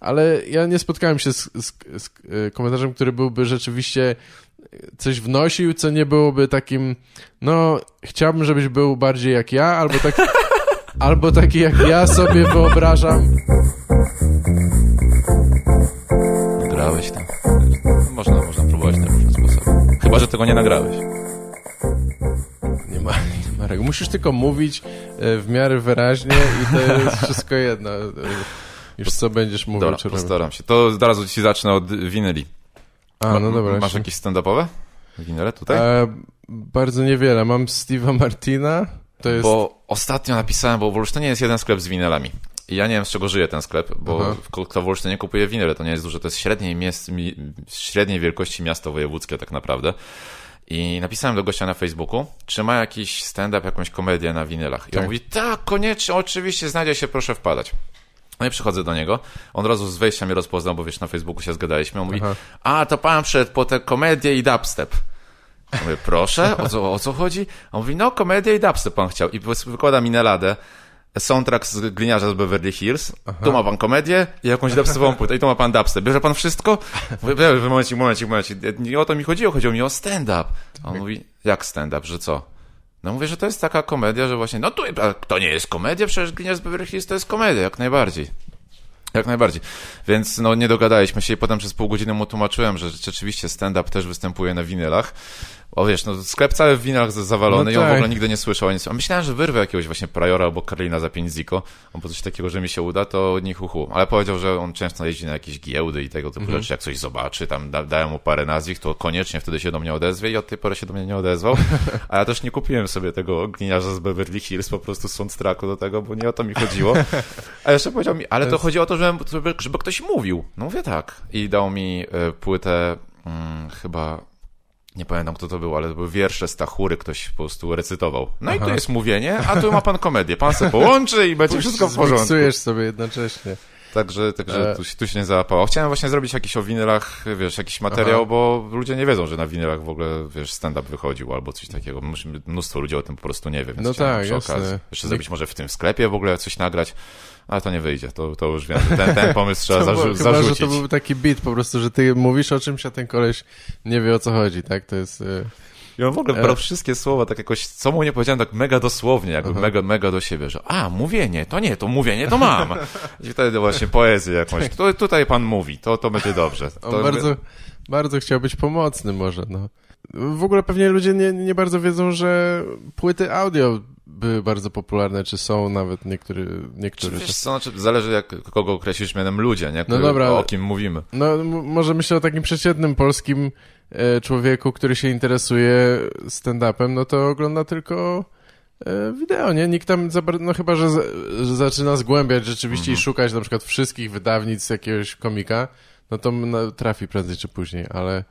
ale ja nie spotkałem się z, z, z e, komentarzem, który byłby rzeczywiście coś wnosił, co nie byłoby takim, no, chciałbym, żebyś był bardziej jak ja, albo taki, albo taki jak ja sobie wyobrażam. Nagrałeś tam. Można, można próbować na różne sposoby. Chyba, że tego nie nagrałeś. Nie ma, nie ma Musisz tylko mówić e, w miarę wyraźnie i to jest wszystko jedno. Już co będziesz mówił, Dobra, postaram robię. się. To zaraz ci zacznę od winyli. A, no dobra. Masz jakieś stand-upowe winyle tutaj? E, bardzo niewiele. Mam Steve'a Martina. To jest... Bo ostatnio napisałem, bo w Olsztynie jest jeden sklep z winylami. I ja nie wiem, z czego żyje ten sklep, bo Aha. kto w Olsztynie kupuje winyle, to nie jest duże, to jest średniej, miast, średniej wielkości miasto wojewódzkie tak naprawdę. I napisałem do gościa na Facebooku, czy ma jakiś stand-up, jakąś komedię na winylach. I tak. on mówi, tak, koniecznie, oczywiście, znajdzie się, proszę wpadać. No i przychodzę do niego, on od razu z wejścia mnie rozpoznał, bo wiesz, na Facebooku się zgadaliśmy. On mówi, Aha. a to pan przed po te komedię i dubstep. Ja mówię, proszę, o co, o co chodzi? On mówi, no komedię i dubstep pan chciał. I wykłada mi na soundtrack z Gliniarza z Beverly Hills, Aha. tu ma pan komedię i jakąś dubstepową płytę i tu ma pan dubstep. Bierze pan wszystko? Mówię, momencik, momencik, momencik. Nie o to mi chodziło, chodziło mi o stand-up. on tak. mówi, jak stand-up, że co? No mówię, że to jest taka komedia, że właśnie, no tu, to nie jest komedia, przecież Gliniarz z Beverly to jest komedia, jak najbardziej. Jak najbardziej. Więc no nie dogadaliśmy się i potem przez pół godziny mu tłumaczyłem, że rzeczywiście stand-up też występuje na winylach, o wiesz, no sklep cały w winach zawalony no i on w tak. ogóle nigdy nie słyszał nic. A myślałem, że wyrwę jakiegoś właśnie Priora albo Karlina za 5 ziko, on po coś takiego, że mi się uda, to nie huhu. Ale powiedział, że on często jeździ na jakieś giełdy i tego typu mhm. rzeczy, jak coś zobaczy, tam da, dają mu parę nazwisk, to koniecznie wtedy się do mnie odezwie i od tej pory się do mnie nie odezwał. A ja też nie kupiłem sobie tego gliniarza z Beverly Hills, po prostu soundtracku do tego, bo nie o to mi chodziło. A jeszcze powiedział mi, ale to chodzi o to, żeby, żeby ktoś mówił. No mówię tak. I dał mi y, płytę hmm, chyba nie pamiętam kto to był, ale to były wiersze Stachury, ktoś po prostu recytował. No Aha. i tu jest mówienie, a tu ma pan komedię. Pan se połączy i będzie wszystko w porządku. sobie jednocześnie. Także, także e. tu, tu się nie załapało. Chciałem właśnie zrobić jakiś o winylach, wiesz, jakiś materiał, Aha. bo ludzie nie wiedzą, że na winylach w ogóle, wiesz, stand-up wychodził albo coś takiego. Mnóstwo ludzi o tym po prostu nie wie, więc no tak, przy okazji. Jeszcze zrobić może w tym sklepie w ogóle coś nagrać ale to nie wyjdzie, to, to już wiem, ten, ten pomysł trzeba to zarzu- chyba, Że to był taki beat po prostu, że ty mówisz o czymś, a ten koleś nie wie o co chodzi, tak? To jest... I y, on w ogóle e, brał wszystkie słowa tak jakoś, co mu nie powiedziałem, tak mega dosłownie, jakby Aha. mega, mega do siebie, że a, mówienie, to nie, to mówienie to mam. I wtedy właśnie poezję jakąś, tutaj pan mówi, to, to będzie dobrze. To on bardzo, bardzo chciał być pomocny może, no. W ogóle pewnie ludzie nie, nie bardzo wiedzą, że płyty audio były bardzo popularne, czy są nawet niektóry, niektóre. Czy wiesz, co, znaczy, zależy jak kogo określisz mianem ludzie, nie? Który, no dobra, o kim mówimy. No może myślę o takim przeciętnym polskim e, człowieku, który się interesuje stand-upem, no to ogląda tylko e, wideo, nie? Nikt tam, za, no chyba, że, że zaczyna zgłębiać rzeczywiście mhm. i szukać na przykład wszystkich wydawnic jakiegoś komika, no to no, trafi prędzej czy później, ale...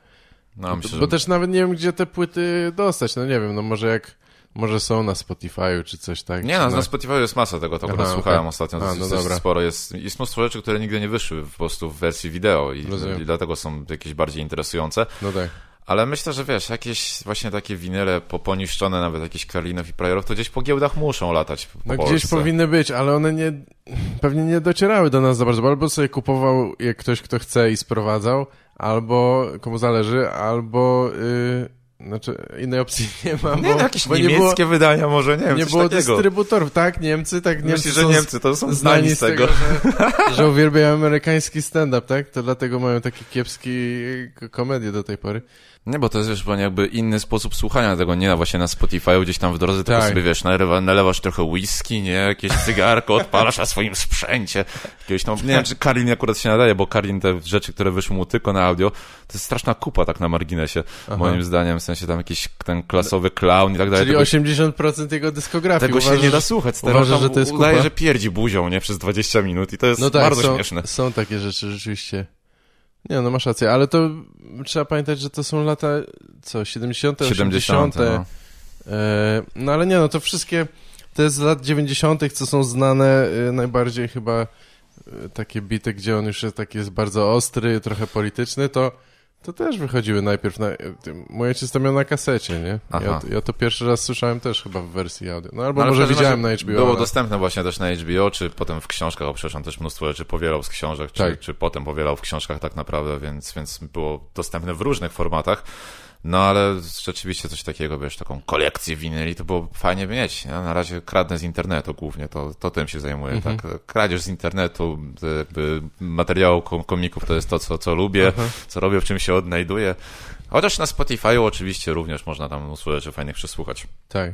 No, myślę, bo, bo też nawet nie wiem, gdzie te płyty dostać. No nie wiem, no może jak może są na Spotify'u czy coś tak? Nie, na, no, no. na Spotify'u jest masa tego, to akurat słuchałem okay. ostatnio. A, no dobra. Sporo jest, jest mnóstwo rzeczy, które nigdy nie wyszły po prostu w wersji wideo i, i dlatego są jakieś bardziej interesujące. No tak. Ale myślę, że wiesz, jakieś właśnie takie winyle poponiszczone, nawet jakichś Kralinów i Priorów, to gdzieś po giełdach muszą latać. Po no Polsce. gdzieś powinny być, ale one nie, pewnie nie docierały do nas za bardzo, albo sobie kupował jak ktoś, kto chce i sprowadzał, albo komu zależy, albo... Yy znaczy, innej opcji nie mam no, Bo, nie, jakieś bo niemieckie nie było, wydania może, nie wiem, Nie było takiego. dystrybutorów, tak? Niemcy, tak? Niemcy Myślisz, że Niemcy to są znani z tego, tego że, że uwielbiają amerykański stand-up, tak? To dlatego mają takie kiepskie y, komedie do tej pory. Nie, bo to jest, już jakby inny sposób słuchania tego, nie na właśnie na Spotify, gdzieś tam w drodze, tak. tylko sobie, wiesz, nalewa, nalewasz trochę whisky, nie, jakieś cygarko, odpalasz na swoim sprzęcie, jakieś tam, nie wiem, czy Karin akurat się nadaje, bo Karin te rzeczy, które wyszły mu tylko na audio, to jest straszna kupa tak na marginesie, Aha. moim zdaniem, w sensie tam jakiś ten klasowy clown i tak dalej. Czyli tego, 80% jego dyskografii. Tego uważasz, się nie da słuchać, teraz uważasz, że to jest udaje, kupa? że pierdzi buzią, nie, przez 20 minut i to jest no tak, bardzo są, śmieszne. są takie rzeczy rzeczywiście. Nie, no masz rację, ale to trzeba pamiętać, że to są lata, co, 70., 70 80. No. E, no ale nie, no to wszystkie te z lat 90., co są znane e, najbardziej chyba e, takie bite, gdzie on już jest taki jest bardzo ostry, trochę polityczny, to to też wychodziły najpierw na... Moje ojciec miał na kasecie, nie? Ja, ja, to pierwszy raz słyszałem też chyba w wersji audio. No albo no, może widziałem na HBO. Było ale... dostępne właśnie też na HBO, czy potem w książkach, o też mnóstwo rzeczy powielał z książek, czy, tak. czy potem powielał w książkach tak naprawdę, więc, więc było dostępne w różnych formatach. No ale rzeczywiście coś takiego, wiesz, taką kolekcję winyli to było fajnie mieć. Ja na razie kradnę z internetu głównie, to, to tym się zajmuję. Mhm. Tak? Kradzież z internetu, e, jakby materiał komików to jest to, co, co lubię, co robię, w czym się odnajduję. Chociaż na Spotify oczywiście również można tam usłyszeć o fajnych przesłuchać. Tak.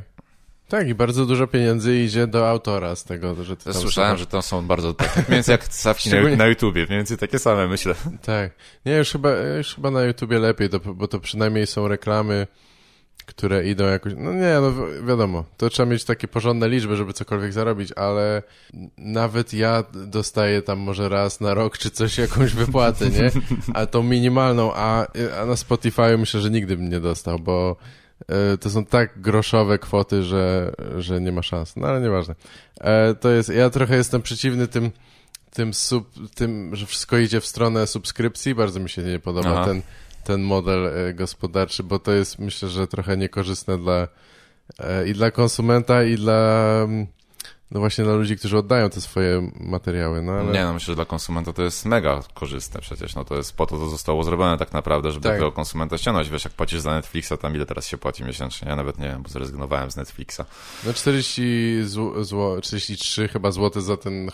Tak, i bardzo dużo pieniędzy idzie do autora z tego, że ty Słyszałem, że tam są bardzo więc tak jak zawsze Szczególnie... na YouTubie, mniej więcej takie same, myślę. Tak. Nie, już chyba, już chyba na YouTubie lepiej, bo to przynajmniej są reklamy, które idą jakoś... No nie, no wiadomo, to trzeba mieć takie porządne liczby, żeby cokolwiek zarobić, ale nawet ja dostaję tam może raz na rok czy coś, jakąś wypłatę, nie? A tą minimalną, a, a na Spotify myślę, że nigdy bym nie dostał, bo E, to są tak groszowe kwoty, że, że nie ma szans. No ale nieważne. E, to jest, ja trochę jestem przeciwny tym, tym, sub, tym że wszystko idzie w stronę subskrypcji. Bardzo mi się nie podoba ten, ten model e, gospodarczy, bo to jest myślę, że trochę niekorzystne dla i dla konsumenta, i dla mm, no właśnie dla ludzi, którzy oddają te swoje materiały, no ale... Nie, no myślę, że dla konsumenta to jest mega korzystne przecież, no to jest po to co zostało zrobione tak naprawdę, żeby tak. tego konsumenta ściągnąć. Wiesz, jak płacisz za Netflixa, tam ile teraz się płaci miesięcznie? Ja nawet nie wiem, bo zrezygnowałem z Netflixa. No 40 zł, zł 43 chyba złote za ten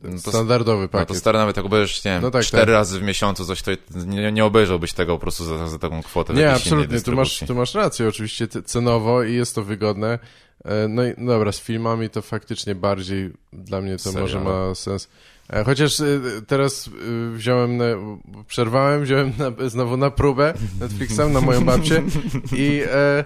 no to, standardowy pakiet. No to stary nawet jak obejrzysz, nie wiem, no tak, cztery tak. razy w miesiącu coś, to nie, nie obejrzałbyś tego po prostu za, za taką kwotę. Nie, absolutnie, tu masz, tu masz rację oczywiście cenowo i jest to wygodne. E, no i no dobra, z filmami to faktycznie bardziej dla mnie to Seriale. może ma sens. E, chociaż e, teraz wziąłem, na, przerwałem, wziąłem na, znowu na próbę Netflixa, na moją babcię i e,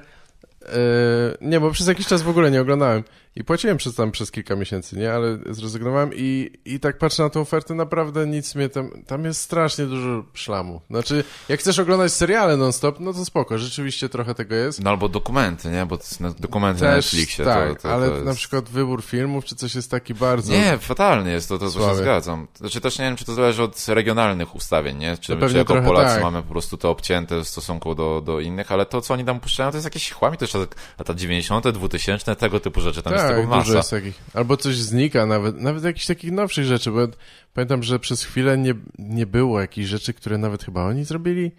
Yy, nie, bo przez jakiś czas w ogóle nie oglądałem. I płaciłem przez tam przez kilka miesięcy, nie? Ale zrezygnowałem i, i tak patrzę na tą ofertę, naprawdę nic mnie tam... Tam jest strasznie dużo szlamu. Znaczy, jak chcesz oglądać seriale non-stop, no to spoko, rzeczywiście trochę tego jest. No albo dokumenty, nie? Bo to jest na, dokumenty Też, na Netflixie. Tak, to, to, to ale jest... na przykład wybór filmów czy coś jest taki bardzo... Nie, fatalnie jest to, to się zgadzam. Znaczy też nie wiem, czy to zależy od regionalnych ustawień, nie? Czy, czy jako Polacy tak. mamy po prostu to obcięte w stosunku do, do innych, ale to, co oni tam puszczają, to jest jakieś chłami to jeszcze lata 90., 2000, tego typu rzeczy tam tak, jest tego masa. Jest takich. Albo coś znika nawet, nawet jakichś takich nowszych rzeczy, bo pamiętam, że przez chwilę nie, nie było jakichś rzeczy, które nawet chyba oni zrobili.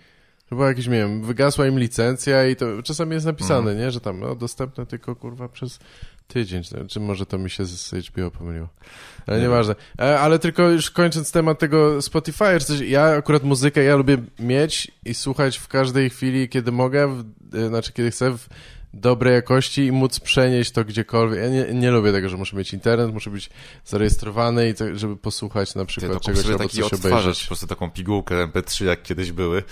Chyba jakieś, nie wiem, wygasła im licencja i to czasami jest napisane, mm. nie? Że tam, no, dostępne tylko, kurwa, przez tydzień. Czy może to mi się z HBO pomyliło? Ale nie. nieważne. E, ale tylko już kończąc temat tego Spotify, coś, ja akurat muzykę, ja lubię mieć i słuchać w każdej chwili, kiedy mogę, w, e, znaczy kiedy chcę, w dobrej jakości i móc przenieść to gdziekolwiek. Ja nie, nie lubię tego, że muszę mieć internet, muszę być zarejestrowany i to, tak, żeby posłuchać na przykład czegoś, albo taki coś obejrzeć. po prostu taką pigułkę MP3, jak kiedyś były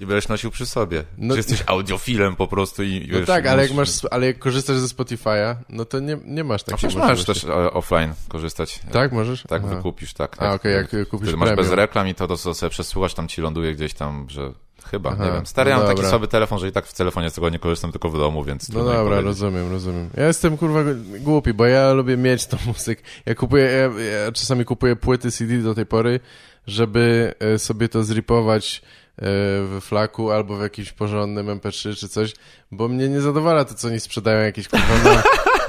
i będziesz nosił przy sobie. No, jesteś audiofilem po prostu i No wiesz, tak, ale jak, masz, ale jak korzystasz ze Spotify'a, no to nie, nie masz no takiej A możesz też e, offline korzystać. Tak, możesz? Tak, Aha. wykupisz, tak. tak. A, okej, okay, jak kupisz Masz bez reklam i to, to co sobie przesłuchasz, tam ci ląduje gdzieś tam, że Chyba, Aha, nie wiem. No Stary, no mam dobra. taki słaby telefon, że i tak w telefonie z tego nie korzystam, tylko w domu, więc... No dobra, powiedzieć. rozumiem, rozumiem. Ja jestem, kurwa, głupi, bo ja lubię mieć tą muzykę. Ja kupuję, ja, ja czasami kupuję płyty CD do tej pory, żeby e, sobie to zripować E, w flaku albo w jakimś porządnym MP3 czy coś, bo mnie nie zadowala to, co oni sprzedają jakieś kurwa na,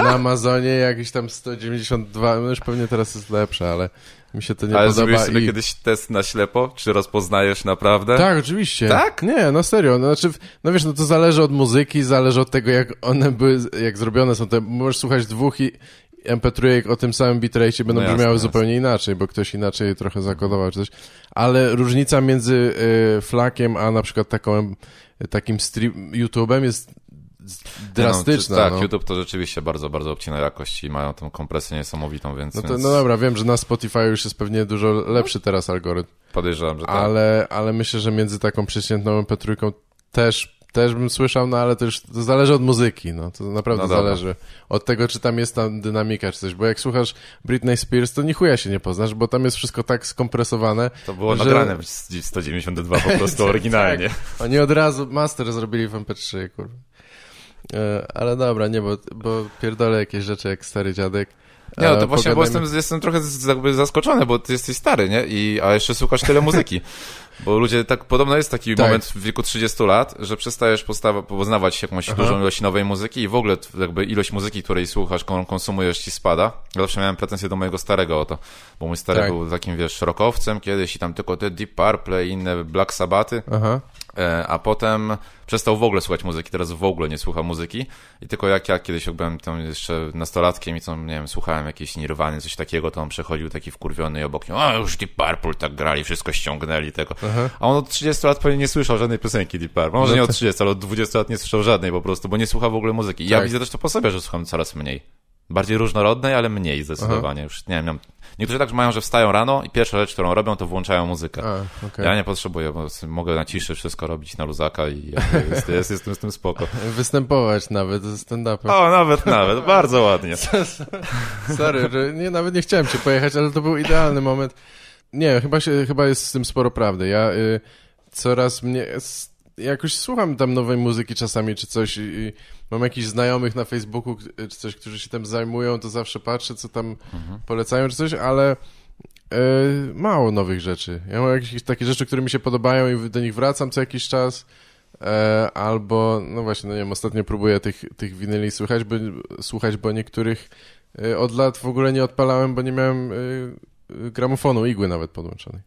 na Amazonie, jakieś tam 192, no już pewnie teraz jest lepsze, ale mi się to nie ale podoba. Ale zrobiłeś sobie i... kiedyś test na ślepo? Czy rozpoznajesz naprawdę? Tak, oczywiście. Tak? Nie, no serio. No, znaczy, no wiesz, no to zależy od muzyki, zależy od tego, jak one były, jak zrobione są. Te, możesz słuchać dwóch i, MP3 o tym samym bitrate będą no jasne, brzmiały jasne. zupełnie inaczej, bo ktoś inaczej trochę zakodował czy coś. Ale różnica między y, flakiem a na przykład taką, takim stream YouTube'em jest no, drastyczna. No, czy, tak, no. YouTube to rzeczywiście bardzo, bardzo obcina jakość i mają tą kompresję niesamowitą, więc... No, to, więc... no dobra, wiem, że na Spotify już jest pewnie dużo lepszy teraz algorytm. Podejrzewam, że tak. Ale, ale myślę, że między taką przeciętną mp też też bym słyszał, no ale to już to zależy od muzyki, no to naprawdę no zależy od tego, czy tam jest tam dynamika, czy coś, bo jak słuchasz Britney Spears, to nichuja się nie poznasz, bo tam jest wszystko tak skompresowane. To było że... nagrane w 192 po prostu tak, oryginalnie. tak. Oni od razu master zrobili w MP3, kurwa. E, ale dobra, nie, bo, bo pierdolę jakieś rzeczy jak stary dziadek. Nie, no to e, właśnie, pogadajmy. bo jestem, jestem trochę zaskoczony, bo ty jesteś stary, nie? I, a jeszcze słuchasz tyle muzyki. Bo ludzie, tak podobno jest taki tak. moment w wieku 30 lat, że przestajesz poznawać jakąś Aha. dużą ilość nowej muzyki i w ogóle jakby ilość muzyki, której słuchasz, którą konsumujesz ci spada. Ja zawsze miałem pretensje do mojego starego o to, bo mój stary tak. był takim, wiesz, rockowcem kiedyś i tam tylko te Deep Purple i inne Black Sabbathy. Aha. E, a potem przestał w ogóle słuchać muzyki, teraz w ogóle nie słucha muzyki i tylko jak ja kiedyś byłem tam jeszcze nastolatkiem i co nie wiem, słuchałem jakieś Nirwany, coś takiego, to on przechodził taki wkurwiony obok niego, a już Deep Purple tak grali, wszystko ściągnęli tego. Aha. A on od 30 lat pewnie nie słyszał żadnej piosenki Deep Purple, może no nie od 30, ale od 20 lat nie słyszał żadnej po prostu, bo nie słucha w ogóle muzyki. I tak. Ja widzę też to po sobie, że słucham coraz mniej. Bardziej różnorodnej, ale mniej zdecydowanie. Aha. Już nie wiem, Niektórzy także mają, że wstają rano i pierwsza rzecz, którą robią, to włączają muzykę. A, okay. Ja nie potrzebuję, bo mogę na ciszy wszystko robić na luzaka i jest, jest, jestem z tym spoko. Występować nawet ze stand-upem. O, nawet, nawet. Bardzo ładnie. Sorry, nie, nawet nie chciałem cię pojechać, ale to był idealny moment. Nie, chyba, się, chyba jest z tym sporo prawdy. Ja y, coraz mnie... Jakoś słucham tam nowej muzyki czasami czy coś i, i mam jakichś znajomych na Facebooku czy coś, którzy się tam zajmują, to zawsze patrzę, co tam mhm. polecają czy coś, ale yy, mało nowych rzeczy. Ja mam jakieś takie rzeczy, które mi się podobają i do nich wracam co jakiś czas. E, albo, no właśnie, no nie wiem, ostatnio próbuję tych, tych winyli słuchać, by, słuchać, bo niektórych e, od lat w ogóle nie odpalałem, bo nie miałem gramofonu, igły nawet podłączonej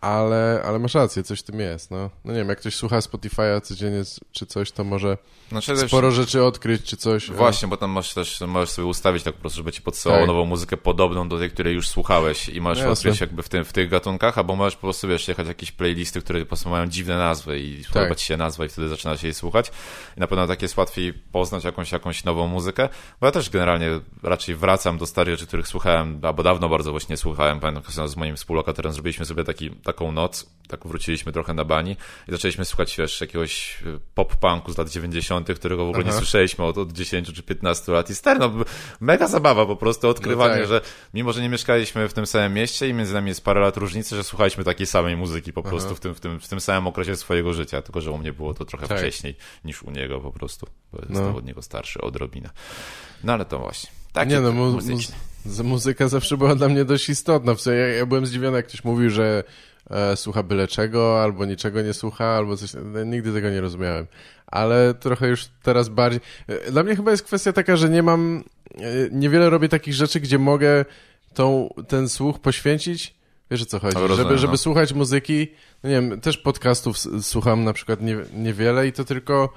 ale, ale masz rację, coś w tym jest. No. no nie wiem, jak ktoś słucha Spotify'a codziennie czy coś, to może znaczy, sporo rzeczy odkryć czy coś. Właśnie, bo tam masz też, możesz sobie ustawić tak po prostu, żeby ci podsyłało tak. nową muzykę podobną do tej, której już słuchałeś i możesz Jasne. odkryć jakby w, tym, w tych gatunkach, albo możesz po prostu wiesz, jechać jakieś playlisty, które po prostu mają dziwne nazwy i tak. ci się nazwa i wtedy zaczynasz jej słuchać. I na pewno tak jest łatwiej poznać jakąś, jakąś nową muzykę, bo ja też generalnie raczej wracam do starych rzeczy, których słuchałem, albo dawno bardzo właśnie słuchałem. Pamiętam, z moim współlokatorem zrobiliśmy sobie taki taką noc, tak wróciliśmy trochę na bani i zaczęliśmy słuchać, wiesz, jakiegoś y, pop-punku z lat 90., którego w ogóle Aha. nie słyszeliśmy od, od 10 czy 15 lat. I stary, no, mega zabawa po prostu, odkrywanie, no tak. że mimo, że nie mieszkaliśmy w tym samym mieście i między nami jest parę lat różnicy, że słuchaliśmy takiej samej muzyki po prostu w tym, w, tym, w tym samym okresie swojego życia, tylko że u mnie było to trochę tak. wcześniej niż u niego po prostu, bo no. jestem od niego starszy odrobinę. No ale to właśnie. Takie nie, no, mu, muzyka zawsze była dla mnie dość istotna. W sensie ja, ja byłem zdziwiony, jak ktoś mówił, że E, słucha byle czego, albo niczego nie słucha, albo coś. No, nigdy tego nie rozumiałem. Ale trochę już teraz bardziej. E, dla mnie chyba jest kwestia taka, że nie mam. E, niewiele robię takich rzeczy, gdzie mogę tą, ten słuch poświęcić. Wiesz o co chodzi? Rozumiem, żeby, żeby no. słuchać muzyki, no nie wiem, też podcastów słucham na przykład nie, niewiele i to tylko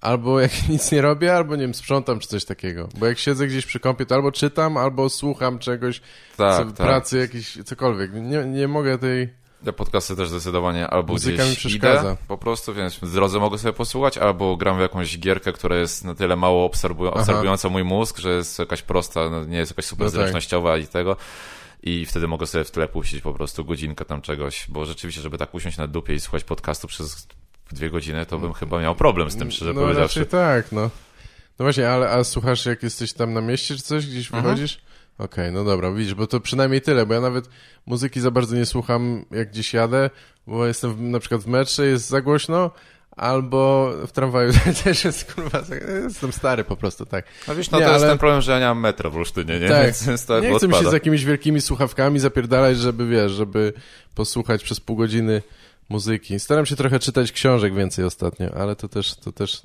albo jak nic nie robię, albo nie wiem, sprzątam czy coś takiego. Bo jak siedzę gdzieś przy kompie, to albo czytam, albo słucham czegoś, tak, co, tak. pracy jakiejś, cokolwiek. Nie, nie mogę tej te podcasty też zdecydowanie albo Muzyka gdzieś mi przeszkadza. Idę, po prostu, więc w drodze mogę sobie posłuchać, albo gram w jakąś gierkę, która jest na tyle mało obserwu obserwująca mój mózg, że jest jakaś prosta, no nie jest jakaś super no tak. zręcznościowa tak. i tego i wtedy mogę sobie w tle puścić po prostu godzinkę tam czegoś, bo rzeczywiście, żeby tak usiąść na dupie i słuchać podcastu przez dwie godziny, to bym chyba miał problem z tym, szczerze no, powiedziawszy. tak, no. No właśnie, ale a słuchasz, jak jesteś tam na mieście czy coś, gdzieś mhm. wychodzisz? Mhm. Okej, okay, no dobra, widzisz, bo to przynajmniej tyle, bo ja nawet muzyki za bardzo nie słucham, jak gdzieś jadę, bo jestem w, na przykład w metrze, jest za głośno, albo w tramwaju też jest kurwa, jestem stary po prostu, tak. No wiesz, no nie, to ale... jest ten problem, że ja nie mam metra w Olsztynie, nie? Tak. nie chcę mi się z jakimiś wielkimi słuchawkami zapierdalać, żeby, wiesz, żeby posłuchać przez pół godziny muzyki. Staram się trochę czytać książek więcej ostatnio, ale to też, to też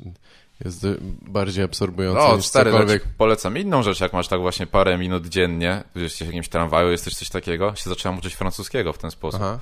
jest bardziej absorbujące no, niż stary, no, cokolwiek. polecam inną rzecz, jak masz tak właśnie parę minut dziennie, jesteś w jakimś tramwaju, jesteś coś takiego, się zaczęłam uczyć francuskiego w ten sposób. Aha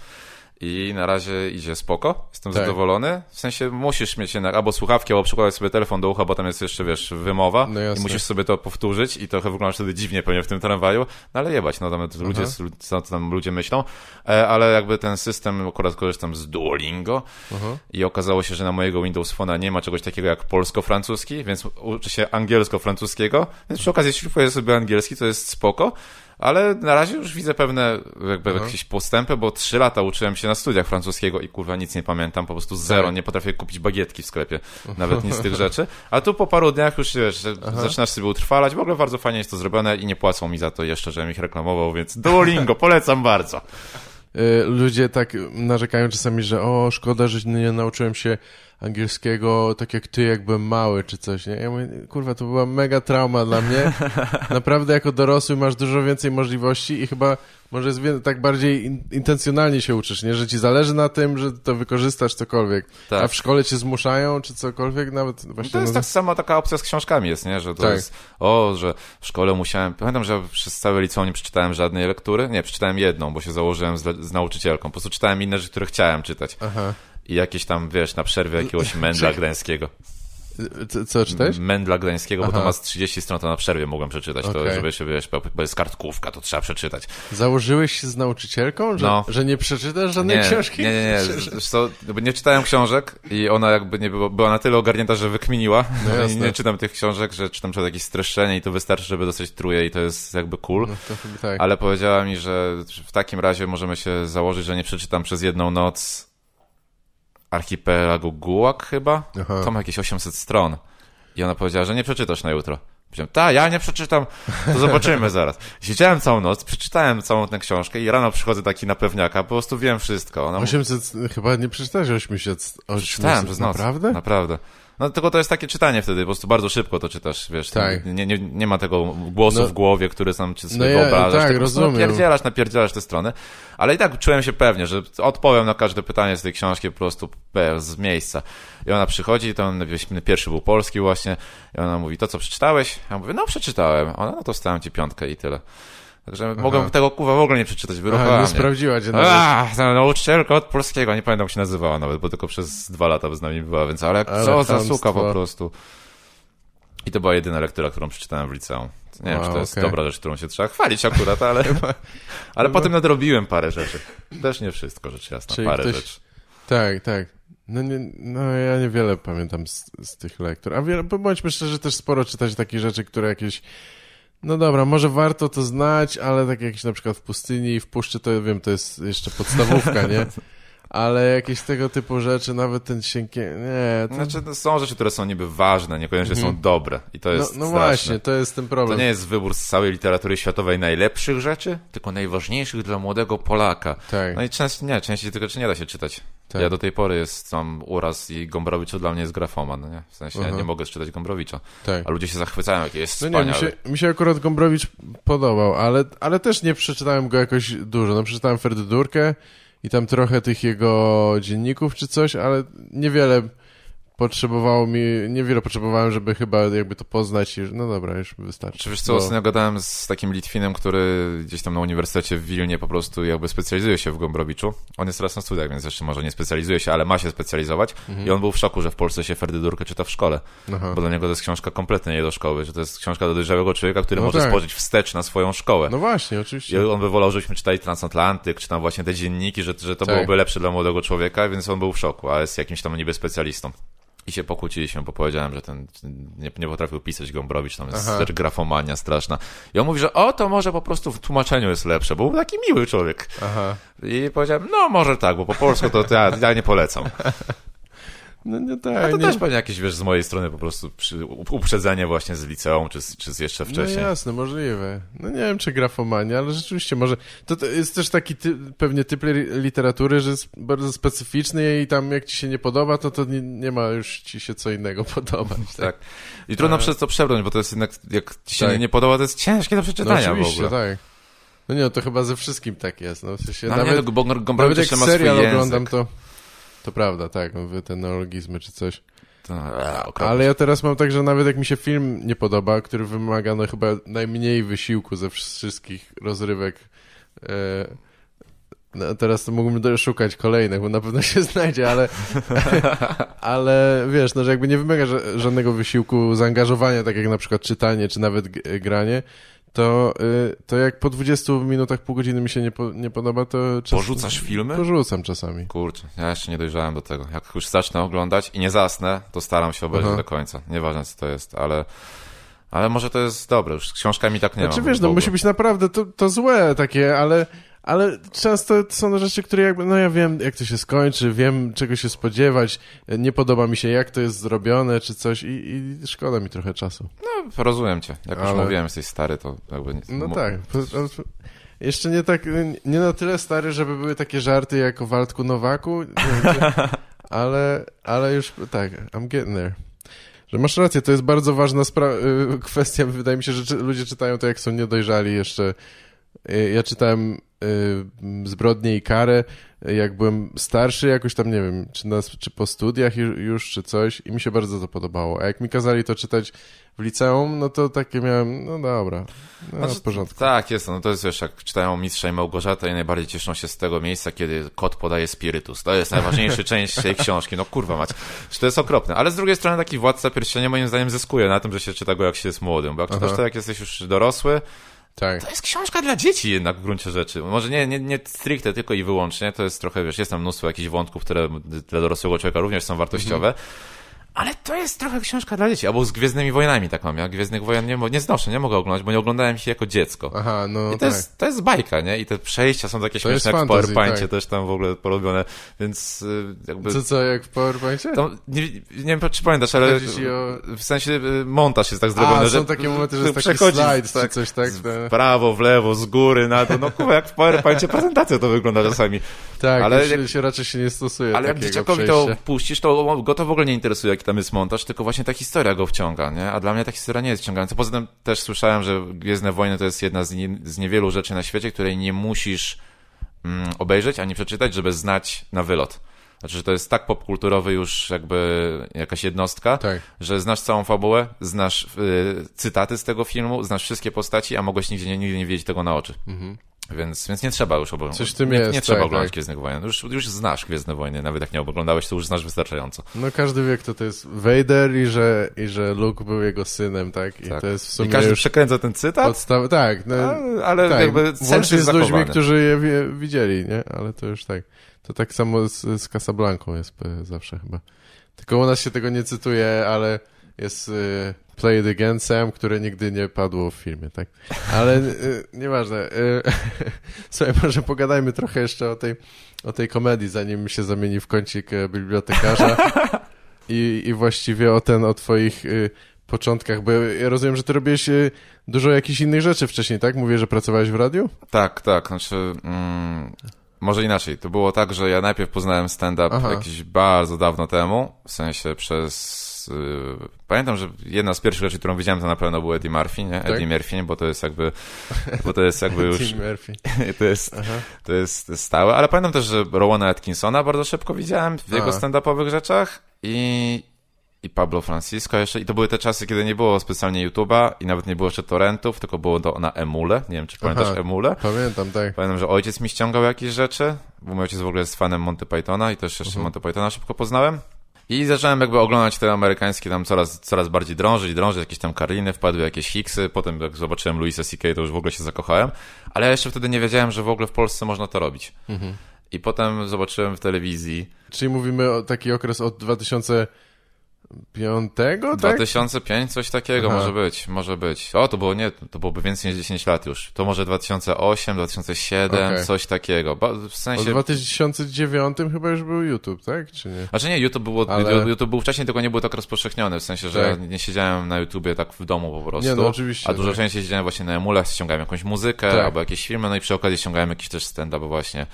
i na razie idzie spoko, jestem tak. zadowolony. W sensie musisz mieć jednak albo słuchawki, albo przykładać sobie telefon do ucha, bo tam jest jeszcze, wiesz, wymowa no i musisz sobie to powtórzyć i trochę wyglądasz wtedy dziwnie pewnie w tym tramwaju, no ale jebać, no tam ludzie, co tam ludzie myślą, e, ale jakby ten system, akurat korzystam z Duolingo Aha. i okazało się, że na mojego Windows Phone'a nie ma czegoś takiego jak polsko-francuski, więc uczy się angielsko-francuskiego, więc przy okazji ślifuję sobie angielski, to jest spoko, ale na razie już widzę pewne jakby jakieś postępy, bo trzy lata uczyłem się na studiach francuskiego i kurwa nic nie pamiętam, po prostu zero, tak. nie potrafię kupić bagietki w sklepie, nawet nic z tych rzeczy, a tu po paru dniach już wiesz, zaczynasz sobie utrwalać, w ogóle bardzo fajnie jest to zrobione i nie płacą mi za to jeszcze, żebym ich reklamował, więc Duolingo, polecam bardzo y, ludzie tak narzekają czasami, że o, szkoda, że nie nauczyłem się angielskiego, tak jak ty, jakbym mały, czy coś, nie? Ja mówię, kurwa, to była mega trauma dla mnie. Naprawdę jako dorosły masz dużo więcej możliwości i chyba może jest tak bardziej in, intencjonalnie się uczysz, nie? Że ci zależy na tym, że to wykorzystasz cokolwiek. Tak. A w szkole cię zmuszają, czy cokolwiek nawet właśnie... No to jest no... tak samo taka opcja z książkami jest, nie? Że to tak. jest, o, że w szkole musiałem... Pamiętam, że przez całe liceum nie przeczytałem żadnej lektury. Nie, przeczytałem jedną, bo się założyłem z, z nauczycielką. Po prostu czytałem inne rzeczy, które chciałem czytać. Aha i jakieś tam, wiesz, na przerwie jakiegoś mędla gdańskiego. Co, co czytałeś? Mędla Gdańskiego, Aha. bo to ma z 30 stron, to na przerwie mogłem przeczytać, okay. to żeby się, wiesz, bo jest kartkówka, to trzeba przeczytać. Założyłeś się z nauczycielką, że, no. że nie przeczytasz żadnej nie, książki? Nie, nie, nie, Zresztą, nie czytałem książek i ona jakby nie była, była na tyle ogarnięta, że wykminiła. No nie czytam tych książek, że czytam przed jakieś streszczenie i to wystarczy, żeby dostać truje i to jest jakby cool. No tak. Ale powiedziała mi, że w takim razie możemy się założyć, że nie przeczytam przez jedną noc Archipelagu Gułak chyba. Aha. To ma jakieś 800 stron. I ona powiedziała, że nie przeczytasz na jutro. Powiedziałem, ta, ja nie przeczytam, to zobaczymy zaraz. Siedziałem całą noc, przeczytałem całą tę książkę i rano przychodzę taki na pewniaka, po prostu wiem wszystko. Ona... 800, chyba nie przeczytałeś 800, stron. Przeczytałem przez noc. Naprawdę? Naprawdę. No tylko to jest takie czytanie wtedy, po prostu bardzo szybko to czytasz, wiesz, tak. nie, nie, nie ma tego głosu no, w głowie, który sam ci sobie no wyobrażasz, ja, tak, tak rozumiem. Napierdzielasz, napierdzielasz tę stronę, ale i tak czułem się pewnie, że odpowiem na każde pytanie z tej książki po prostu z miejsca. I ona przychodzi, to on, pierwszy był polski właśnie i ona mówi, to co przeczytałeś? Ja mówię, no przeczytałem. Ona, no to wstałem ci piątkę i tyle. Także mogłem tego kuwa w ogóle nie przeczytać, wyruchała nie sprawdziła cię nawet. nauczycielka od polskiego, nie pamiętam jak się nazywała nawet, bo tylko przez dwa lata z nami była, więc ale, ale co za suka po prostu. I to była jedyna lektura, którą przeczytałem w liceum. Nie wiem, czy to jest okay. dobra rzecz, którą się trzeba chwalić akurat, ale, ale potem nadrobiłem parę rzeczy. Też nie wszystko, rzecz jasna, Czyli parę ktoś... rzeczy. Tak, tak. No, nie, no ja niewiele pamiętam z, z tych lektur. A wiele, bądźmy szczerzy, też sporo czytać takich rzeczy, które jakieś no dobra, może warto to znać, ale tak jak się na przykład w pustyni i w puszczy, to wiem, to jest jeszcze podstawówka, nie? ale jakieś tego typu rzeczy, nawet ten cienki, nie. Znaczy, to... Znaczy, no, są rzeczy, które są niby ważne, nie powiem, że mhm. są dobre i to no, jest No, no właśnie, to jest ten problem. To nie jest wybór z całej literatury światowej najlepszych rzeczy, tylko najważniejszych dla młodego Polaka. Tak. No i częściej nie, częściej tylko czy nie da się czytać. Tak. Ja do tej pory jest tam uraz i Gombrowiczu dla mnie jest grafoman, nie? W sensie ja nie mogę czytać Gombrowicza. Tak. A ludzie się zachwycają, jakie jest no wspaniały. nie, mi się, mi się akurat Gombrowicz podobał, ale, ale też nie przeczytałem go jakoś dużo. No przeczytałem Ferdydurkę, i tam trochę tych jego dzienników czy coś, ale niewiele potrzebowało mi, niewiele potrzebowałem, żeby chyba jakby to poznać i no dobra, już wystarczy. Czy wiesz co, ostatnio gadałem z takim Litwinem, który gdzieś tam na uniwersytecie w Wilnie po prostu jakby specjalizuje się w Gombrowiczu. On jest teraz na studiach, więc jeszcze może nie specjalizuje się, ale ma się specjalizować mhm. i on był w szoku, że w Polsce się Ferdy czyta w szkole, Aha. bo dla niego to jest książka kompletnie nie do szkoły, że to jest książka do dojrzałego człowieka, który no może tak. spojrzeć wstecz na swoją szkołę. No właśnie, oczywiście. I on by wolał, żebyśmy czytali Transatlantyk, czy tam właśnie te dzienniki, że, że to tak. byłoby lepsze dla młodego człowieka, więc on był w szoku, a jest jakimś tam niby specjalistą. I się pokłóciliśmy, bo powiedziałem, że ten nie, nie potrafił pisać Gombrowicz, tam jest Aha. grafomania straszna. I on mówi, że o, to może po prostu w tłumaczeniu jest lepsze, bo był taki miły człowiek. Aha. I powiedziałem, no może tak, bo po polsku to ja, ja nie polecam. No, nie tak, A to nie... też pewnie jakieś, wiesz, z mojej strony po prostu przy, uprzedzenie właśnie z liceum, czy, czy z jeszcze no wcześniej. No jasne, możliwe. No nie wiem, czy grafomania, ale rzeczywiście może... To, to jest też taki pewnie typ literatury, że jest bardzo specyficzny i tam jak ci się nie podoba, to to nie, nie ma już ci się co innego podobać. Tak. tak. I trudno przez to przebrnąć, bo to jest jednak, jak ci się tak. nie podoba, to jest ciężkie do przeczytania no oczywiście, w ogóle. tak. No nie, no to chyba ze wszystkim tak jest. No, w sensie no, nawet, nie, no, bo, bo, bo, nawet jak serial oglądam, to... To prawda, tak, wy te neologizmy czy coś. E, ale ja teraz mam tak, że nawet jak mi się film nie podoba, który wymaga no chyba najmniej wysiłku ze wszystkich rozrywek, e, no teraz to mógłbym szukać kolejnych, bo na pewno się znajdzie, ale, ale wiesz, no, że jakby nie wymaga żadnego wysiłku zaangażowania, tak jak na przykład czytanie, czy nawet granie, to, y, to jak po 20 minutach, pół godziny mi się nie, po, nie podoba, to... Czas... Porzucasz filmy? Porzucam czasami. Kurczę, ja jeszcze nie dojrzałem do tego. Jak już zacznę oglądać i nie zasnę, to staram się obejrzeć Aha. do końca. Nieważne, co to jest, ale... Ale może to jest dobre, już z książkami tak nie znaczy, ma. Znaczy wiesz, no musi być naprawdę to, to złe takie, ale, ale często to są rzeczy, które jakby, no ja wiem jak to się skończy, wiem czego się spodziewać, nie podoba mi się jak to jest zrobione czy coś i, i szkoda mi trochę czasu. No rozumiem cię, jak ale... już mówiłem, jesteś stary, to jakby... No nie... No tak, jeszcze nie tak, nie na tyle stary, żeby były takie żarty jak o Waldku Nowaku, ale, ale już tak, I'm getting there. Że masz rację, to jest bardzo ważna y, kwestia. Wydaje mi się, że ludzie czytają to, jak są niedojrzali jeszcze Y, ja czytałem y, Zbrodnie i Karę, jak byłem starszy, jakoś tam, nie wiem, czy, na, czy po studiach już, czy coś i mi się bardzo to podobało. A jak mi kazali to czytać w liceum, no to takie miałem, no dobra, no, znaczy, w porządku. Tak, jest, no to jest, wiesz, jak czytają Mistrza i Małgorzata i najbardziej cieszą się z tego miejsca, kiedy kot podaje spirytus. To jest najważniejsza część tej książki, no kurwa mać, że to jest okropne. Ale z drugiej strony taki Władca Pierścienia moim zdaniem zyskuje na tym, że się czyta go jak się jest młodym, bo jak Aha. czytasz to jak jesteś już dorosły, tak. To jest książka dla dzieci jednak w gruncie rzeczy. Może nie, nie, nie stricte tylko i wyłącznie, to jest trochę, wiesz, jest tam mnóstwo jakichś wątków, które dla dorosłego człowieka również są wartościowe, mhm. Ale to jest trochę książka dla dzieci, albo z Gwiezdnymi Wojnami tak mam. Ja Gwiezdnych Wojen nie, nie znoszę, nie mogę oglądać, bo nie oglądałem się jako dziecko. Aha, no I to, tak. jest, to jest bajka, nie? I te przejścia są takie to śmieszne, jak fantasy, w PowerPointie tak. też tam w ogóle porobione, więc y, jakby... Co, co, jak w PowerPointie? Nie, nie, wiem, czy pamiętasz, ale o... w sensie y, montaż jest tak zrobiony, A, są że, takie momenty, że jest taki tak, coś, tak? W no. prawo, w lewo, z góry, na to, no kurwa, jak w PowerPointie prezentacja to wygląda czasami. Tak, ale się, jak, się raczej się nie stosuje Ale jak dzieciakowi przejścia. to puścisz, to go to w ogóle nie interesuje, tam jest montaż, tylko właśnie ta historia go wciąga, nie? A dla mnie ta historia nie jest wciągająca. Poza tym też słyszałem, że Gwiezdne Wojny to jest jedna z, nie, z niewielu rzeczy na świecie, której nie musisz mm, obejrzeć ani przeczytać, żeby znać na wylot. Znaczy, że to jest tak popkulturowy już jakby jakaś jednostka, tak. że znasz całą fabułę, znasz y, cytaty z tego filmu, znasz wszystkie postaci, a mogłeś nigdzie, nigdy nie wiedzieć tego na oczy. Mhm. Więc, więc nie trzeba już oglądać. Coś w tym nie, jest. Nie trzeba tak, oglądać tak. Gwiezdnych Wojen. Już, już znasz Gwiezdne Wojny, nawet jak nie oglądałeś, to już znasz wystarczająco. No każdy wie, kto to jest Vader i że, i że Luke był jego synem, tak? I tak. to jest w sumie I każdy przekręca ten cytat? Podstaw... Tak. No, A, ale tak, jakby Włącznie z ludźmi, którzy je widzieli, nie? Ale to już tak. To tak samo z, z Casablanką jest e, zawsze chyba. Tylko u nas się tego nie cytuje, ale jest y, Play It Again Sam, które nigdy nie padło w filmie, tak? Ale y, nieważne. Y, Słuchaj, może pogadajmy trochę jeszcze o tej, o tej komedii, zanim się zamieni w kącik e, bibliotekarza i, i właściwie o ten, o twoich... Y, początkach, bo ja rozumiem, że ty robiłeś y, dużo jakichś innych rzeczy wcześniej, tak? Mówię, że pracowałeś w radiu? Tak, tak, znaczy... Mm, może inaczej, to było tak, że ja najpierw poznałem stand-up jakiś bardzo dawno temu, w sensie przez Y, pamiętam, że jedna z pierwszych rzeczy, którą widziałem, to na pewno był Eddie Murphy, nie? Tak? Eddie Murphy, bo to jest jakby, bo to jest jakby już... Murphy. to, jest, to jest stałe, ale pamiętam też, że Rowana Atkinsona bardzo szybko widziałem w jego stand-upowych rzeczach i, i Pablo Francisco jeszcze. I to były te czasy, kiedy nie było specjalnie YouTube'a i nawet nie było jeszcze torrentów, tylko było to na emule. Nie wiem, czy pamiętasz Aha, emule? Pamiętam, tak. Pamiętam, że ojciec mi ściągał jakieś rzeczy, bo mój ojciec w ogóle jest fanem Monty Pythona i też jeszcze uh mhm. -huh. Monty Pythona szybko poznałem. I zacząłem jakby oglądać te amerykańskie tam coraz, coraz bardziej drążyć, drążyć, jakieś tam Karliny, wpadły jakieś Hicksy, potem jak zobaczyłem Louisa C.K., to już w ogóle się zakochałem, ale jeszcze wtedy nie wiedziałem, że w ogóle w Polsce można to robić. Mhm. I potem zobaczyłem w telewizji. Czyli mówimy o taki okres od 2000 Piątego, 2005, tak? coś takiego, Aha. może być, może być. O, to było nie, to byłoby więcej niż 10 lat już. To może 2008, 2007, okay. coś takiego. W sensie... W 2009 chyba już był YouTube, tak? Czy nie? Znaczy nie, YouTube, było, Ale... YouTube był wcześniej, tylko nie był tak rozpowszechniony, w sensie, że tak. nie siedziałem na YouTubie tak w domu po prostu. Nie, no oczywiście. A dużo tak. częściej siedziałem właśnie na emulach, ściągałem jakąś muzykę, tak. albo jakieś filmy, no i przy okazji ściągałem jakiś też stand-up właśnie.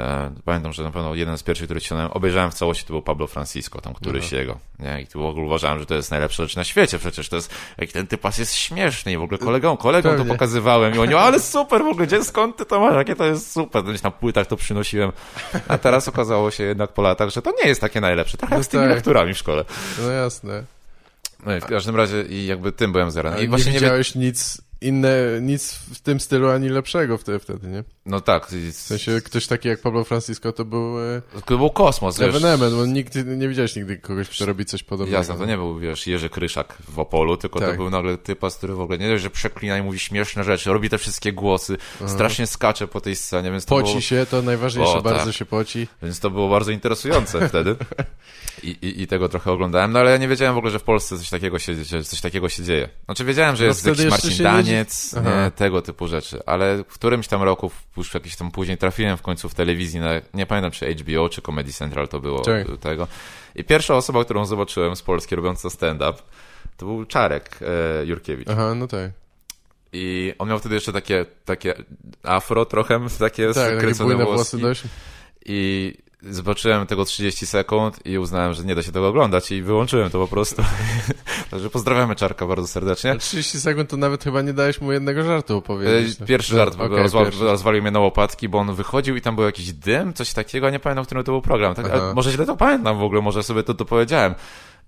E, pamiętam, że na pewno jeden z pierwszych, który ściągnąłem, obejrzałem w całości, to był Pablo Francisco, tam któryś mhm. jego. Nie? I tu w ogóle uważałem, że to jest najlepsza rzecz na świecie, przecież to jest, jak ten typas jest śmieszny i w ogóle kolegą, kolegą to pokazywałem i oni, ale super w ogóle, gdzie, skąd ty to masz, jakie to jest super, no, gdzieś na płytach to przynosiłem. A teraz okazało się jednak po latach, że to nie jest takie najlepsze, trochę no z tymi tak. lekturami w szkole. No jasne. No i w każdym razie i jakby tym byłem zerany. No I właśnie nie widziałeś nic inne, nic w tym stylu ani lepszego wtedy, wtedy nie? No tak. W sensie ktoś taki jak Pablo Francisco to był... E, to był kosmos, wiesz. Ewenement, bo nie widziałeś nigdy kogoś, kto robi coś podobnego. Jasne, to nie był, wiesz, Jerzy Kryszak w Opolu, tylko tak. to był nagle typa, który w ogóle nie wiem że przeklina i mówi śmieszne rzeczy, robi te wszystkie głosy, Aha. strasznie skacze po tej scenie, więc Poci było... się, to najważniejsze, o, bardzo tak. się poci. Więc to było bardzo interesujące wtedy. I, i, I, tego trochę oglądałem, no ale ja nie wiedziałem w ogóle, że w Polsce coś takiego się, coś takiego się dzieje. Znaczy wiedziałem, że no jest jakiś Marcin Danik, koniec, nie, tego typu rzeczy. Ale w którymś tam roku, już jakiś tam później, trafiłem w końcu w telewizji, na, nie pamiętam czy HBO, czy Comedy Central to było Czekaj. Tak. Y, tego. I pierwsza osoba, którą zobaczyłem z Polski robiąca stand-up, to był Czarek e, Jurkiewicz. Aha, no tak. I on miał wtedy jeszcze takie, takie afro trochę, takie tak, skręcone takie włosy. Dość. I zobaczyłem tego 30 sekund i uznałem, że nie da się tego oglądać i wyłączyłem to po prostu. Także pozdrawiamy Czarka bardzo serdecznie. 30 sekund to nawet chyba nie dałeś mu jednego żartu opowiedzieć. E, pierwszy żart, bo okay, rozwal, pierwszy. rozwalił mnie na łopatki, bo on wychodził i tam był jakiś dym, coś takiego, nie pamiętam, w którym to był program. Tak, może źle to pamiętam w ogóle, może sobie to dopowiedziałem.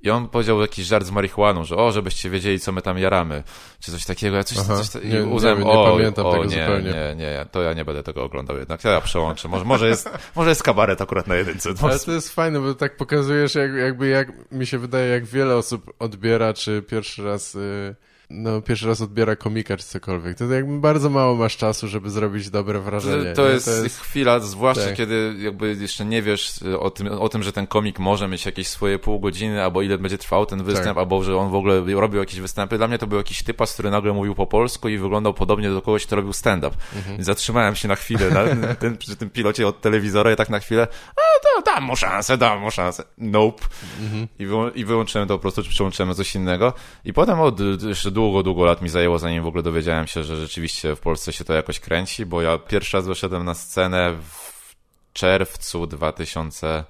I on powiedział jakiś żart z marihuaną, że o, żebyście wiedzieli, co my tam jaramy, czy coś takiego. Ja coś, Aha, coś, coś nie, uzem, nie, nie, o, pamiętam o, tego nie, zupełnie. Nie, nie, to ja nie będę tego oglądał jednak, ja przełączę. Może, może, jest, może jest kabaret akurat na jedynce. No. Ale to jest fajne, bo tak pokazujesz, jak, jakby jak mi się wydaje, jak wiele osób odbiera, czy pierwszy raz... Y, no, pierwszy raz odbiera komika czy cokolwiek, to jakby bardzo mało masz czasu, żeby zrobić dobre wrażenie. To, to, jest, to jest, chwila, zwłaszcza tak. kiedy jakby jeszcze nie wiesz y, o tym, o tym, że ten komik może mieć jakieś swoje pół godziny, albo ile będzie trwał ten występ, tak. albo że on w ogóle robił jakieś występy. Dla mnie to był jakiś typas, który nagle mówił po polsku i wyglądał podobnie do kogoś, kto robił stand-up. Mhm. Zatrzymałem się na chwilę na, ten, przy tym pilocie od telewizora i tak na chwilę, a to dam mu szansę, dam mu szansę. Nope. Mhm. I, wy I, wyłączyłem to po prostu, czy przyłączyłem coś innego. I potem od y, jeszcze długo, długo lat mi zajęło, zanim w ogóle dowiedziałem się, że rzeczywiście w Polsce się to jakoś kręci, bo ja pierwszy raz wyszedłem na scenę w czerwcu 2000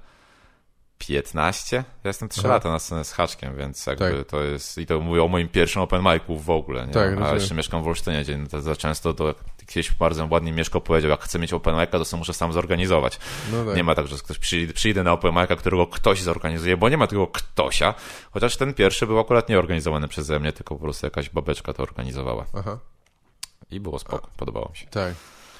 15? Ja jestem 3 Aha. lata na scenę z haczkiem, więc jakby tak. to jest. I to mówię o moim pierwszym open micu w ogóle. Nie? Tak, A jeszcze mieszkam w Olsztynie, gdzie za często to kiedyś bardzo ładnie Mieszko powiedział, jak chcę mieć open mica, to sobie muszę sam zorganizować. No tak. Nie ma tak, że ktoś przyjdzie, przyjdę na open mica, którego ktoś zorganizuje, bo nie ma tego ktośa. Chociaż ten pierwszy był akurat nieorganizowany przeze mnie, tylko po prostu jakaś babeczka to organizowała. Aha. I było spoko, podobało mi się. Tak.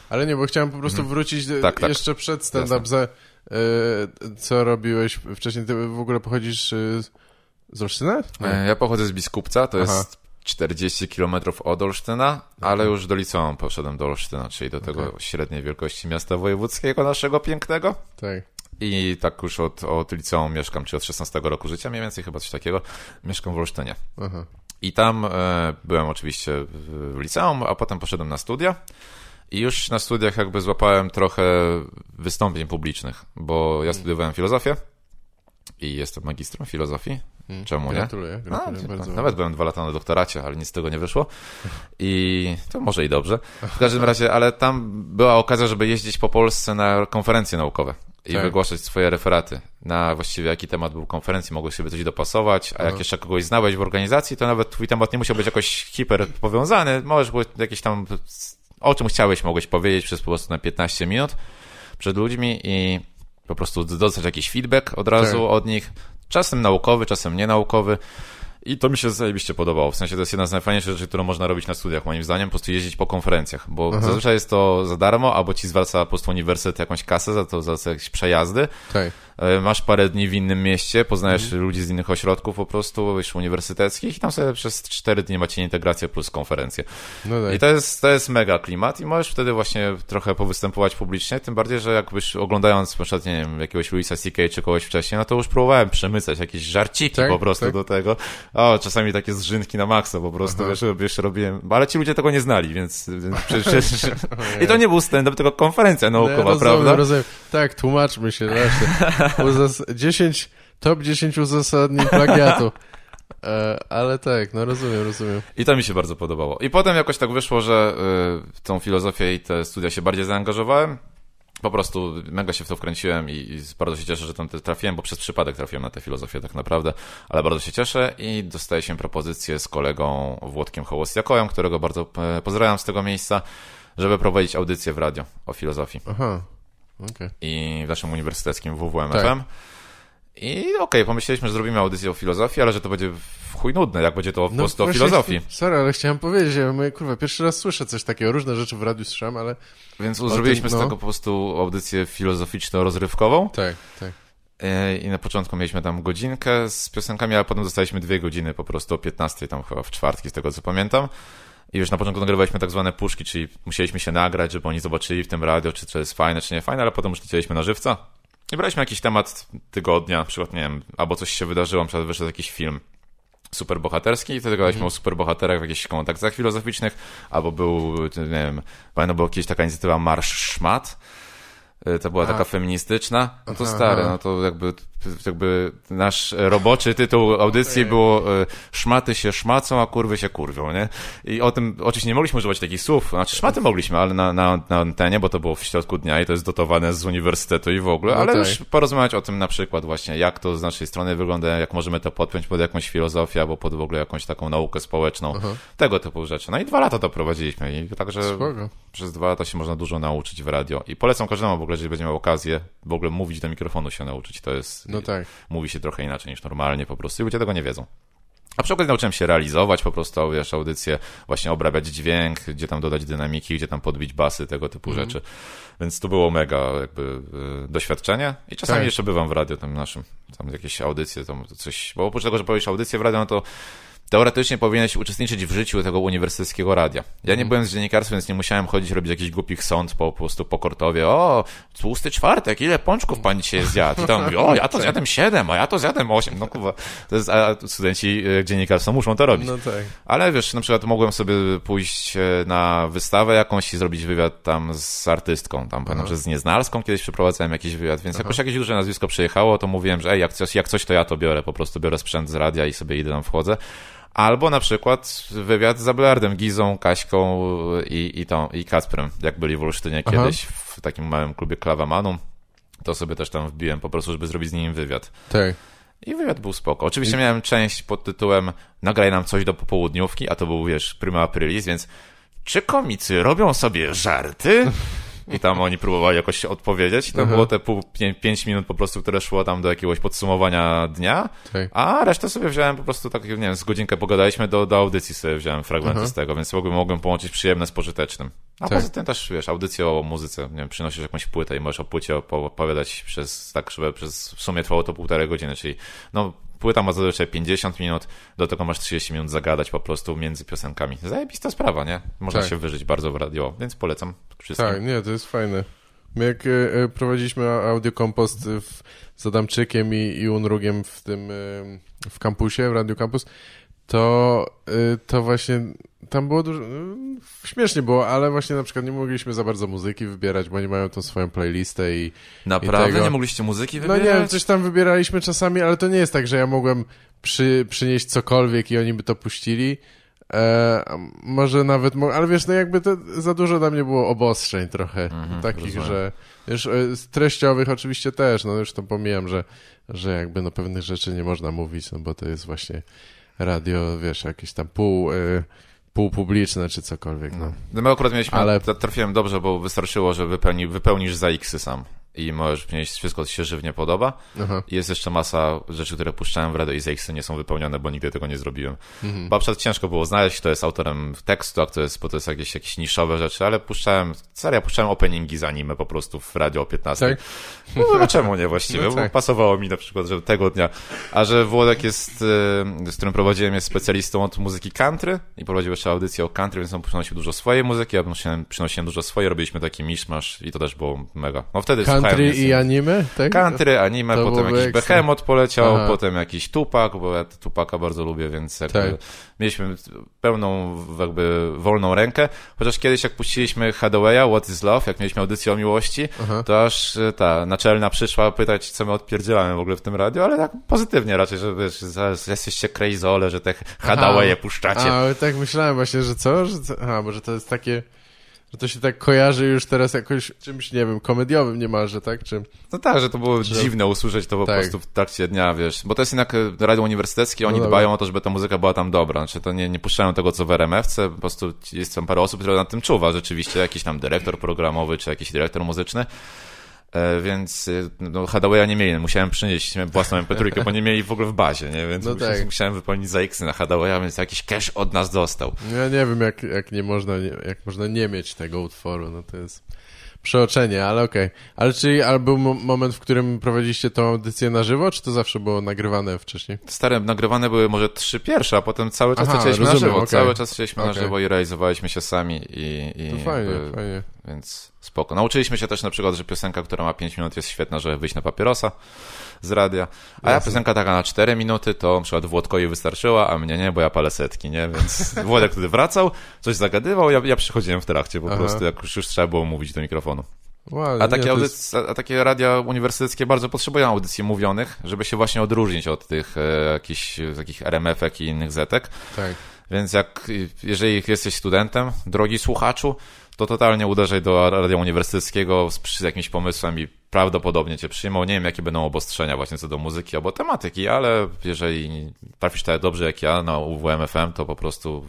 Ale nie, bo chciałem po prostu mhm. wrócić tak, tak. jeszcze tak. przed stand-up. E, co robiłeś wcześniej? Ty w ogóle pochodzisz e, z Olsztyna? E, ja pochodzę z Biskupca, to Aha. jest 40 km od Olsztyna, okay. ale już do liceum poszedłem do Olsztyna, czyli do tego okay. średniej wielkości miasta wojewódzkiego naszego pięknego. Tak. I tak już od, od liceum mieszkam, czy od 16 roku życia mniej więcej, chyba coś takiego, mieszkam w Olsztynie. Aha. I tam e, byłem oczywiście w liceum, a potem poszedłem na studia. I już na studiach jakby złapałem trochę wystąpień publicznych, bo ja mm. studiowałem filozofię i jestem magistrem filozofii. Mm. Czemu gratuluję, nie? Gratuluję, bardzo. Nawet byłem dwa lata na doktoracie, ale nic z tego nie wyszło. I to może i dobrze. W każdym razie, ale tam była okazja, żeby jeździć po Polsce na konferencje naukowe i tak. wygłaszać swoje referaty na właściwie jaki temat był konferencji, mogłeś sobie coś dopasować, a jak no. jeszcze kogoś znałeś w organizacji, to nawet twój temat nie musiał być jakoś hiper powiązany, możesz być jakieś tam o czym chciałeś, mogłeś powiedzieć przez po prostu na 15 minut przed ludźmi i po prostu dostać jakiś feedback od razu tak. od nich, czasem naukowy, czasem nienaukowy. I to mi się zajebiście podobało. W sensie to jest jedna z najfajniejszych rzeczy, którą można robić na studiach, moim zdaniem, po prostu jeździć po konferencjach, bo Aha. Mhm. zazwyczaj jest to za darmo, albo ci zwraca po prostu uniwersytet jakąś kasę za to, za jakieś przejazdy. Tak. E, masz parę dni w innym mieście, poznajesz mhm. ludzi z innych ośrodków po prostu, już uniwersyteckich i tam sobie przez cztery dni macie integrację plus konferencję. No tak. I to jest, to jest mega klimat i możesz wtedy właśnie trochę powystępować publicznie, tym bardziej, że jakbyś oglądając na przykład, nie wiem, jakiegoś Louisa C.K. czy kogoś wcześniej, no to już próbowałem przemycać jakieś żarciki tak, po prostu tak. do tego. O, czasami takie zrzynki na maksa po prostu, Aha. wiesz, robiłem, ale ci ludzie tego nie znali, więc, przecież... I to nie był stand-up, tylko konferencja naukowa, no, rozumiem, prawda? Rozumiem. Tak, tłumaczmy się, Uzas 10, top 10 uzasadnień plagiatu. E, ale tak, no rozumiem, rozumiem. I to mi się bardzo podobało. I potem jakoś tak wyszło, że y, tą filozofię i te studia się bardziej zaangażowałem. Po prostu mega się w to wkręciłem i, i bardzo się cieszę, że tam trafiłem, bo przez przypadek trafiłem na tę filozofię tak naprawdę, ale bardzo się cieszę i dostaję się propozycję z kolegą Włodkiem Hołosjakołem, którego bardzo e, pozdrawiam z tego miejsca, żeby prowadzić audycję w radio o filozofii. Aha. Okay. I w naszym uniwersyteckim WWMFM. Tak. I okej, okay, pomyśleliśmy, że zrobimy audycję o filozofii, ale że to będzie chuj nudne, jak będzie to po no, prostu o filozofii. Sorry, ale chciałem powiedzieć, ja my kurwa, pierwszy raz słyszę coś takiego, różne rzeczy w radiu słyszałem, ale... Więc zrobiliśmy tym, no. z tego no. po prostu audycję filozoficzno-rozrywkową. Tak, tak. E, I na początku mieliśmy tam godzinkę z piosenkami, ale potem dostaliśmy dwie godziny po prostu o 15, tam chyba w czwartki, z tego co pamiętam. I już na początku nagrywaliśmy tak zwane puszki, czyli musieliśmy się nagrać, żeby oni zobaczyli w tym radio, czy to jest fajne, czy nie fajne, ale potem już lecieliśmy na żywca. I braliśmy jakiś temat tygodnia, na przykład, nie wiem, albo coś się wydarzyło, na przykład wyszedł jakiś film superbohaterski i wtedy gadaliśmy mhm. o superbohaterach w jakichś kontaktach filozoficznych, albo był, nie wiem, pamiętam, była kiedyś taka inicjatywa Marsz Szmat, y, to była A. taka feministyczna, no to stare, no to jakby jakby nasz roboczy tytuł audycji było e, szmaty się szmacą, a kurwy się kurwią, nie? I o tym, oczywiście nie mogliśmy używać takich słów, znaczy szmaty mogliśmy, ale na, na, na antenie, bo to było w środku dnia i to jest dotowane z uniwersytetu i w ogóle, no ale okay. Tak. już porozmawiać o tym na przykład właśnie, jak to z naszej strony wygląda, jak możemy to podpiąć pod jakąś filozofię, albo pod w ogóle jakąś taką naukę społeczną, tego typu rzeczy. No i dwa lata to prowadziliśmy i także przez dwa lata się można dużo nauczyć w radio i polecam każdemu w ogóle, jeżeli będzie miał okazję w ogóle mówić do mikrofonu się nauczyć, to jest no y, tak. Mówi się trochę inaczej niż normalnie po prostu i ludzie tego nie wiedzą. A przy okazji nauczyłem się realizować po prostu, wiesz, audycję, właśnie obrabiać dźwięk, gdzie tam dodać dynamiki, gdzie tam podbić basy, tego typu mm rzeczy. Więc to było mega jakby y, doświadczenie i czasami tak. jeszcze bywam w radio tam naszym, tam jakieś audycje, tam coś, bo oprócz tego, że powiesz audycję w radio, no to teoretycznie powinieneś uczestniczyć w życiu tego uniwersyteckiego radia. Ja nie mm. byłem z dziennikarstwem, więc nie musiałem chodzić robić jakichś głupich sąd po, po prostu po Kortowie. O, tłusty czwartek, ile pączków pani dzisiaj zjadł? I tam mówi, o, ja to zjadłem siedem, a ja to zjadłem osiem. No kurwa, to jest, a studenci e, dziennikarstwa muszą to robić. No tak. Ale wiesz, na przykład mogłem sobie pójść e, na wystawę jakąś i zrobić wywiad tam z artystką, tam pamiętam, że z Nieznalską kiedyś przeprowadzałem jakiś wywiad, więc Aha. jakoś jakieś duże nazwisko przyjechało, to mówiłem, że ej, jak coś, jak coś to ja to biorę, po prostu biorę sprzęt z radia i sobie idę tam wchodzę. Albo na przykład wywiad z Abelardem, Gizą, Kaśką i, i, tą, i Kasprem, jak byli w Olsztynie Aha. kiedyś w takim małym klubie Klawamanu. To sobie też tam wbiłem po prostu, żeby zrobić z nim wywiad. Tak. I wywiad był spoko. Oczywiście I... miałem część pod tytułem nagraj nam coś do popołudniówki, a to był, wiesz, prima aprilis, więc czy komicy robią sobie żarty? i tam oni próbowali jakoś odpowiedzieć. I to było te pół, pię, pięć minut po prostu, które szło tam do jakiegoś podsumowania dnia, tak. a resztę sobie wziąłem po prostu tak, nie wiem, z godzinkę pogadaliśmy, do, do audycji sobie wziąłem fragmenty z tego, więc mogłem, mogłem połączyć przyjemne z pożytecznym. A tak. poza tym też, wiesz, audycję o muzyce, nie wiem, przynosisz jakąś płytę i możesz o płycie opowiadać przez, tak, żeby przez, w sumie trwało to półtorej godziny, czyli no Płyta ma zazwyczaj 50 minut, do tego masz 30 minut zagadać po prostu między piosenkami. Zajebista sprawa, nie? Można tak. się wyżyć bardzo w radio, więc polecam wszystkim. Tak, nie, to jest fajne. My jak e, e, prowadziliśmy audiokompost e, z Adamczykiem i, i Unrugiem w tym w kampusie, w Radio Campus, to, y, to właśnie tam było dużo. Y, śmiesznie było, ale właśnie na przykład nie mogliśmy za bardzo muzyki wybierać, bo oni mają tą swoją playlistę i. Naprawdę? I nie mogliście muzyki wybierać? No nie wiem, coś tam wybieraliśmy czasami, ale to nie jest tak, że ja mogłem przy, przynieść cokolwiek i oni by to puścili. E, może nawet, ale wiesz, no jakby to za dużo dla mnie było obostrzeń trochę, mhm, takich, rozumiem. że już e, treściowych oczywiście też, no już to pomijam, że, że jakby no pewnych rzeczy nie można mówić, no bo to jest właśnie radio, wiesz, jakieś tam pół... Y, publiczne czy cokolwiek. No. No my akurat mieliśmy, ale... trafiłem dobrze, bo wystarczyło, że wypełni, wypełnisz za X sam i możesz wnieść wszystko, co się żywnie podoba. Aha. Jest jeszcze masa rzeczy, które puszczałem w radio i ZX nie są wypełnione, bo nigdy tego nie zrobiłem. Mhm. Babczat ciężko było znaleźć, kto jest autorem tekstu, a kto jest, bo to jest jakieś, jakieś niszowe rzeczy, ale puszczałem, seria, puszczałem openingi za anime po prostu w Radio o 15. Tak? No, no, no, czemu nie właściwie, no, tak. bo pasowało mi na przykład, że tego dnia, a że Włodek jest, y, z którym prowadziłem, jest specjalistą od muzyki country i prowadził jeszcze audycję o country, więc on przynosił dużo swojej muzyki, ja przynosiłem, przynosiłem dużo swojej, robiliśmy taki miszmasz i to też było mega. No wtedy Count Country i anime? Tak? Country, anime, to potem jakiś Behemoth poleciał, Aha. potem jakiś Tupak, bo ja Tupaka bardzo lubię, więc jakby tak. mieliśmy pełną jakby wolną rękę, chociaż kiedyś jak puściliśmy Hadawaya, What is Love, jak mieliśmy audycję o miłości, Aha. to aż e, ta naczelna przyszła pytać, co my odpierdzielamy w ogóle w tym radiu, ale tak pozytywnie raczej, że wiesz, jesteście crazy, ole, że te Hadawaye puszczacie. A, tak myślałem właśnie, że co? Że co? A, może to jest takie że to się tak kojarzy już teraz jakoś czymś, nie wiem, komediowym niemalże, tak? Czy... No tak, że to było że... dziwne usłyszeć to po tak. prostu w trakcie dnia, wiesz, bo to jest jednak e, radio uniwersyteckie, no oni no dbają o to, żeby ta muzyka była tam dobra, znaczy to nie, nie puszczają tego, co w rmf po prostu jest tam parę osób, które nad tym czuwa rzeczywiście, jakiś tam dyrektor programowy, czy jakiś dyrektor muzyczny, E, więc y, no, Hadawaya nie mieli, no, musiałem przynieść własną mp bo nie mieli w ogóle w bazie, nie? więc no tak. musiałem wypełnić za X na Hadawaya, więc jakiś cash od nas dostał. Ja nie wiem, jak, jak, nie można, jak można nie mieć tego utworu, no to jest przeoczenie, ale okej. Okay. Ale czyli ale był moment, w którym prowadziliście tą audycję na żywo, czy to zawsze było nagrywane wcześniej? Stare, nagrywane były może trzy pierwsze, a potem cały czas chcieliśmy na żywo. Okay. Cały czas chcieliśmy okay. na żywo i realizowaliśmy się sami i... i to fajnie, jakby, fajnie. Więc spoko. Nauczyliśmy się też na przykład, że piosenka, która ma 5 minut jest świetna, żeby wyjść na papierosa z radia, a ja piosenka taka na 4 minuty to na przykład Włodkowi wystarczyła, a mnie nie, bo ja palę setki, nie? Więc Włodek wtedy wracał, coś zagadywał, ja, ja przychodziłem w trakcie po Aha. prostu, jak już, już trzeba było mówić do mikrofonu. Wow, a, takie nie, jest... a takie radia uniwersyteckie bardzo potrzebują audycji mówionych, żeby się właśnie odróżnić od tych e, jakichś takich RMF-ek i innych zetek. Tak. Więc jak, jeżeli jesteś studentem, drogi słuchaczu, to totalnie uderzaj do Radia Uniwersyteckiego z, z jakimś pomysłem i prawdopodobnie cię przyjmą. Nie wiem, jakie będą obostrzenia właśnie co do muzyki albo tematyki, ale jeżeli trafisz tak dobrze jak ja na UWMFM, to po prostu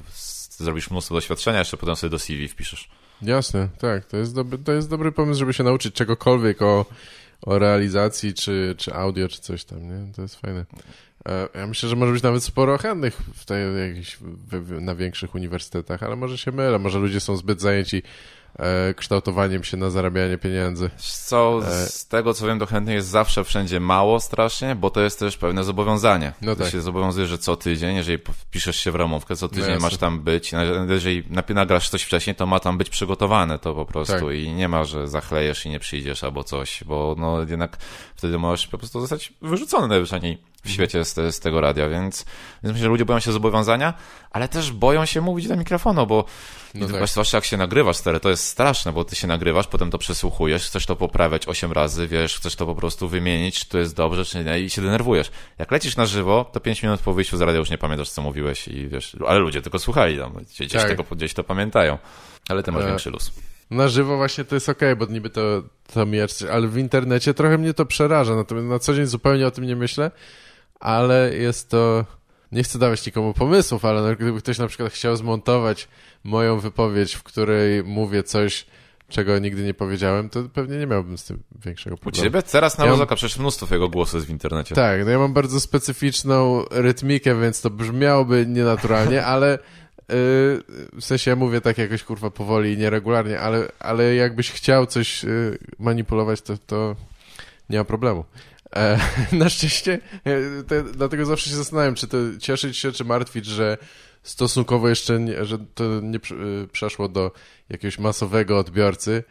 zrobisz mnóstwo doświadczenia, jeszcze potem sobie do CV wpiszesz. Jasne, tak. To jest dobry, to jest dobry pomysł, żeby się nauczyć czegokolwiek o, o realizacji, czy, czy audio, czy coś tam, nie? To jest fajne. E, ja myślę, że może być nawet sporo chętnych w tej, na większych uniwersytetach, ale może się mylę, może ludzie są zbyt zajęci e, kształtowaniem się na zarabianie pieniędzy. Co, e, z tego co wiem, do chętnych jest zawsze wszędzie mało strasznie, bo to jest też pewne zobowiązanie. No tak. Ty się zobowiązuje, że co tydzień, jeżeli piszesz się w ramówkę, co tydzień no masz tam być, jeżeli nagrasz coś wcześniej, to ma tam być przygotowane to po prostu tak. i nie ma, że zachlejesz i nie przyjdziesz albo coś, bo no jednak wtedy możesz po prostu zostać wyrzucony najwyżej w świecie z, te, z tego radia, więc, więc, myślę, że ludzie boją się zobowiązania, ale też boją się mówić do mikrofonu, bo no tak. zwłaszcza jak się nagrywasz, stary, to jest straszne, bo ty się nagrywasz, potem to przesłuchujesz, chcesz to poprawiać 8 razy, wiesz, chcesz to po prostu wymienić, czy to jest dobrze, czy nie, i się denerwujesz. Jak lecisz na żywo, to 5 minut po wyjściu z radia już nie pamiętasz, co mówiłeś i wiesz, ale ludzie tylko słuchali tam, gdzieś, tak. tego, gdzieś to pamiętają, ale ty masz e... większy luz. Na żywo właśnie to jest okej, bo niby to, to mierz, ale w internecie trochę mnie to przeraża, natomiast na co dzień zupełnie o tym nie myślę ale jest to... Nie chcę dawać nikomu pomysłów, ale no, gdyby ktoś na przykład chciał zmontować moją wypowiedź, w której mówię coś, czego nigdy nie powiedziałem, to pewnie nie miałbym z tym większego problemu. U ciebie teraz na ja muzyka, mam... przecież mnóstwo jego głosów jest w internecie. Tak, no ja mam bardzo specyficzną rytmikę, więc to brzmiałoby nienaturalnie, ale yy, w sensie ja mówię tak jakoś kurwa powoli i nieregularnie, ale, ale jakbyś chciał coś yy, manipulować, to, to nie ma problemu. E, na szczęście, e, te, dlatego zawsze się zastanawiam, czy to cieszyć się, czy martwić, że stosunkowo jeszcze, nie, że to nie e, przeszło do jakiegoś masowego odbiorcy,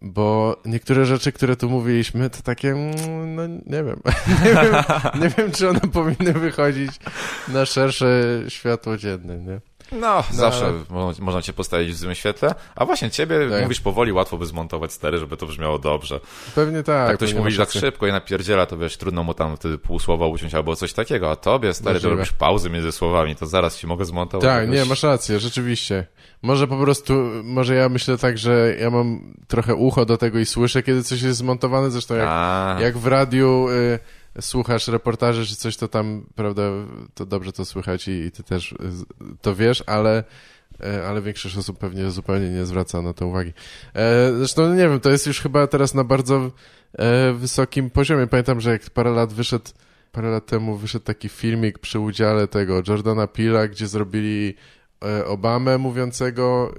bo niektóre rzeczy, które tu mówiliśmy, to takie, mm, no nie wiem, nie wiem, nie wiem czy one powinny wychodzić na szersze światło dzienne, nie? No, no, zawsze można cię postawić w złym świetle. A właśnie ciebie, tak. mówisz powoli, łatwo by zmontować stery, żeby to brzmiało dobrze. Pewnie tak. Jak ktoś mówi tak szybko i napierdziela, to wiesz, trudno mu tam wtedy pół słowa albo coś takiego. A tobie, stary, Możliwe. to robisz pauzy między słowami, to zaraz ci mogę zmontować. Tak, nie, masz rację, rzeczywiście. Może po prostu, może ja myślę tak, że ja mam trochę ucho do tego i słyszę, kiedy coś jest zmontowane. Zresztą jak, jak w radiu... Y, słuchasz reportaży czy coś, to tam, prawda, to dobrze to słychać i, i ty też y, to wiesz, ale e, ale większość osób pewnie zupełnie nie zwraca na to uwagi. E, zresztą no nie wiem, to jest już chyba teraz na bardzo e, wysokim poziomie. Pamiętam, że jak parę lat wyszedł, parę lat temu wyszedł taki filmik przy udziale tego Jordana Pila, gdzie zrobili Obamę mówiącego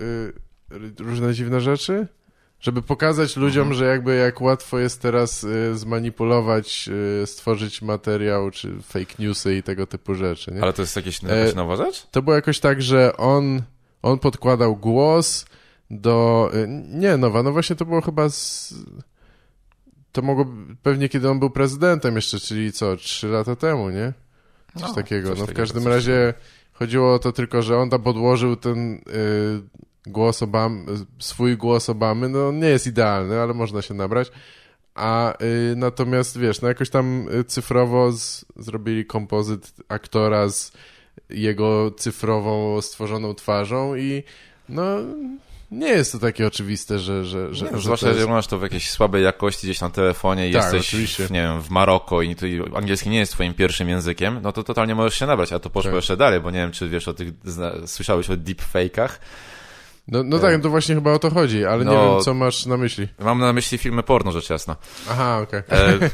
y, różne dziwne rzeczy. Żeby pokazać ludziom, mhm. że jakby jak łatwo jest teraz y, zmanipulować, y, stworzyć materiał, czy fake newsy i tego typu rzeczy. Nie? Ale to jest jakieś, e, jakaś nowa rzecz? To było jakoś tak, że on, on podkładał głos do... Y, nie, nowa, no właśnie to było chyba z... To mogło pewnie kiedy on był prezydentem jeszcze, czyli co, trzy lata temu, nie? Coś no, takiego. Coś no w takiego, każdym razie chodziło o to tylko, że on tam podłożył ten głos Obamy, swój głos Obamy, no nie jest idealny, ale można się nabrać. A y, natomiast wiesz, no jakoś tam y, cyfrowo z, zrobili kompozyt aktora z jego cyfrową stworzoną twarzą i no nie jest to takie oczywiste, że... że, że, nie, że zwłaszcza, jest... że masz to w jakiejś słabej jakości gdzieś na telefonie i tak, jesteś, oczywiście. nie wiem, w Maroko i angielski nie jest twoim pierwszym językiem, no to totalnie możesz się nabrać, a to poszło tak. jeszcze dalej, bo nie wiem, czy wiesz o tych, zna, słyszałeś o deepfake'ach, no, no tak, no to właśnie chyba o to chodzi, ale no, nie wiem, co masz na myśli. Mam na myśli filmy porno, rzecz jasna. Aha, okej. E, okay.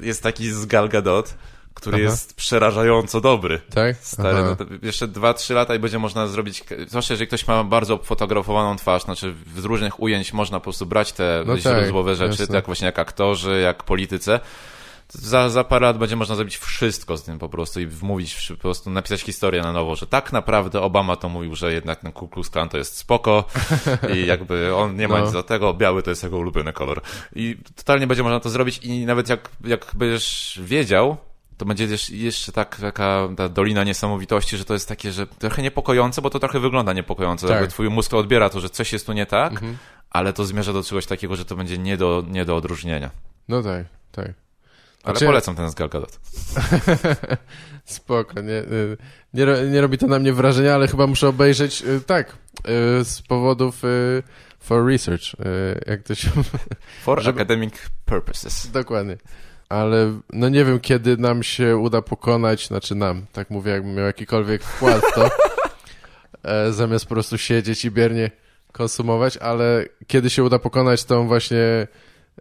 Jest taki z Gal Gadot, który Aha. jest przerażająco dobry. Tak? Stary, no, jeszcze 2-3 lata i będzie można zrobić, zwłaszcza jeżeli ktoś ma bardzo fotografowaną twarz, znaczy z różnych ujęć można po prostu brać te no tak, źródłowe tak, rzeczy, jasne. tak właśnie jak aktorzy, jak polityce za, za parę lat będzie można zrobić wszystko z tym po prostu i wmówić, po prostu napisać historię na nowo, że tak naprawdę Obama to mówił, że jednak ten Ku Klux Klan to jest spoko i jakby on nie ma no. nic do tego, biały to jest jego ulubiony kolor. I totalnie będzie można to zrobić i nawet jak, jak będziesz wiedział, to będzie jeszcze tak, taka ta dolina niesamowitości, że to jest takie, że trochę niepokojące, bo to trochę wygląda niepokojące, Tak. Jakby twój mózg odbiera to, że coś jest tu nie tak, mhm. ale to zmierza do czegoś takiego, że to będzie nie do, nie do odróżnienia. No tak, tak. Ale znaczy- polecam ten z Gal Gadot. Spoko, nie, y, nie, nie robi to na mnie wrażenia, ale chyba muszę obejrzeć, y, tak, y, z powodów for research, jak to się... For żeby... academic purposes. Dokładnie. Ale no nie wiem, kiedy nam się uda pokonać, znaczy nam, tak mówię, jakbym miał jakikolwiek wkład to, e, zamiast po prostu siedzieć i biernie konsumować, ale kiedy się uda pokonać tą właśnie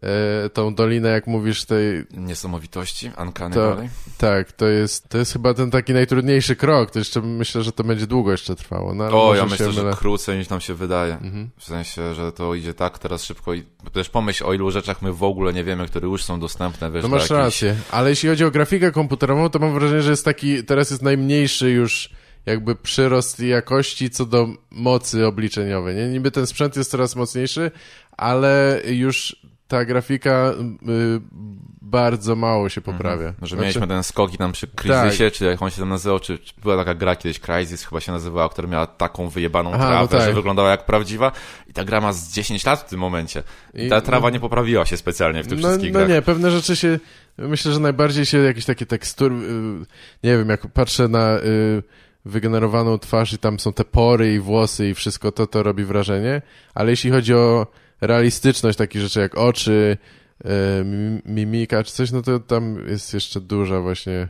E, tą dolinę, jak mówisz, tej... Niesamowitości, Uncanny to, Valley. Tak, to jest, to jest chyba ten taki najtrudniejszy krok, to jeszcze myślę, że to będzie długo jeszcze trwało. No, o, ja myślę, mylę. że krócej niż nam się wydaje. Mhm. W sensie, że to idzie tak teraz szybko i też pomyśl o ilu rzeczach my w ogóle nie wiemy, które już są dostępne. Wiesz, no masz rację, ale jeśli chodzi o grafikę komputerową, to mam wrażenie, że jest taki, teraz jest najmniejszy już jakby przyrost jakości co do mocy obliczeniowej. Nie? Niby ten sprzęt jest coraz mocniejszy, ale już ta grafika y, bardzo mało się mhm. poprawia. Mhm. Że znaczy, mieliśmy ten skoki tam przy kryzysie, tak. czy jak on się tam nazywał, czy, czy, była taka gra kiedyś, kryzys chyba się nazywała, która miała taką wyjebaną Aha, no trawę, no tak. że wyglądała jak prawdziwa i ta gra ma z 10 lat w tym momencie. I ta no- trawa nie poprawiła się specjalnie w tych no, wszystkich grach. No nie, pewne rzeczy się, myślę, że najbardziej się jakieś takie tekstury, y, nie wiem, jak patrzę na... Y, wygenerowaną twarz i tam są te pory i włosy i wszystko to, to robi wrażenie, ale jeśli chodzi o realistyczność takich rzeczy jak oczy, mimika czy coś, no to tam jest jeszcze duża właśnie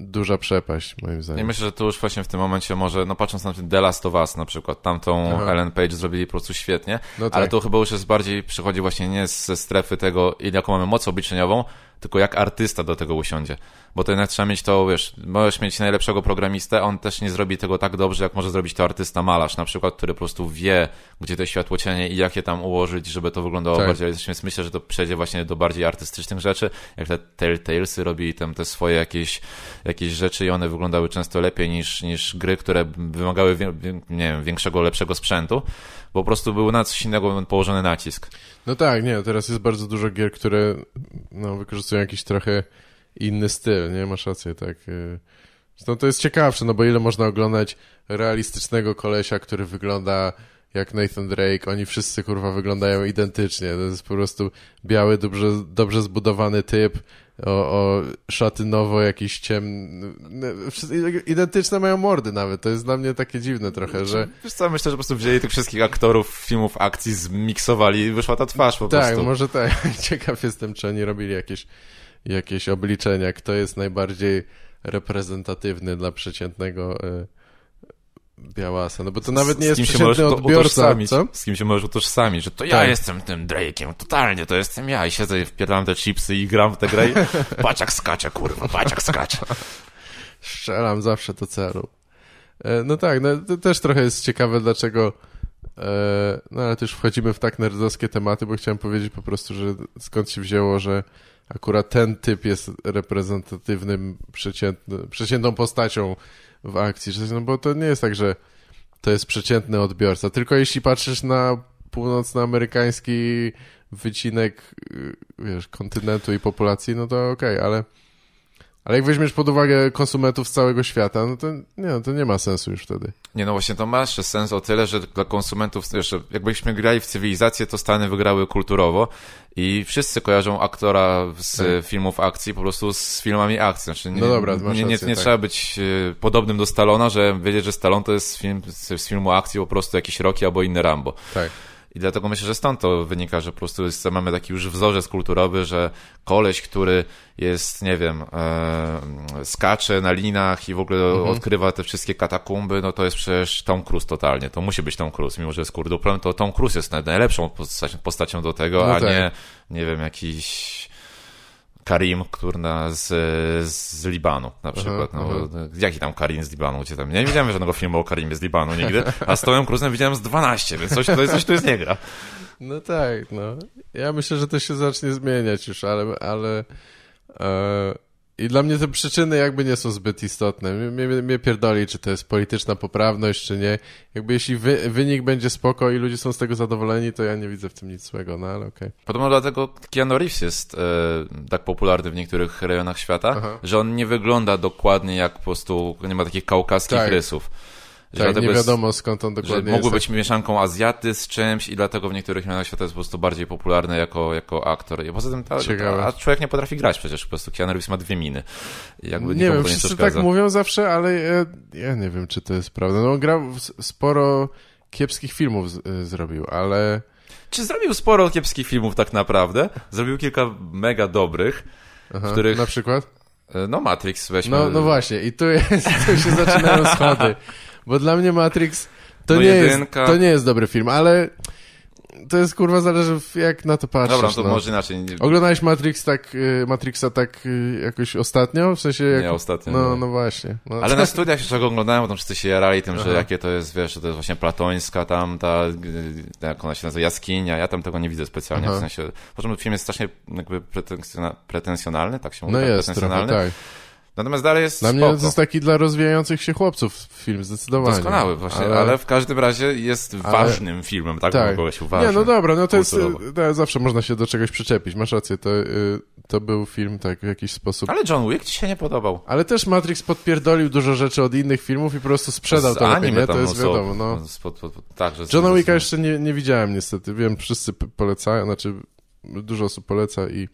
duża przepaść, moim zdaniem. I myślę, że tu już właśnie w tym momencie może, no patrząc na The Last of Us na przykład, tamtą Aha. Ellen Page zrobili po prostu świetnie, no tak. ale to chyba już jest bardziej, przychodzi właśnie nie ze strefy tego, jaką mamy moc obliczeniową, tylko jak artysta do tego usiądzie. Bo to jednak trzeba mieć to, wiesz, możesz mieć najlepszego programistę, on też nie zrobi tego tak dobrze, jak może zrobić to artysta malarz, na przykład, który po prostu wie, gdzie to światło cienie i jak je tam ułożyć, żeby to wyglądało tak. bardziej realistycznie. Więc myślę, że to przejdzie właśnie do bardziej artystycznych rzeczy, jak te Telltalesy robiły tam te swoje jakieś, jakieś rzeczy i one wyglądały często lepiej niż, niż gry, które wymagały, nie wiem, większego, lepszego sprzętu, bo po prostu był na coś innego położony nacisk. No tak, nie, teraz jest bardzo dużo gier, które no, wykorzystują jakiś trochę inny styl, nie? Masz rację, tak. Y, no to jest ciekawsze, no bo ile można oglądać realistycznego kolesia, który wygląda jak Nathan Drake, oni wszyscy kurwa wyglądają identycznie. To jest po prostu biały, dobrze, dobrze zbudowany typ, o, o szatynowo jakiś ciemne. Identyczne mają mordy nawet. To jest dla mnie takie dziwne trochę, że. Wiesz co, myślę, że po prostu wzięli tych wszystkich aktorów filmów akcji, zmiksowali i wyszła ta twarz po tak, prostu. Tak, może tak. Ciekaw jestem, czy oni robili jakieś, jakieś obliczenia, kto jest najbardziej reprezentatywny dla przeciętnego. Y Białasa, no bo to nawet nie jest przeciętny odbiorca, co? Z kim się możesz utożsamić, że to ja tak. jestem tym Drake'iem, totalnie, to jestem ja i siedzę i wpierdam te chipsy i gram w tę grę i paciak skacze, kurwa, paciak skacze. Strzelam zawsze do celu. E, no tak, no to też trochę jest ciekawe, dlaczego e, no ale też wchodzimy w tak nerdowskie tematy, bo chciałem powiedzieć po prostu, że skąd się wzięło, że akurat ten typ jest reprezentatywnym, przeciętną postacią w akcji, coś, no bo to nie jest tak, że to jest przeciętny odbiorca, tylko jeśli patrzysz na północnoamerykański wycinek, y, wiesz, kontynentu i populacji, no to okej, okay, ale ale jak weźmiesz pod uwagę konsumentów z całego świata, no to nie, no to nie ma sensu już wtedy. Nie, no właśnie to ma jeszcze sens o tyle, że dla konsumentów, wiesz, jakbyśmy grali w cywilizację, to Stany wygrały kulturowo i wszyscy kojarzą aktora z tak. filmów akcji po prostu z filmami akcji. Znaczy, nie, no dobra, nie, nie, nie, rację, nie tak. trzeba być e, podobnym do Stalona, że wiedzieć, że Stalon to jest film, z filmu akcji po prostu jakiś Rocky albo inny Rambo. Tak. I dlatego myślę, że stąd to wynika, że po prostu jest, mamy taki już wzorzec kulturowy, że koleś, który jest, nie wiem, e, skacze na linach i w ogóle mhm. odkrywa te wszystkie katakumby, no to jest przecież Tom Cruise totalnie. To musi być Tom Cruise. Mimo, że jest kurduplem, to Tom Cruise jest najlepszą postacią, do tego, no a tak. nie, nie wiem, jakiś Karim, kurna, e, z, z Libanu na przykład. No, aha, e, Jaki tam Karim z Libanu? Gdzie tam? Ja nie widziałem żadnego filmu o Karimie z Libanu nigdy, a z Tomem widziałem z 12, więc coś tutaj, coś tu jest nie gra. No tak, no. Ja myślę, że to się zacznie zmieniać już, ale, ale e, i dla mnie te przyczyny jakby nie są zbyt istotne. Mnie, mnie, mnie pierdoli, czy to jest polityczna poprawność, czy nie. Jakby jeśli wy, wynik będzie spoko i ludzie są z tego zadowoleni, to ja nie widzę w tym nic złego, no ale okej. Okay. Podobno dlatego Keanu Reeves jest e, tak popularny w niektórych rejonach świata, Aha. że on nie wygląda dokładnie jak po prostu, nie ma takich kaukaskich tak. rysów. Tak, dlatego nie wiadomo jest, skąd on dokładnie że Mogły być mieszanką Azjaty z czymś i dlatego w niektórych miastach świata jest po prostu bardziej popularny jako, jako aktor. I poza tym ta, ta, a człowiek nie potrafi grać przecież, po prostu Keanu Reeves ma dwie miny. Jakby nie wiem, wszyscy tak mówią zawsze, ale ja, ja, nie wiem, czy to jest prawda. No grał sporo kiepskich filmów z, y, zrobił, ale... Czy zrobił sporo kiepskich filmów tak naprawdę? Zrobił kilka mega dobrych, Aha, których... Na przykład? E, no Matrix weźmy. No, no właśnie, i tu, jest, tu się zaczynają schody. Bo dla mnie Matrix to, no nie, jest, to nie jest dobry film, ale to jest kurwa zależy jak na to patrzysz. Dobra, to no. może inaczej. Nie... Oglądałeś Matrix tak, y, Matrixa tak y, jakoś ostatnio? W sensie jak... Nie, ostatnio. No, no właśnie. No. Ale na studiach się czego tak oglądałem, bo tam wszyscy się jarali tym, Aha. że jakie to jest, wiesz, że to jest właśnie platońska tam, ta, y, jak ona się nazywa, jaskinia. Ja tam tego nie widzę specjalnie, Aha. w sensie, po prostu film jest strasznie jakby pretensjonalny, tak się mówi? No tak, jest, pretensjonalny. Trochę, tak. Natomiast dalej jest Dla mnie spoko. to jest taki dla rozwijających się chłopców film, zdecydowanie. Doskonały właśnie, ale, ale w każdym razie jest ale... ważnym filmem, tak? tak. Kogoś uważny, nie, no dobra, no to jest, to e, no, zawsze można się do czegoś przyczepić, masz rację, to, e, to był film tak w jakiś sposób. Ale John Wick ci się nie podobał. Ale też Matrix podpierdolił dużo rzeczy od innych filmów i po prostu sprzedał to lepiej, nie? To jest no, wiadomo, no. Spod, pod, pod, tak, John Wicka jeszcze nie, nie widziałem niestety, wiem, wszyscy polecają, znaczy dużo osób poleca i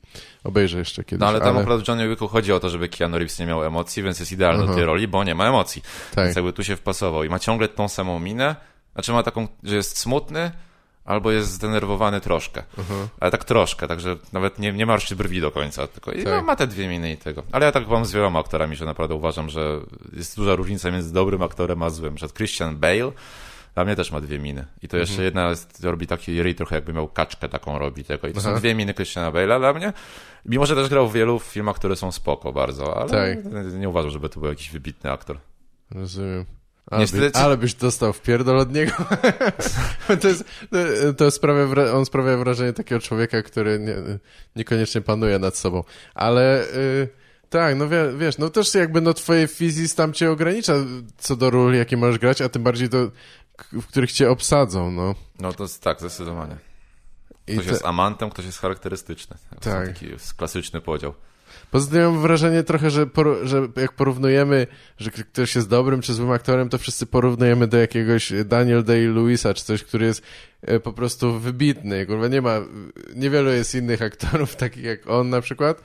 obejrzę jeszcze kiedyś. No ale tam ale... w Johnny Wicku chodzi o to, żeby Keanu Reeves nie miał emocji, więc jest idealny Aha. do tej roli, bo nie ma emocji. Tak. Więc jakby tu się wpasował i ma ciągle tą samą minę, znaczy ma taką, że jest smutny, albo jest zdenerwowany troszkę. Uh -huh. Ale tak troszkę, także nawet nie, nie marszczy brwi do końca. Tylko tak. No, ma te dwie miny i tego. Ale ja tak mam z wieloma aktorami, że naprawdę uważam, że jest duża różnica między dobrym aktorem a złym. Przed Christian Bale dla mnie też ma dwie miny. I to jeszcze mhm. jedna jest, robi taki ryj trochę jakby miał kaczkę taką robi tego. I to Aha. są dwie miny Christiana Bale'a dla mnie. Mimo, że też grał w wielu filmach, które są spoko bardzo, ale tak. nie, uważam, żeby to był jakiś wybitny aktor. Rozumiem. Ale, Niestety... by, ale byś dostał wpierdol od niego. to, jest, to sprawia, on sprawia wrażenie takiego człowieka, który nie, niekoniecznie panuje nad sobą. Ale y, tak, no wiesz, no też jakby no twoje fizis tam cię ogranicza co do ról, jakie możesz grać, a tym bardziej to w których cię obsadzą, no. No to jest tak, zdecydowanie. Ktoś te... jest amantem, ktoś jest charakterystyczny. tak. Taki jest klasyczny podział. Poza tym mam wrażenie trochę, że, por, że jak porównujemy, że ktoś jest dobrym czy złym aktorem, to wszyscy porównujemy do jakiegoś Daniel Day-Lewisa czy coś, który jest e, po prostu wybitny. Kurwa, nie ma, niewielu jest innych aktorów takich jak on na przykład.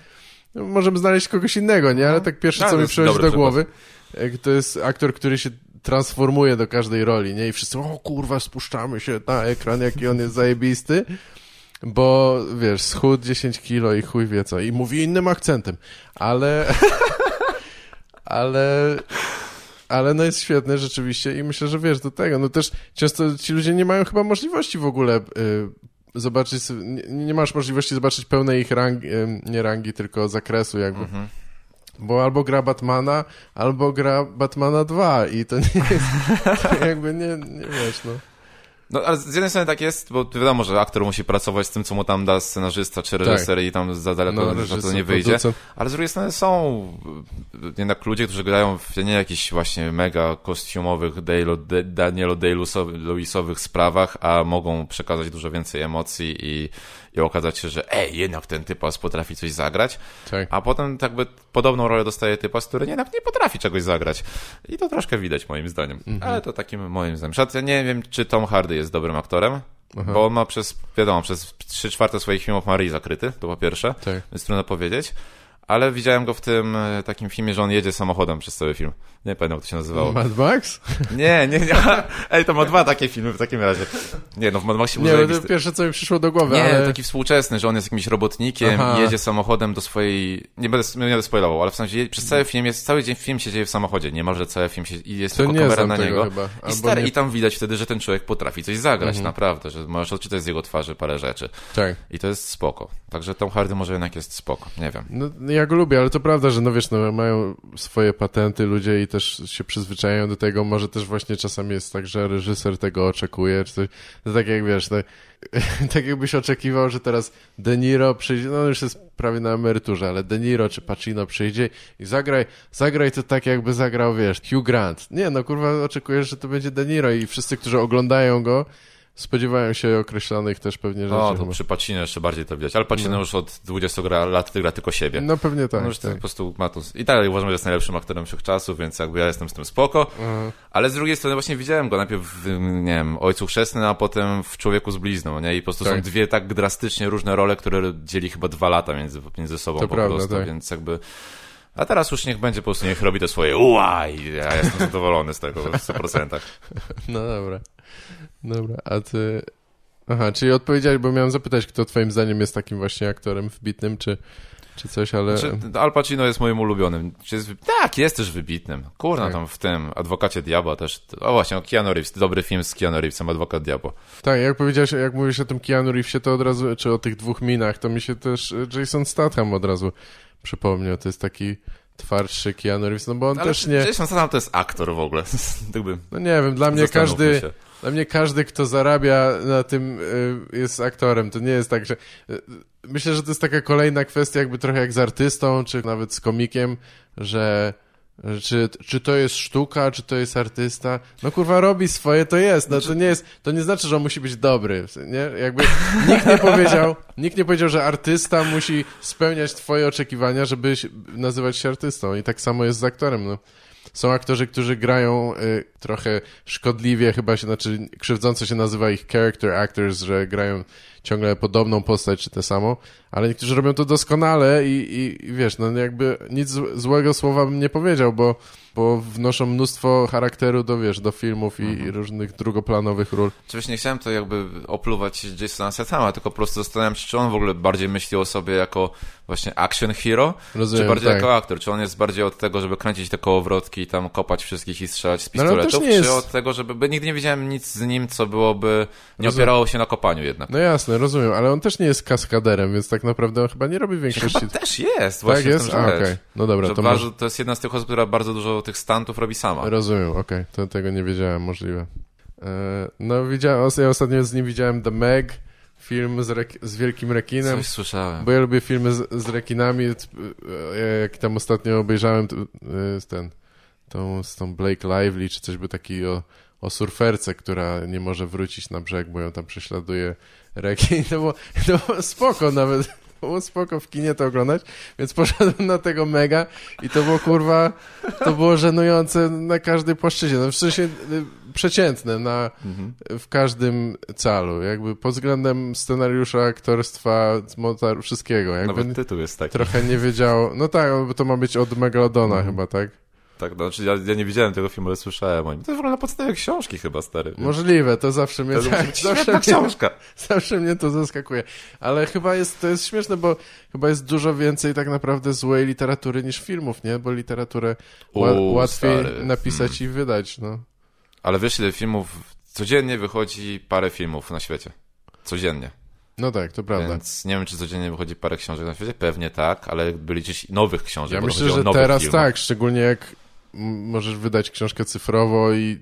No, możemy znaleźć kogoś innego, nie? Ale no. tak pierwsze, no, co mi przychodzi do głowy, e, to jest aktor, który się transformuje do każdej roli, nie? I wszyscy, o kurwa, spuszczamy się na ekran, jaki on jest zajebisty, bo wiesz, schód 10 kilo i chuj wie co. I mówi innym akcentem, ale... ale... Ale no jest świetne rzeczywiście i myślę, że wiesz, do tego, no też często ci ludzie nie mają chyba możliwości w ogóle y, zobaczyć, nie, nie, masz możliwości zobaczyć pełnej ich rangi, y, nie rangi, tylko zakresu jakby. Mhm bo albo gra Batmana, albo gra Batmana 2 i to nie jest, to jakby nie, nie wiesz, no. No, ale z jednej strony tak jest, bo wiadomo, że aktor musi pracować z tym, co mu tam da scenarzysta czy tak. reżyser tak. i tam za daleko no, reżyser, to nie wyjdzie. Producent. Ale z drugiej strony są jednak ludzie, którzy grają w nie jakichś właśnie mega kostiumowych Danielo Day-Lewisowych sprawach, a mogą przekazać dużo więcej emocji i, i okazać się, że ej, jednak ten typas potrafi coś zagrać, tak. a potem tak jakby podobną rolę dostaje typas, który jednak nie potrafi czegoś zagrać. I to troszkę widać moim zdaniem, mhm. ale to takim moim zdaniem. Szat, ja nie wiem, czy Tom Hardy jest dobrym aktorem, Aha. Bo on ma przez, wiadomo, przez trzy czwarte swoich filmów ma zakryty, to po pierwsze, tak. więc trudno powiedzieć. Ale widziałem go w tym e, takim filmie, że on jedzie samochodem przez cały film. Nie pamiętam, jak to się nazywało. Mad Max? Nie, nie, nie. Ej, to ma dwa takie filmy w takim razie. Nie, no w Mad Maxie Nie, no, to pierwsze, co mi przyszło do głowy. Nie, ale... taki współczesny, że on jest jakimś robotnikiem Aha. i jedzie samochodem do swojej... Nie będę, nie będę spoilował, ale w sensie przez cały film jest... Cały dzień film się dzieje w samochodzie. Nie cały film się... I jest to tylko kamera na niego. Chyba. I, stary, nie... I tam widać wtedy, że ten człowiek potrafi coś zagrać, mhm. naprawdę. Że możesz odczytać z jego twarzy parę rzeczy. Tak. I to jest spoko. Także tą Hardy może jednak jest spoko. Nie wiem. No, ja ja go lubię, ale to prawda, że no wiesz, no mają swoje patenty ludzie i też się przyzwyczajają do tego. Może też właśnie czasami jest tak, że reżyser tego oczekuje, czy coś. No tak jak wiesz, tak, tak jakbyś oczekiwał, że teraz De Niro przyjdzie, no już jest prawie na emeryturze, ale De Niro czy Pacino przyjdzie i zagraj, zagraj to tak jakby zagrał, wiesz, Hugh Grant. Nie, no kurwa oczekujesz, że to będzie De Niro i wszyscy, którzy oglądają go, spodziewają się określonych też pewnie rzeczy. No, to przy Pacino jeszcze bardziej to widać, ale Pacino no. już od 20 lat gra tylko siebie. No pewnie tak. No, już tak. po prostu ma to... I tak uważam, że jest najlepszym aktorem czasów, więc jakby ja jestem z tym spoko, mhm. ale z drugiej strony właśnie widziałem go najpierw w, mm, nie wiem, Ojcu Chrzestny, a potem w Człowieku z Blizną, nie? I po prostu tak. są dwie tak drastycznie różne role, które dzieli chyba dwa lata między, między sobą to po prawda, prostu, tak. więc jakby... A teraz już niech będzie, po prostu niech robi to swoje uaj, i ja jestem zadowolony z tego w 100%. No dobra. Dobra, a ty... Aha, czyli odpowiedziałeś, bo miałem zapytać, kto twoim zdaniem jest takim właśnie aktorem wybitnym, czy, czy coś, ale... Znaczy, Al Pacino jest moim ulubionym. Jest... Tak, jest też wybitnym. Kurna, tak. tam w tym Adwokacie Diabła też... O właśnie, o Keanu Reeves. Dobry film z Keanu Reevesem, Adwokat Diabła. Tak, jak powiedziałeś, jak mówisz o tym Keanu Reevesie, to od razu, czy o tych dwóch minach, to mi się też e, Jason Statham od razu przypomniał. To jest taki twardszy Keanu Reeves, no bo on Ale też nie... Jason Statham to jest aktor w ogóle, No nie wiem, dla mnie każdy... Się dla mnie każdy, kto zarabia na tym, y, jest aktorem. To nie jest tak, że. Y, myślę, że to jest taka kolejna kwestia, jakby trochę jak z artystą, czy nawet z komikiem, że. Czy, czy to jest sztuka, czy to jest artysta? No kurwa, robi swoje, to jest. No, to, znaczy- nie jest to nie znaczy, że on musi być dobry. Nie? Jakby nikt nie powiedział, nikt nie powiedział, że artysta musi spełniać twoje oczekiwania, żeby nazywać się artystą. I tak samo jest z aktorem. No. Są aktorzy, którzy grają y, trochę szkodliwie, chyba się, znaczy krzywdząco się nazywa ich character actors, że grają ciągle podobną postać czy tę samą, ale niektórzy robią to doskonale i, i, i wiesz, no jakby nic złego słowa bym nie powiedział, bo, bo wnoszą mnóstwo charakteru do, wiesz, do filmów i, mhm. i różnych drugoplanowych ról. Oczywiście nie chciałem to jakby opluwać Jasona Statham'a, tylko po prostu zastanawiam się, czy on w ogóle bardziej myśli o sobie jako właśnie action hero, Rozumiem, czy bardziej tak. jako aktor? Czy on jest bardziej od tego, żeby kręcić te kołowrotki i tam kopać wszystkich i strzelać z no, pistoletów, no, no czy jest... od tego, żeby... Nigdy nie widziałem nic z nim, co byłoby... Nie Rozumiem. opierało się na kopaniu jednak. No jasne, jasne, rozumiem, ale on też nie jest kaskaderem, więc tak naprawdę on chyba nie robi większości... Chyba też jest, tak właśnie tak jest? A, okay. No dobra, to bardzo, może... To jest jedna z tych osób, która bardzo dużo tych stantów robi sama. Rozumiem, okej, okay. tego nie wiedziałem, możliwe. E, no widziałem, ja ostatnio z nim widziałem The Meg, film z, z Wielkim Rekinem. Coś słyszałem. Bo ja lubię filmy z, z rekinami, e, jak tam ostatnio obejrzałem e, ten, tą, z tą Blake Lively, czy coś by taki o, o surferce, która nie może wrócić na brzeg, bo ją tam prześladuje rekin. To było, to było spoko nawet. było spoko w kinie to oglądać, więc poszedłem na tego mega i to było kurwa, to było żenujące na każdej płaszczyźnie, no w sensie y, przeciętne na, mhm. w każdym calu, jakby pod względem scenariusza, aktorstwa, wszystkiego. Jakby Nawet tytuł jest taki. Trochę nie wiedział, no tak, bo to ma być od Megalodona mhm. chyba, tak? tak, no, znaczy ja, ja nie widziałem tego filmu, ale słyszałem o nim. To jest w ogóle na podstawie książki chyba, stary. Więc... Możliwe, to zawsze mnie... To zawsze mnie, książka. Zawsze mnie to zaskakuje. Ale chyba jest, to jest śmieszne, bo chyba jest dużo więcej tak naprawdę złej literatury niż filmów, nie? Bo literaturę łatwiej stary. Hmm. napisać hmm. i wydać, no. Ale wiesz ile filmów... Codziennie wychodzi parę filmów na świecie. Codziennie. No tak, to prawda. Więc nie wiem, czy codziennie wychodzi parę książek na świecie. Pewnie tak, ale byli gdzieś nowych książek. Ja myślę, że teraz filmach. tak, szczególnie jak możesz wydać książkę cyfrowo i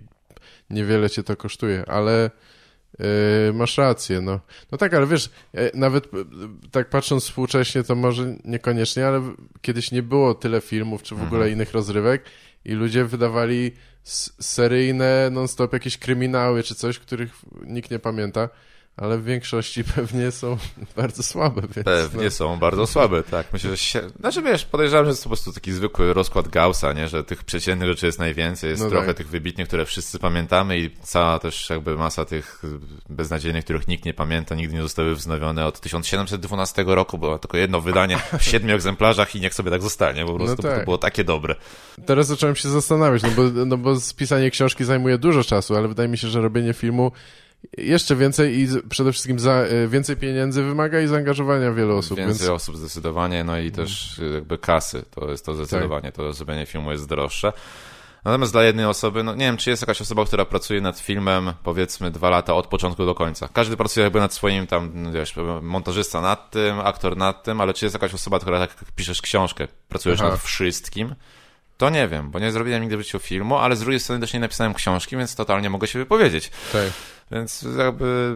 niewiele cię to kosztuje, ale Yy, masz rację, no. No tak, ale wiesz, e, nawet e, tak patrząc współcześnie, to może niekoniecznie, ale kiedyś nie było tyle filmów, czy w mhm. ogóle innych rozrywek i ludzie wydawali seryjne, non-stop jakieś kryminały, czy coś, których nikt nie pamięta ale w większości pewnie są bardzo słabe. Więc pewnie no. są bardzo słabe, tak. Myślę, że się... Znaczy wiesz, podejrzewam, że to po prostu taki zwykły rozkład Gaussa, nie? że tych przeciętnych rzeczy jest najwięcej, jest no trochę tak. tych wybitnych, które wszyscy pamiętamy i cała też jakby masa tych beznadziejnych, których nikt nie pamięta, nigdy nie zostały wznowione od 1712 roku, było tylko jedno wydanie w siedmiu egzemplarzach i niech sobie tak zostanie, po no prostu no tak. to było takie dobre. Teraz zacząłem się zastanawiać, no bo, no bo spisanie książki zajmuje dużo czasu, ale wydaje mi się, że robienie filmu jeszcze więcej i przede wszystkim za, e, więcej pieniędzy wymaga i zaangażowania wielu osób. Więcej więc... osób zdecydowanie, no i no. też e, jakby kasy, to jest to zdecydowanie, tak. to zrobienie filmu jest droższe. Natomiast dla jednej osoby, no nie wiem, czy jest jakaś osoba, która pracuje nad filmem powiedzmy dwa lata od początku do końca. Każdy pracuje jakby nad swoim tam, no, wiesz, montażysta nad tym, aktor nad tym, ale czy jest jakaś osoba, która tak piszesz książkę, pracujesz Aha. nad wszystkim? To nie wiem, bo nie zrobiłem nigdy w życiu filmu, ale z drugiej strony też nie napisałem książki, więc totalnie mogę się wypowiedzieć. Tak. Więc jakby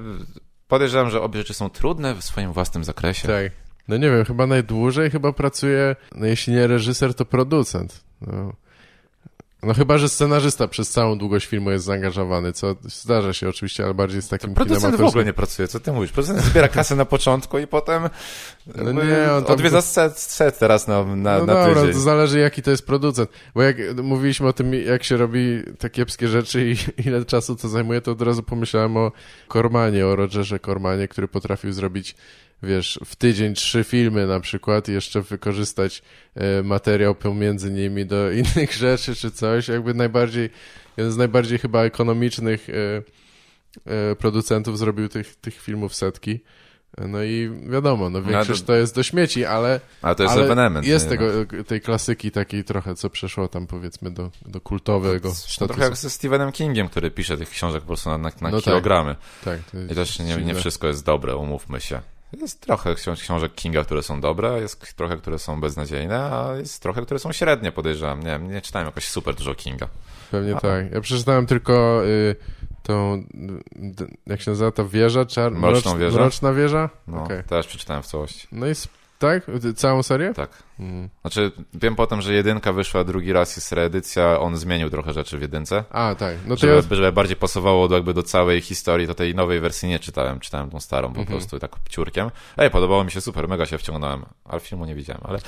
podejrzewam, że obie rzeczy są trudne w swoim własnym zakresie. Tak. No nie wiem, chyba najdłużej chyba pracuje, no jeśli nie reżyser, to producent. No. No chyba, że scenarzysta przez całą długość filmu jest zaangażowany, co zdarza się oczywiście, ale bardziej z takim to Producent w ogóle nie pracuje, co ty mówisz? Producent zbiera kasę na początku i potem no nie, on tam... odwiedza set, set teraz na, na, no na dobra, tydzień. to zależy jaki to jest producent, bo jak mówiliśmy o tym, jak się robi te kiepskie rzeczy i ile czasu to zajmuje, to od razu pomyślałem o Kormanie, o Rogerze Kormanie, który potrafił zrobić wiesz, w tydzień trzy filmy na przykład i jeszcze wykorzystać e, materiał pomiędzy nimi do innych rzeczy czy coś, jakby najbardziej, jeden z najbardziej chyba ekonomicznych e, e, producentów zrobił tych, tych filmów setki. No i wiadomo, no, no większość no, to jest do śmieci, ale. Ale to jest ewenement. Jest tego, no. tej klasyki takiej trochę, co przeszło tam powiedzmy do, do kultowego no, Trochę jak ze Stephenem Kingiem, który pisze tych książek po prostu na, na, na no tak. kilogramy. Tak, tak I też nie, nie wszystko jest dobre, umówmy się. Jest trochę książek Kinga, które są dobre, jest trochę, które są beznadziejne, a jest trochę, które są średnie, podejrzewam. Nie nie czytałem jakoś super dużo Kinga. Pewnie a. tak. Ja przeczytałem tylko y, tą, jak się nazywa ta wieża? Czar... Mroczną wieżę? Mroczna wieża? No, okay. też przeczytałem w całości. No i tak? Całą serię? Tak. Znaczy, wiem potem, że jedynka wyszła, drugi raz jest reedycja, on zmienił trochę rzeczy w jedynce. A, tak. No to żeby, żeby bardziej pasowało do, jakby do całej historii, to tej nowej wersji nie czytałem, czytałem tą starą po mhm. prostu tak ciurkiem. Ej, podobało mi się super, mega się wciągnąłem, ale filmu nie widziałem, ale,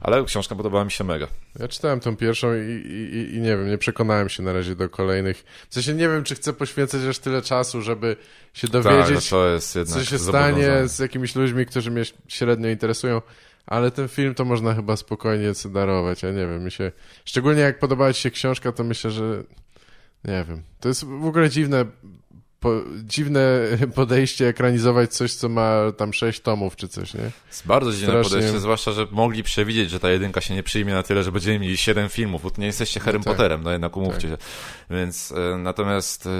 ale książka podobała mi się mega. Ja czytałem tą pierwszą i, i, i nie wiem, nie przekonałem się na razie do kolejnych. W sensie nie wiem, czy chcę poświęcać aż tyle czasu, żeby się tak, dowiedzieć, tak, no co się stanie z jakimiś ludźmi, którzy mnie średnio interesują ale ten film to można chyba spokojnie darować, ja nie wiem, mi się... Szczególnie jak podobała ci się książka, to myślę, że... Nie wiem. To jest w ogóle dziwne po, dziwne podejście ekranizować coś, co ma tam sześć tomów czy coś, nie? Jest bardzo dziwne Strasznie. podejście, zwłaszcza, że mogli przewidzieć, że ta jedynka się nie przyjmie na tyle, że będziemy mieli siedem filmów, bo tu nie jesteście Harry no tak. Potterem, no jednak tak. umówcie tak. się. Więc e, natomiast e,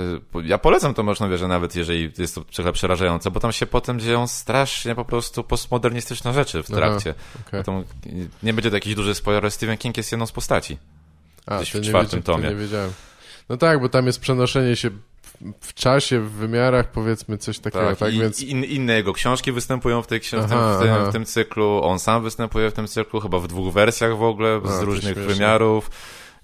ja polecam to Mroczną wierzę, nawet, jeżeli jest to trochę przerażające, bo tam się potem dzieją strasznie po prostu postmodernistyczne rzeczy w trakcie. Aha, okay. nie będzie to jakiś duży spoiler, Stephen King jest jedną z postaci. A, gdzieś w czwartym tomie. To nie wiedziałem. No tak, bo tam jest przenoszenie się w czasie, w wymiarach, powiedzmy coś takiego, tak? tak? I, Więc... in, inne jego książki występują w, tej aha, w, tym, w tym cyklu, on sam występuje w tym cyklu, chyba w dwóch wersjach w ogóle, z różnych wymiarów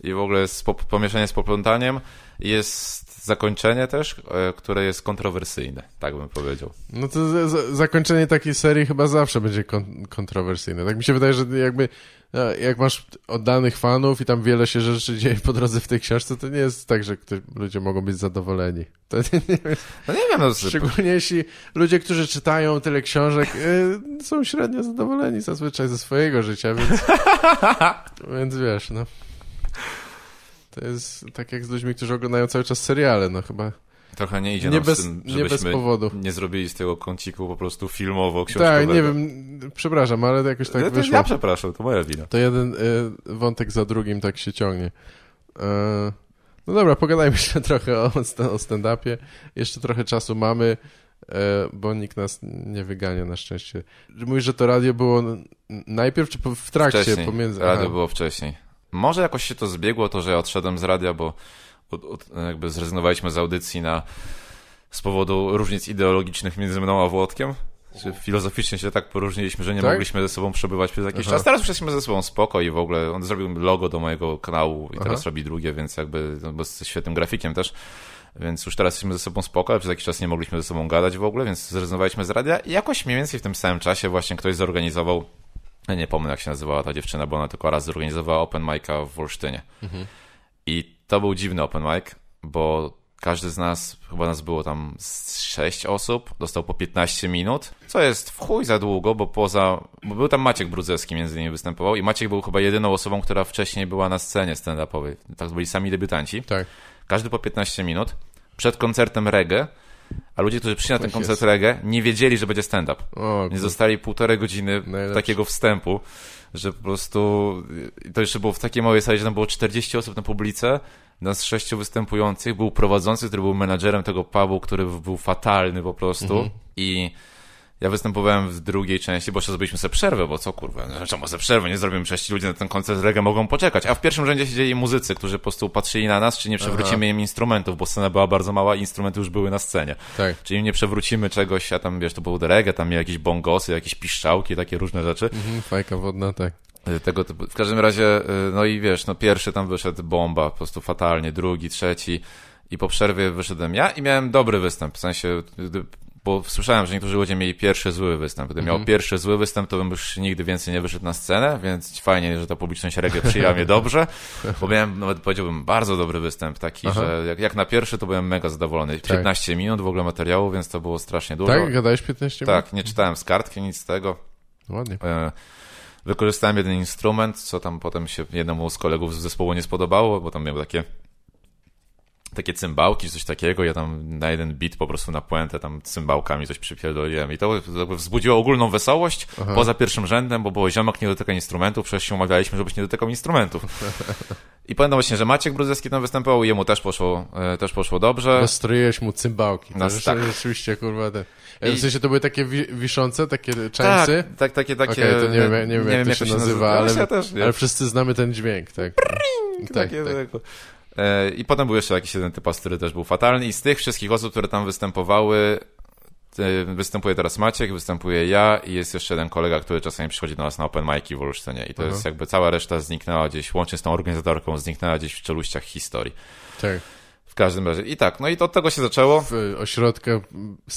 i w ogóle jest po, pomieszanie z poplątaniem. Jest zakończenie też, e, które jest kontrowersyjne, tak bym powiedział. No to zakończenie takiej serii chyba zawsze będzie kontrowersyjne. Tak mi się wydaje, że jakby no, jak masz oddanych fanów i tam wiele się rzeczy dzieje po drodze w tej książce, to nie jest tak, że ktoś, ludzie mogą być zadowoleni. To nie, no nie wiem, no, szczególnie jeśli ludzie, którzy czytają tyle książek, y, są średnio zadowoleni zazwyczaj ze swojego życia, więc, więc wiesz, no. To jest tak jak z ludźmi, którzy oglądają cały czas seriale, no chyba Trochę nie idzie nie nam bez, tym, nie bez powodu. nie zrobili z tego kąciku po prostu filmowo, książkowego. Tak, nie wiem, przepraszam, ale jakoś tak wyszło. Ja przepraszam, to moja wina. To jeden y, wątek za drugim tak się ciągnie. Y, no dobra, pogadajmy jeszcze trochę o, o stand-upie. Jeszcze trochę czasu mamy, y, bo nikt nas nie wygania na szczęście. Mówisz, że to radio było najpierw czy w trakcie? Wcześniej. Pomiędzy... Radio Aha. było wcześniej. Może jakoś się to zbiegło, to, że ja odszedłem z radia, bo od, od, jakby zrezygnowaliśmy z audycji na, z powodu różnic ideologicznych między mną a Włodkiem. Filozoficznie się tak poróżniliśmy, że nie tak? mogliśmy ze sobą przebywać przez jakiś Aha. czas. Teraz jesteśmy ze sobą spoko i w ogóle on zrobił logo do mojego kanału i Aha. teraz robi drugie, więc jakby no, z świetnym grafikiem też. Więc już teraz jesteśmy ze sobą spoko, ale przez jakiś czas nie mogliśmy ze sobą gadać w ogóle, więc zrezygnowaliśmy z radia i jakoś mniej więcej w tym samym czasie właśnie ktoś zorganizował, nie pamiętam jak się nazywała ta dziewczyna, bo ona tylko raz zorganizowała open mic'a w Olsztynie. Mhm. I to był dziwny open mic, bo każdy z nas, chyba nas było tam z 6 osób, dostał po 15 minut, co jest w chuj za długo, bo poza, bo był tam Maciek Brudzewski między innymi występował i Maciek był chyba jedyną osobą, która wcześniej była na scenie stand-upowej. Tak byli sami debiutanci. Tak. Każdy po 15 minut. Przed koncertem reggae, a ludzie, którzy przyszli na ten tak koncert reggae, nie wiedzieli, że będzie stand-up. Nie zostali półtorej godziny Najlepszy. takiego wstępu że po prostu to jeszcze było w takiej małej sali, że tam było 40 osób na publice, nas sześciu występujących, był prowadzący, który był menadżerem tego pubu, który był fatalny po prostu mhm. i ja występowałem w drugiej części, bo jeszcze zrobiliśmy sobie przerwę, bo co kurwa, no, czemu sobie przerwę, nie zrobimy przecież ludzie na ten koncert reggae mogą poczekać. A w pierwszym rzędzie siedzieli muzycy, którzy po prostu patrzyli na nas, czy nie przewrócimy Aha. im instrumentów, bo scena była bardzo mała i instrumenty już były na scenie. Tak. Czyli nie przewrócimy czegoś, a tam wiesz, to było reggae, tam miał jakieś bongosy, jakieś piszczałki, takie różne rzeczy. Mhm, fajka wodna, tak y, tego typu. W każdym razie, y, no i wiesz, no pierwszy tam wyszedł bomba, po prostu fatalnie, drugi, trzeci i po przerwie wyszedłem ja i miałem dobry występ, w sensie y, bo słyszałem, że niektórzy ludzie mieli pierwszy zły występ. Gdybym miał mhm. pierwszy zły występ, to bym już nigdy więcej nie wyszedł na scenę, więc fajnie, że ta publiczność reggae przyjęła mnie dobrze, bo miałem, nawet powiedziałbym, bardzo dobry występ taki, Aha. że jak, jak, na pierwszy, to byłem mega zadowolony. 15 tak. minut w ogóle materiału, więc to było strasznie dużo. Tak? Gadałeś 15 minut? Tak, nie czytałem z kartki, nic z tego. Ładnie. E Wykorzystałem jeden instrument, co tam potem się jednemu z kolegów z zespołu nie spodobało, bo tam miał takie takie cymbałki, coś takiego. Ja tam na jeden bit po prostu na puentę tam cymbałkami coś przypierdoliłem. I to wzbudziło ogólną wesołość Aha. poza pierwszym rzędem, bo było ziomek nie dotyka instrumentów, przecież się umawialiśmy, żebyś nie dotykał instrumentów. I pamiętam właśnie, że Maciek Brudzeski tam występował i jemu też poszło, e, też poszło dobrze. Dostroiłeś mu cymbałki. No, tak. Rzeczywiście, kurwa. Te... I... W sensie to były takie wiszące, takie częsy? Tak, tak takie, takie. Okay, to nie wiem, nie, nie wiem, jak, to się, nazywa, ale, ale, wszyscy znamy ten dźwięk, tak. Pring, tak, takie, tak. E, I potem był jeszcze jakiś jeden typas, który też był fatalny. I z tych wszystkich osób, które tam występowały, e, występuje teraz Maciek, występuje ja i jest jeszcze jeden kolega, który czasami przychodzi do nas na open mic'i w Olsztynie. I to Aha. jest mhm. jakby cała reszta zniknęła gdzieś, łącznie z tą organizatorką, zniknęła gdzieś w czeluściach historii. Tak. W każdym razie. I tak, no i to od tego się zaczęło. W ośrodkach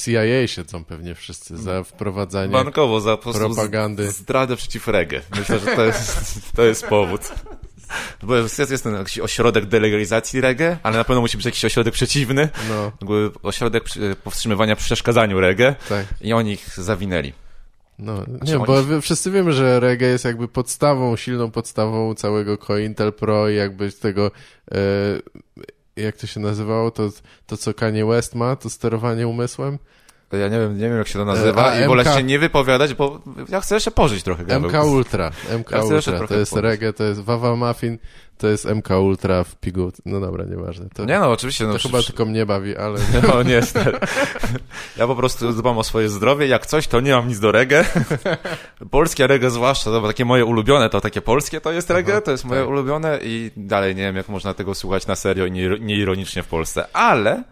CIA siedzą pewnie wszyscy za wprowadzanie Bankowo, za propagandy. Z, zdradę przeciw reggae. Myślę, że to jest, to jest powód. Bo jest ten jakiś ośrodek delegalizacji reggae, ale na pewno musi być jakiś ośrodek przeciwny. No. Ośrodek powstrzymywania przeszkadzaniu reggae. Tak. I oni ich zawinęli. No, znaczy, nie, bo wszyscy wiemy, że reggae jest jakby podstawą, silną podstawą całego Cointel Pro i jakby tego, e, jak to się nazywało, to, to co Kanye West ma, to sterowanie umysłem. Ja nie wiem, nie wiem jak się to nazywa e, A, i wolę się nie wypowiadać, bo ja chcę jeszcze pożyć trochę gaweł. MK Ultra. MK ja Ultra. To jest pożyć. reggae, to jest Wawa Muffin, to jest MK Ultra w pigu. No dobra, nieważne. To, nie no, oczywiście. No, przecież... chyba tylko mnie bawi, ale... No nie, ja po prostu dbam o swoje zdrowie. Jak coś, to nie mam nic do reggae. polskie reggae zwłaszcza, dobra, takie moje ulubione, to takie polskie to jest reggae, Aha, to jest moje tak. ulubione i dalej nie wiem, jak można tego słuchać na serio i nieironicznie w Polsce. Ale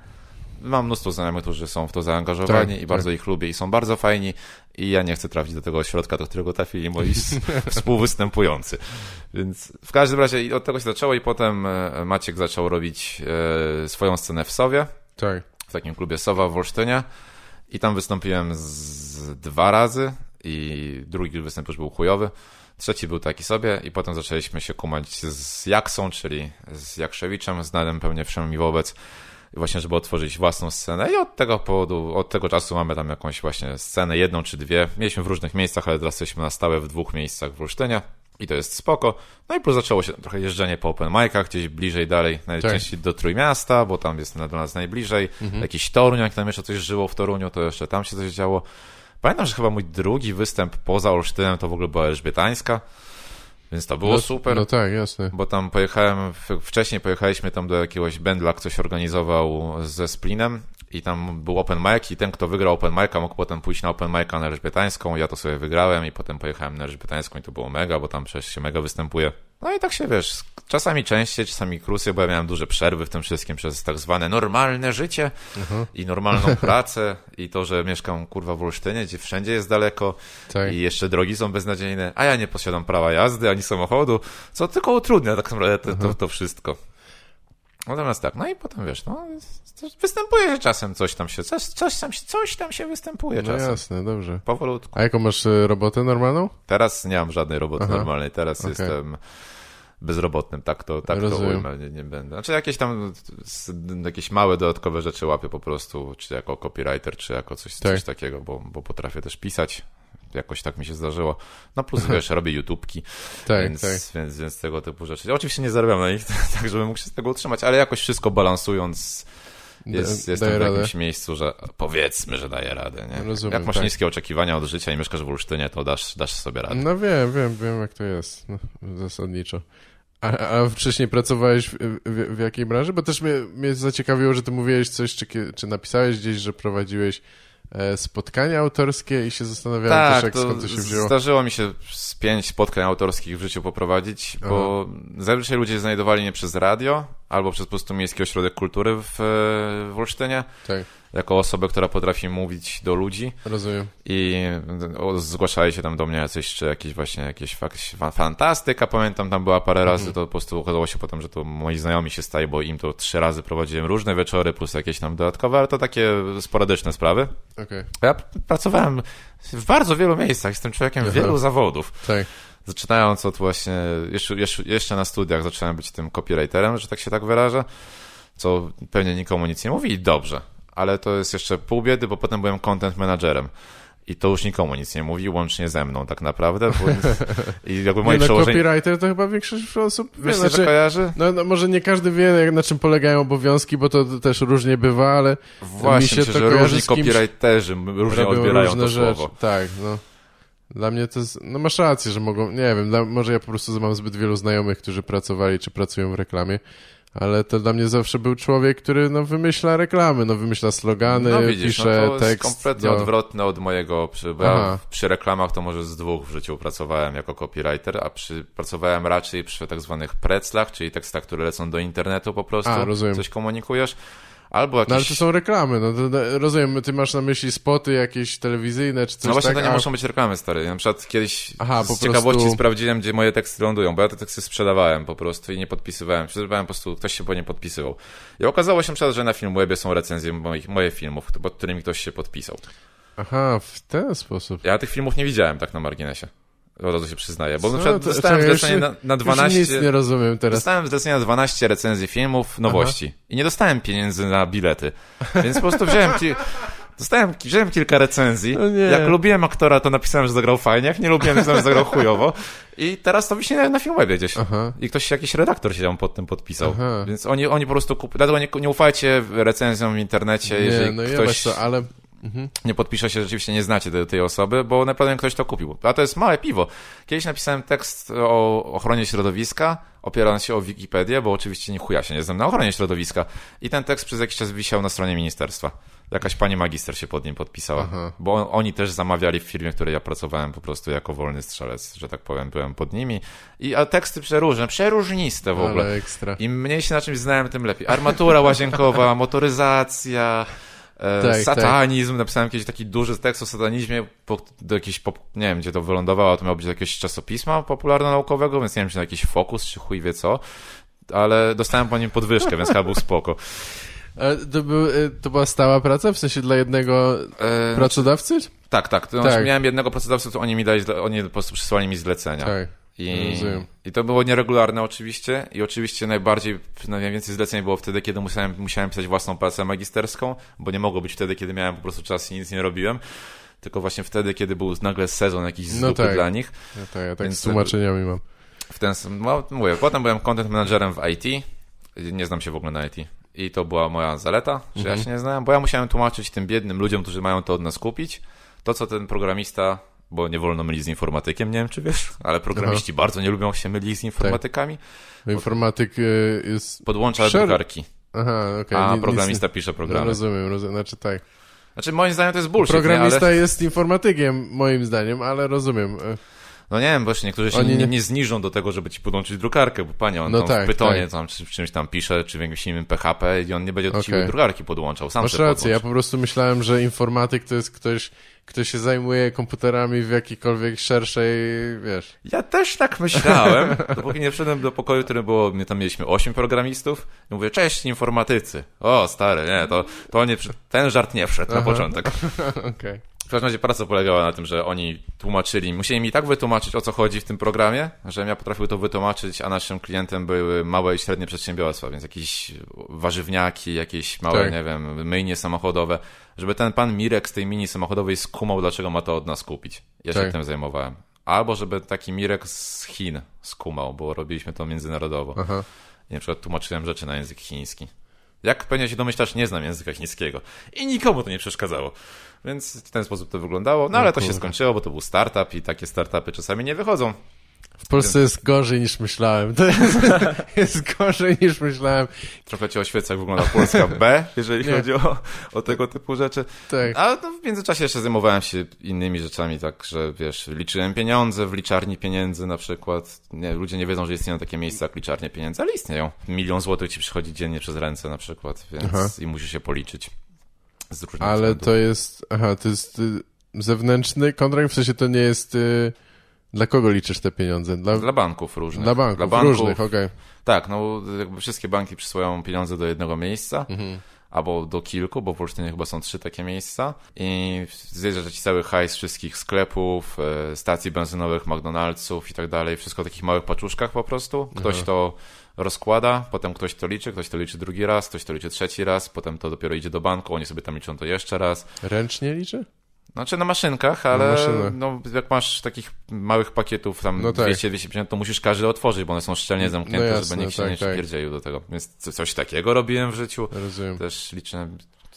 mam mnóstwo znajomych, którzy są w to zaangażowani tak, i bardzo tak. ich lubię i są bardzo fajni i ja nie chcę trafić do tego ośrodka, do którego trafili moi współwystępujący. Więc w każdym razie od tego się zaczęło i potem e, Maciek zaczął robić e, swoją scenę w Sowie. Tak. W takim klubie Sowa w Olsztynie. I tam wystąpiłem z dwa razy i drugi występ już był chujowy. Trzeci był taki sobie i potem zaczęliśmy się kumać z Jaksą, czyli z Jakszewiczem, znanym pewnie wszem i wobec właśnie, żeby otworzyć własną scenę i od tego powodu, od tego czasu mamy tam jakąś właśnie scenę, jedną czy dwie. Mieliśmy w różnych miejscach, ale teraz jesteśmy na stałe w dwóch miejscach w Olsztynie i to jest spoko. No i plus zaczęło się trochę jeżdżenie po open micach, gdzieś bliżej dalej, najczęściej tak. do Trójmiasta, bo tam jest do nas najbliżej. Mhm. Jakiś Toruń, jak tam jeszcze coś żyło w Toruniu, to jeszcze tam się coś działo. Pamiętam, że chyba mój drugi występ poza Olsztynem to w ogóle była Elżbietańska. Więc to było no, super. No tak, jasne. Bo tam pojechałem, wcześniej pojechaliśmy tam do jakiegoś bendla, ktoś organizował ze Splinem i tam był open mic i ten, kto wygrał open mic'a, mógł potem pójść na open mic'a na Elżbietańską. Ja to sobie wygrałem i potem pojechałem na Elżbietańską i to było mega, bo tam przecież się mega występuje. No i tak się, wiesz, Czasami częściej, czasami krócej, bo ja miałem duże przerwy w tym wszystkim przez tak zwane normalne życie mhm. i normalną pracę i to, że mieszkam kurwa w Olsztynie, gdzie wszędzie jest daleko tak. i jeszcze drogi są beznadziejne, a ja nie posiadam prawa jazdy ani samochodu, co tylko utrudnia tak naprawdę to, to mhm. wszystko. Natomiast tak, no i potem wiesz, no, występuje się czasem coś tam się, coś, coś, tam, coś tam się występuje no jasne, dobrze. Powolutku. A jaką masz y, robotę normalną? Teraz nie mam żadnej roboty Aha. normalnej, teraz okay. jestem bezrobotnym, tak to, tak to ujmę, nie, nie, będę. Znaczy jakieś tam jakieś małe dodatkowe rzeczy łapię po prostu, czy jako copywriter, czy jako coś, tak. coś takiego, bo, bo potrafię też pisać, jakoś tak mi się zdarzyło. No plus wiesz, robię YouTubki, tak, więc, tak. Więc, więc tego typu rzeczy. Oczywiście nie zarabiam na nich, tak żebym mógł się z tego utrzymać, ale jakoś wszystko balansując jest, da, jestem w jakimś miejscu, że powiedzmy, że daję radę. Nie? Rozumiem, jak masz tak. niskie oczekiwania od życia i mieszkasz w Olsztynie, to dasz, dasz sobie radę. No wiem, wiem, wiem jak to jest no, zasadniczo. A, a wcześniej pracowałeś w, w, w, jakiej branży? Bo też mnie, mnie zaciekawiło, że ty mówiłeś coś, czy, czy napisałeś gdzieś, że prowadziłeś e, spotkania autorskie i się zastanawiałem tak, też, jak, to skąd to się wzięło. zdarzyło mi się z pięć spotkań autorskich w życiu poprowadzić, Aha. bo zazwyczaj ludzie znajdowali mnie przez radio albo przez po prostu Miejski Ośrodek Kultury w, e, w Olsztynie. Tak jako osobę, która potrafi mówić do ludzi. Rozumiem. I zgłaszali się tam do mnie jacyś, czy jakieś właśnie jakieś fantastyka, pamiętam, tam była parę razy, mhm. to po prostu okazało się potem, że to moi znajomi się staje, bo im to trzy razy prowadziłem różne wieczory, plus jakieś tam dodatkowe, ale to takie sporadyczne sprawy. Okay. Ja pracowałem w bardzo wielu miejscach, jestem człowiekiem Aha. wielu zawodów. Tak zaczynając od właśnie, jeszcze, jeszcze, jeszcze, na studiach zacząłem być tym copywriterem, że tak się tak wyrażę, co pewnie nikomu nic nie mówi i dobrze ale to jest jeszcze pół biedy, bo potem byłem content managerem. I to już nikomu nic nie mówi, łącznie ze mną tak naprawdę. Bo I jakby moje nie, no, przełożenie... copywriter to chyba większość osób wie, Myślę, znaczy, że kojarzy? No, no, może nie każdy wie, jak, na czym polegają obowiązki, bo to też różnie bywa, ale Właśnie, mi się, to że różni copywriterzy różnie odbierają różne to rzeczy. słowo. Tak, no. Dla mnie to jest... No masz rację, że mogą... Nie wiem, dla... może ja po prostu mam zbyt wielu znajomych, którzy pracowali czy pracują w reklamie ale to dla mnie zawsze był człowiek, który no, wymyśla reklamy, no, wymyśla slogany, no, widzisz, no pisze no, to tekst. Jest kompletnie no. odwrotne od mojego, bo ja przy reklamach to może z dwóch w życiu pracowałem jako copywriter, a przy, pracowałem raczej przy tak zwanych preclach, czyli tekstach, które lecą do internetu po prostu, a, rozumiem. coś komunikujesz. Albo jakieś... No ale to są reklamy, no to, to, rozumiem, ty masz na myśli spoty jakieś telewizyjne czy coś No właśnie tak, to nie a... muszą być reklamy, stare. Na przykład kiedyś Aha, z ciekawości sprawdziłem, gdzie moje teksty lądują, bo ja te teksty sprzedawałem po prostu i nie podpisywałem. Sprzedawałem po prostu, ktoś się po nie podpisywał. I okazało się przykład, że na Filmwebie są recenzje moich, moich filmów, pod którymi ktoś się podpisał. Aha, w ten sposób. Ja tych filmów nie widziałem tak na marginesie. Od razu się przyznaję, bo Co? na przykład dostałem czekaj, zlecenie na, na 12... Już nic nie rozumiem teraz. Dostałem zlecenie na 12 recenzji filmów, nowości. Aha. I nie dostałem pieniędzy na bilety. Więc po prostu wziąłem ci... Dostałem, wziąłem kilka recenzji. jak lubiłem aktora, to napisałem, że zagrał fajnie. Jak nie lubiłem, napisałem, że zagrał chujowo. I teraz to wisi na, filmie gdzieś. Aha. I ktoś, jakiś redaktor się tam pod tym podpisał. Aha. Więc oni, oni po prostu kupili. Dlatego nie, nie ufajcie recenzjom w internecie. Nie, jeżeli no ktoś... to, ale mhm. nie podpisze się, rzeczywiście nie znacie tej, tej osoby, bo naprawdę ktoś to kupił. A to jest małe piwo. Kiedyś napisałem tekst o ochronie środowiska, opierając się o Wikipedię, bo oczywiście nie chuja się nie znam na ochronie środowiska. I ten tekst przez jakiś czas wisiał na stronie ministerstwa. Jakaś pani magister się pod nim podpisała, Aha. bo on, oni też zamawiali w firmie, w której ja pracowałem po prostu jako wolny strzelec, że tak powiem, byłem pod nimi. I, a teksty przeróżne, przeróżniste w ogóle. Ale ekstra. Im mniej się na czymś znałem, tym lepiej. Armatura łazienkowa, motoryzacja, E, tak, tak, satanizm, tak. napisałem kiedyś taki duży tekst o satanizmie, po, do jakiejś, nie wiem gdzie to wylądowało, to miało być jakieś czasopisma popularno-naukowego, więc nie wiem czy na jakiś fokus, czy chuj wie co, ale dostałem po nim podwyżkę, więc chyba był spoko. E, to, był, e, to, była stała praca, w sensie dla jednego e, pracodawcy? Tak, tak. Znaczy, tak. Miałem jednego pracodawcę, to oni mi dali, oni po prostu przysłali mi zlecenia. Tak. I, I to było nieregularne oczywiście i oczywiście najbardziej, no, najwięcej zleceń było wtedy, kiedy musiałem, musiałem pisać własną pracę magisterską, bo nie mogło być wtedy, kiedy miałem po prostu czas i nic nie robiłem tylko właśnie wtedy, kiedy był nagle sezon jakiś no tak. dla nich. No tak, ja tak Więc z tłumaczeniami mam. W ten, no, mówię, potem byłem content managerem w IT, nie znam się w ogóle na IT i to była moja zaleta, że mhm. ja się nie znałem, bo ja musiałem tłumaczyć tym biednym ludziom, którzy mają to od nas kupić, to co ten programista bo nie wolno mylić z informatykiem, nie wiem czy wiesz, ale programiści no. bardzo nie lubią się mylić z tak. informatykami. Tak. Informatyk e, jest... Podłącza Szer... drukarki. Aha, okej. Okay. A programista nic... pisze programy. rozumiem, rozumiem, znaczy tak. Znaczy moim zdaniem to jest bullshit. Programista nie, ale... jest informatykiem, moim zdaniem, ale rozumiem. E, no nie wiem, właśnie niektórzy się Oni... nie, nie zniżą do tego, żeby ci podłączyć drukarkę, bo panie, on no tam tak, w Pytonie tak. tam, czy w czymś tam pisze, czy w jakimś innym PHP i on nie będzie do okay. ciebie drukarki podłączał. Sam Masz rację, podłączy. ja po prostu myślałem, że informatyk to jest ktoś, kto się zajmuje komputerami w jakiejkolwiek szerszej, wiesz. Ja też tak myślałem, dopóki nie wszedłem do pokoju, który było, my tam mieliśmy osiem programistów i mówię, cześć informatycy. O, stary, nie, to, to nie, ten żart nie wszedł Aha. na początek. Okej. Okay w każdym razie praca polegała na tym, że oni tłumaczyli, musieli mi tak wytłumaczyć o co chodzi w tym programie, że ja potrafił to wytłumaczyć, a naszym klientem były małe i średnie przedsiębiorstwa, więc jakieś warzywniaki, jakieś małe, tak. nie wiem, myjnie samochodowe, żeby ten pan Mirek z tej mini samochodowej skumał, dlaczego ma to od nas kupić. Ja tak. się tym zajmowałem. Albo żeby taki Mirek z Chin skumał, bo robiliśmy to międzynarodowo. Aha. I na przykład tłumaczyłem rzeczy na język chiński. Jak pewnie się domyślasz, nie znam języka chińskiego. I nikomu to nie przeszkadzało. Więc w ten sposób to wyglądało. No ale to się skończyło, bo to był startup i takie startupy czasami nie wychodzą. W Polsce jest gorzej niż myślałem. To jest, jest gorzej niż myślałem. Trochę cię oświeca, jak wygląda Polska B, jeżeli nie. chodzi o, o tego typu rzeczy. Tak. Ale no, w międzyczasie jeszcze zajmowałem się innymi rzeczami, tak, że wiesz, liczyłem pieniądze w liczarni pieniędzy na przykład. Nie, ludzie nie wiedzą, że istnieją takie miejsca jak liczarnie pieniędzy, ale istnieją. Milion złotych ci przychodzi dziennie przez ręce na przykład, więc Aha. i musisz się policzyć. Ale względów. to jest, aha, to jest y, zewnętrzny kontrakt, w sensie to nie jest... Y, dla kogo liczysz te pieniądze? Dla, dla banków różnych. Dla banków, dla banków różnych, okej. Okay. Tak, no jakby wszystkie banki przysyłają pieniądze do jednego miejsca. Mhm albo do kilku, bo w Olsztynie chyba są trzy takie miejsca. I zjeżdża ci cały hajs wszystkich sklepów, e, stacji benzynowych, McDonald'sów i tak dalej. Wszystko w takich małych paczuszkach po prostu. Ktoś to rozkłada, potem ktoś to liczy, ktoś to liczy drugi raz, ktoś to liczy trzeci raz, potem to dopiero idzie do banku, oni sobie tam liczą to jeszcze raz. Ręcznie liczy? Znaczy na maszynkach, ale na no, jak masz takich małych pakietów, tam no tak. 200-250, to musisz każdy otworzyć, bo one są szczelnie no zamknięte, no jasne, żeby nikt się tak, nie tak. do tego. Więc coś takiego robiłem w życiu. Rozumiem. Też liczę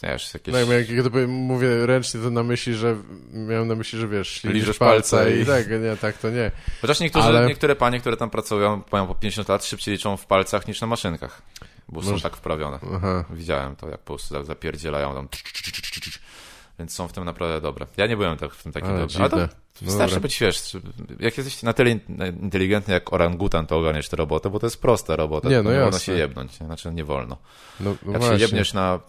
Wiesz, jakieś... No, jak gdyby mówię ręcznie, to na myśli, że miałem na myśli, że wiesz, liczysz palce, i... i... tak, nie, tak to nie. Chociaż niektórzy, Ale... niektóre panie, które tam pracują, mają po 50 lat, szybciej liczą w palcach niż na maszynkach, bo Może... są tak wprawione. Aha. Widziałem to, jak po prostu zapierdzielają tam, więc są w tym naprawdę dobre. Ja nie byłem tak, w tym taki Ale Wystarczy no Dobra. być wiesz, jak jesteś na tyle inteligentny jak orangutan, to ogarniesz tę robotę, bo to jest prosta robota. Nie, no nie wolno się jebnąć, znaczy nie wolno. No, no jak właśnie. się jebniesz na,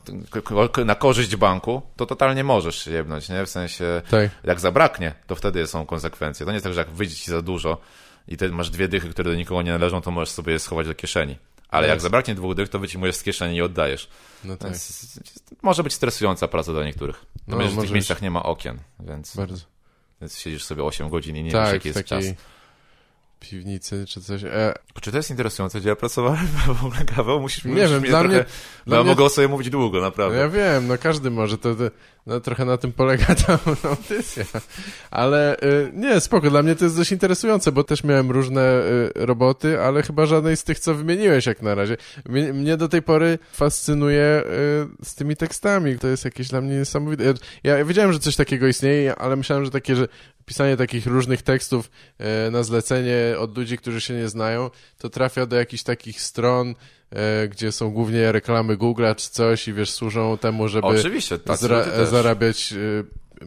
na korzyść banku, to totalnie możesz się jebnąć, nie? W sensie, tak. jak zabraknie, to wtedy są konsekwencje. To nie jest tak, że jak wyjdzie ci za dużo i ty masz dwie dychy, które do nikogo nie należą, to możesz sobie je schować do kieszeni. Ale no jak zabraknie dwóch dych, to wyciągujesz z kieszeni i oddajesz. No tak. Więc może być stresująca praca dla niektórych. No, no, w tych miejscach nie ma okien, więc... Bardzo. Więc siedzisz sobie 8 godzin i nie tak, wiesz, jaki jest taki... czas piwnicy czy coś. E... Czy to jest interesujące, gdzie ja pracowałem w ogóle kawę? Musisz, nie wiem, dla mnie... Trochę... Dla no, mnie... mogę o sobie mówić długo, naprawdę. No ja wiem, no każdy może, to, to no, trochę na tym polega ta audycja. Ale y, nie, spoko, dla mnie to jest dość interesujące, bo też miałem różne y, roboty, ale chyba żadnej z tych, co wymieniłeś jak na razie. Mnie, mnie do tej pory fascynuje y, z tymi tekstami, to jest jakieś dla mnie niesamowite. Ja, ja wiedziałem, że coś takiego istnieje, ale myślałem, że takie, że pisanie takich różnych tekstów e, na zlecenie od ludzi, którzy się nie znają, to trafia do jakichś takich stron, e, gdzie są głównie reklamy Google czy coś i wiesz, służą temu, żeby Oczywiście, zra- zarabiać e,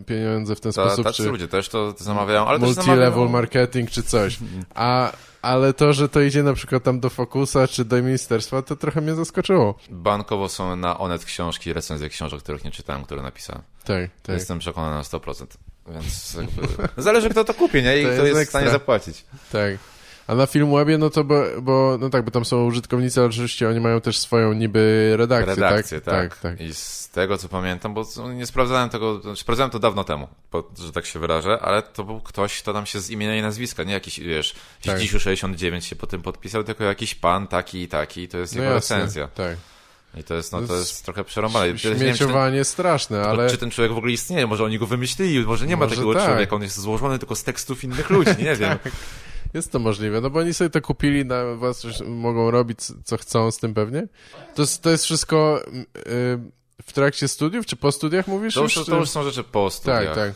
pieniądze w ten sposób. Tacy czy ludzie też to zamawiają, ale Multilevel marketing czy coś. A, ale to, że to idzie na przykład tam do Fokusa czy do ministerstwa, to trochę mnie zaskoczyło. Bankowo są na Onet książki, recenzje książek, których nie czytałem, które napisałem. Tak, tak. Jestem przekonany na 100%. Więc jakby... zależy kto to kupi, nie? I to kto jest, jest w stanie zapłacić. Tak. A na Filmwebie, no to bo, bo, no tak, bo tam są użytkownicy, ale oczywiście oni mają też swoją niby redakcję, tak? redakcję tak? tak? tak? I z tego, co pamiętam, bo nie sprawdzałem tego, znaczy, sprawdzałem to dawno temu, bo, że tak się wyrażę, ale to był ktoś, kto tam się z imienia i nazwiska, nie jakiś, wiesz, tak. Dzisiu 69 się po tym podpisał, tylko jakiś pan taki i taki i to jest no jego No esencja. Tak. I to jest, no, to jest trochę przerąbane. Śmieciowanie ten, straszne, ale... Czy ten człowiek w ogóle istnieje? Może oni go wymyślili, może nie ma może takiego tak. człowieka, on jest złożony tylko z tekstów innych ludzi, nie tak. wiem. Jest to możliwe, no bo oni sobie to kupili, na was mogą robić co chcą z tym pewnie. To, to jest wszystko yy, w trakcie studiów, czy po studiach mówisz? To już, już, to już są rzeczy po studiach. Tak, tak.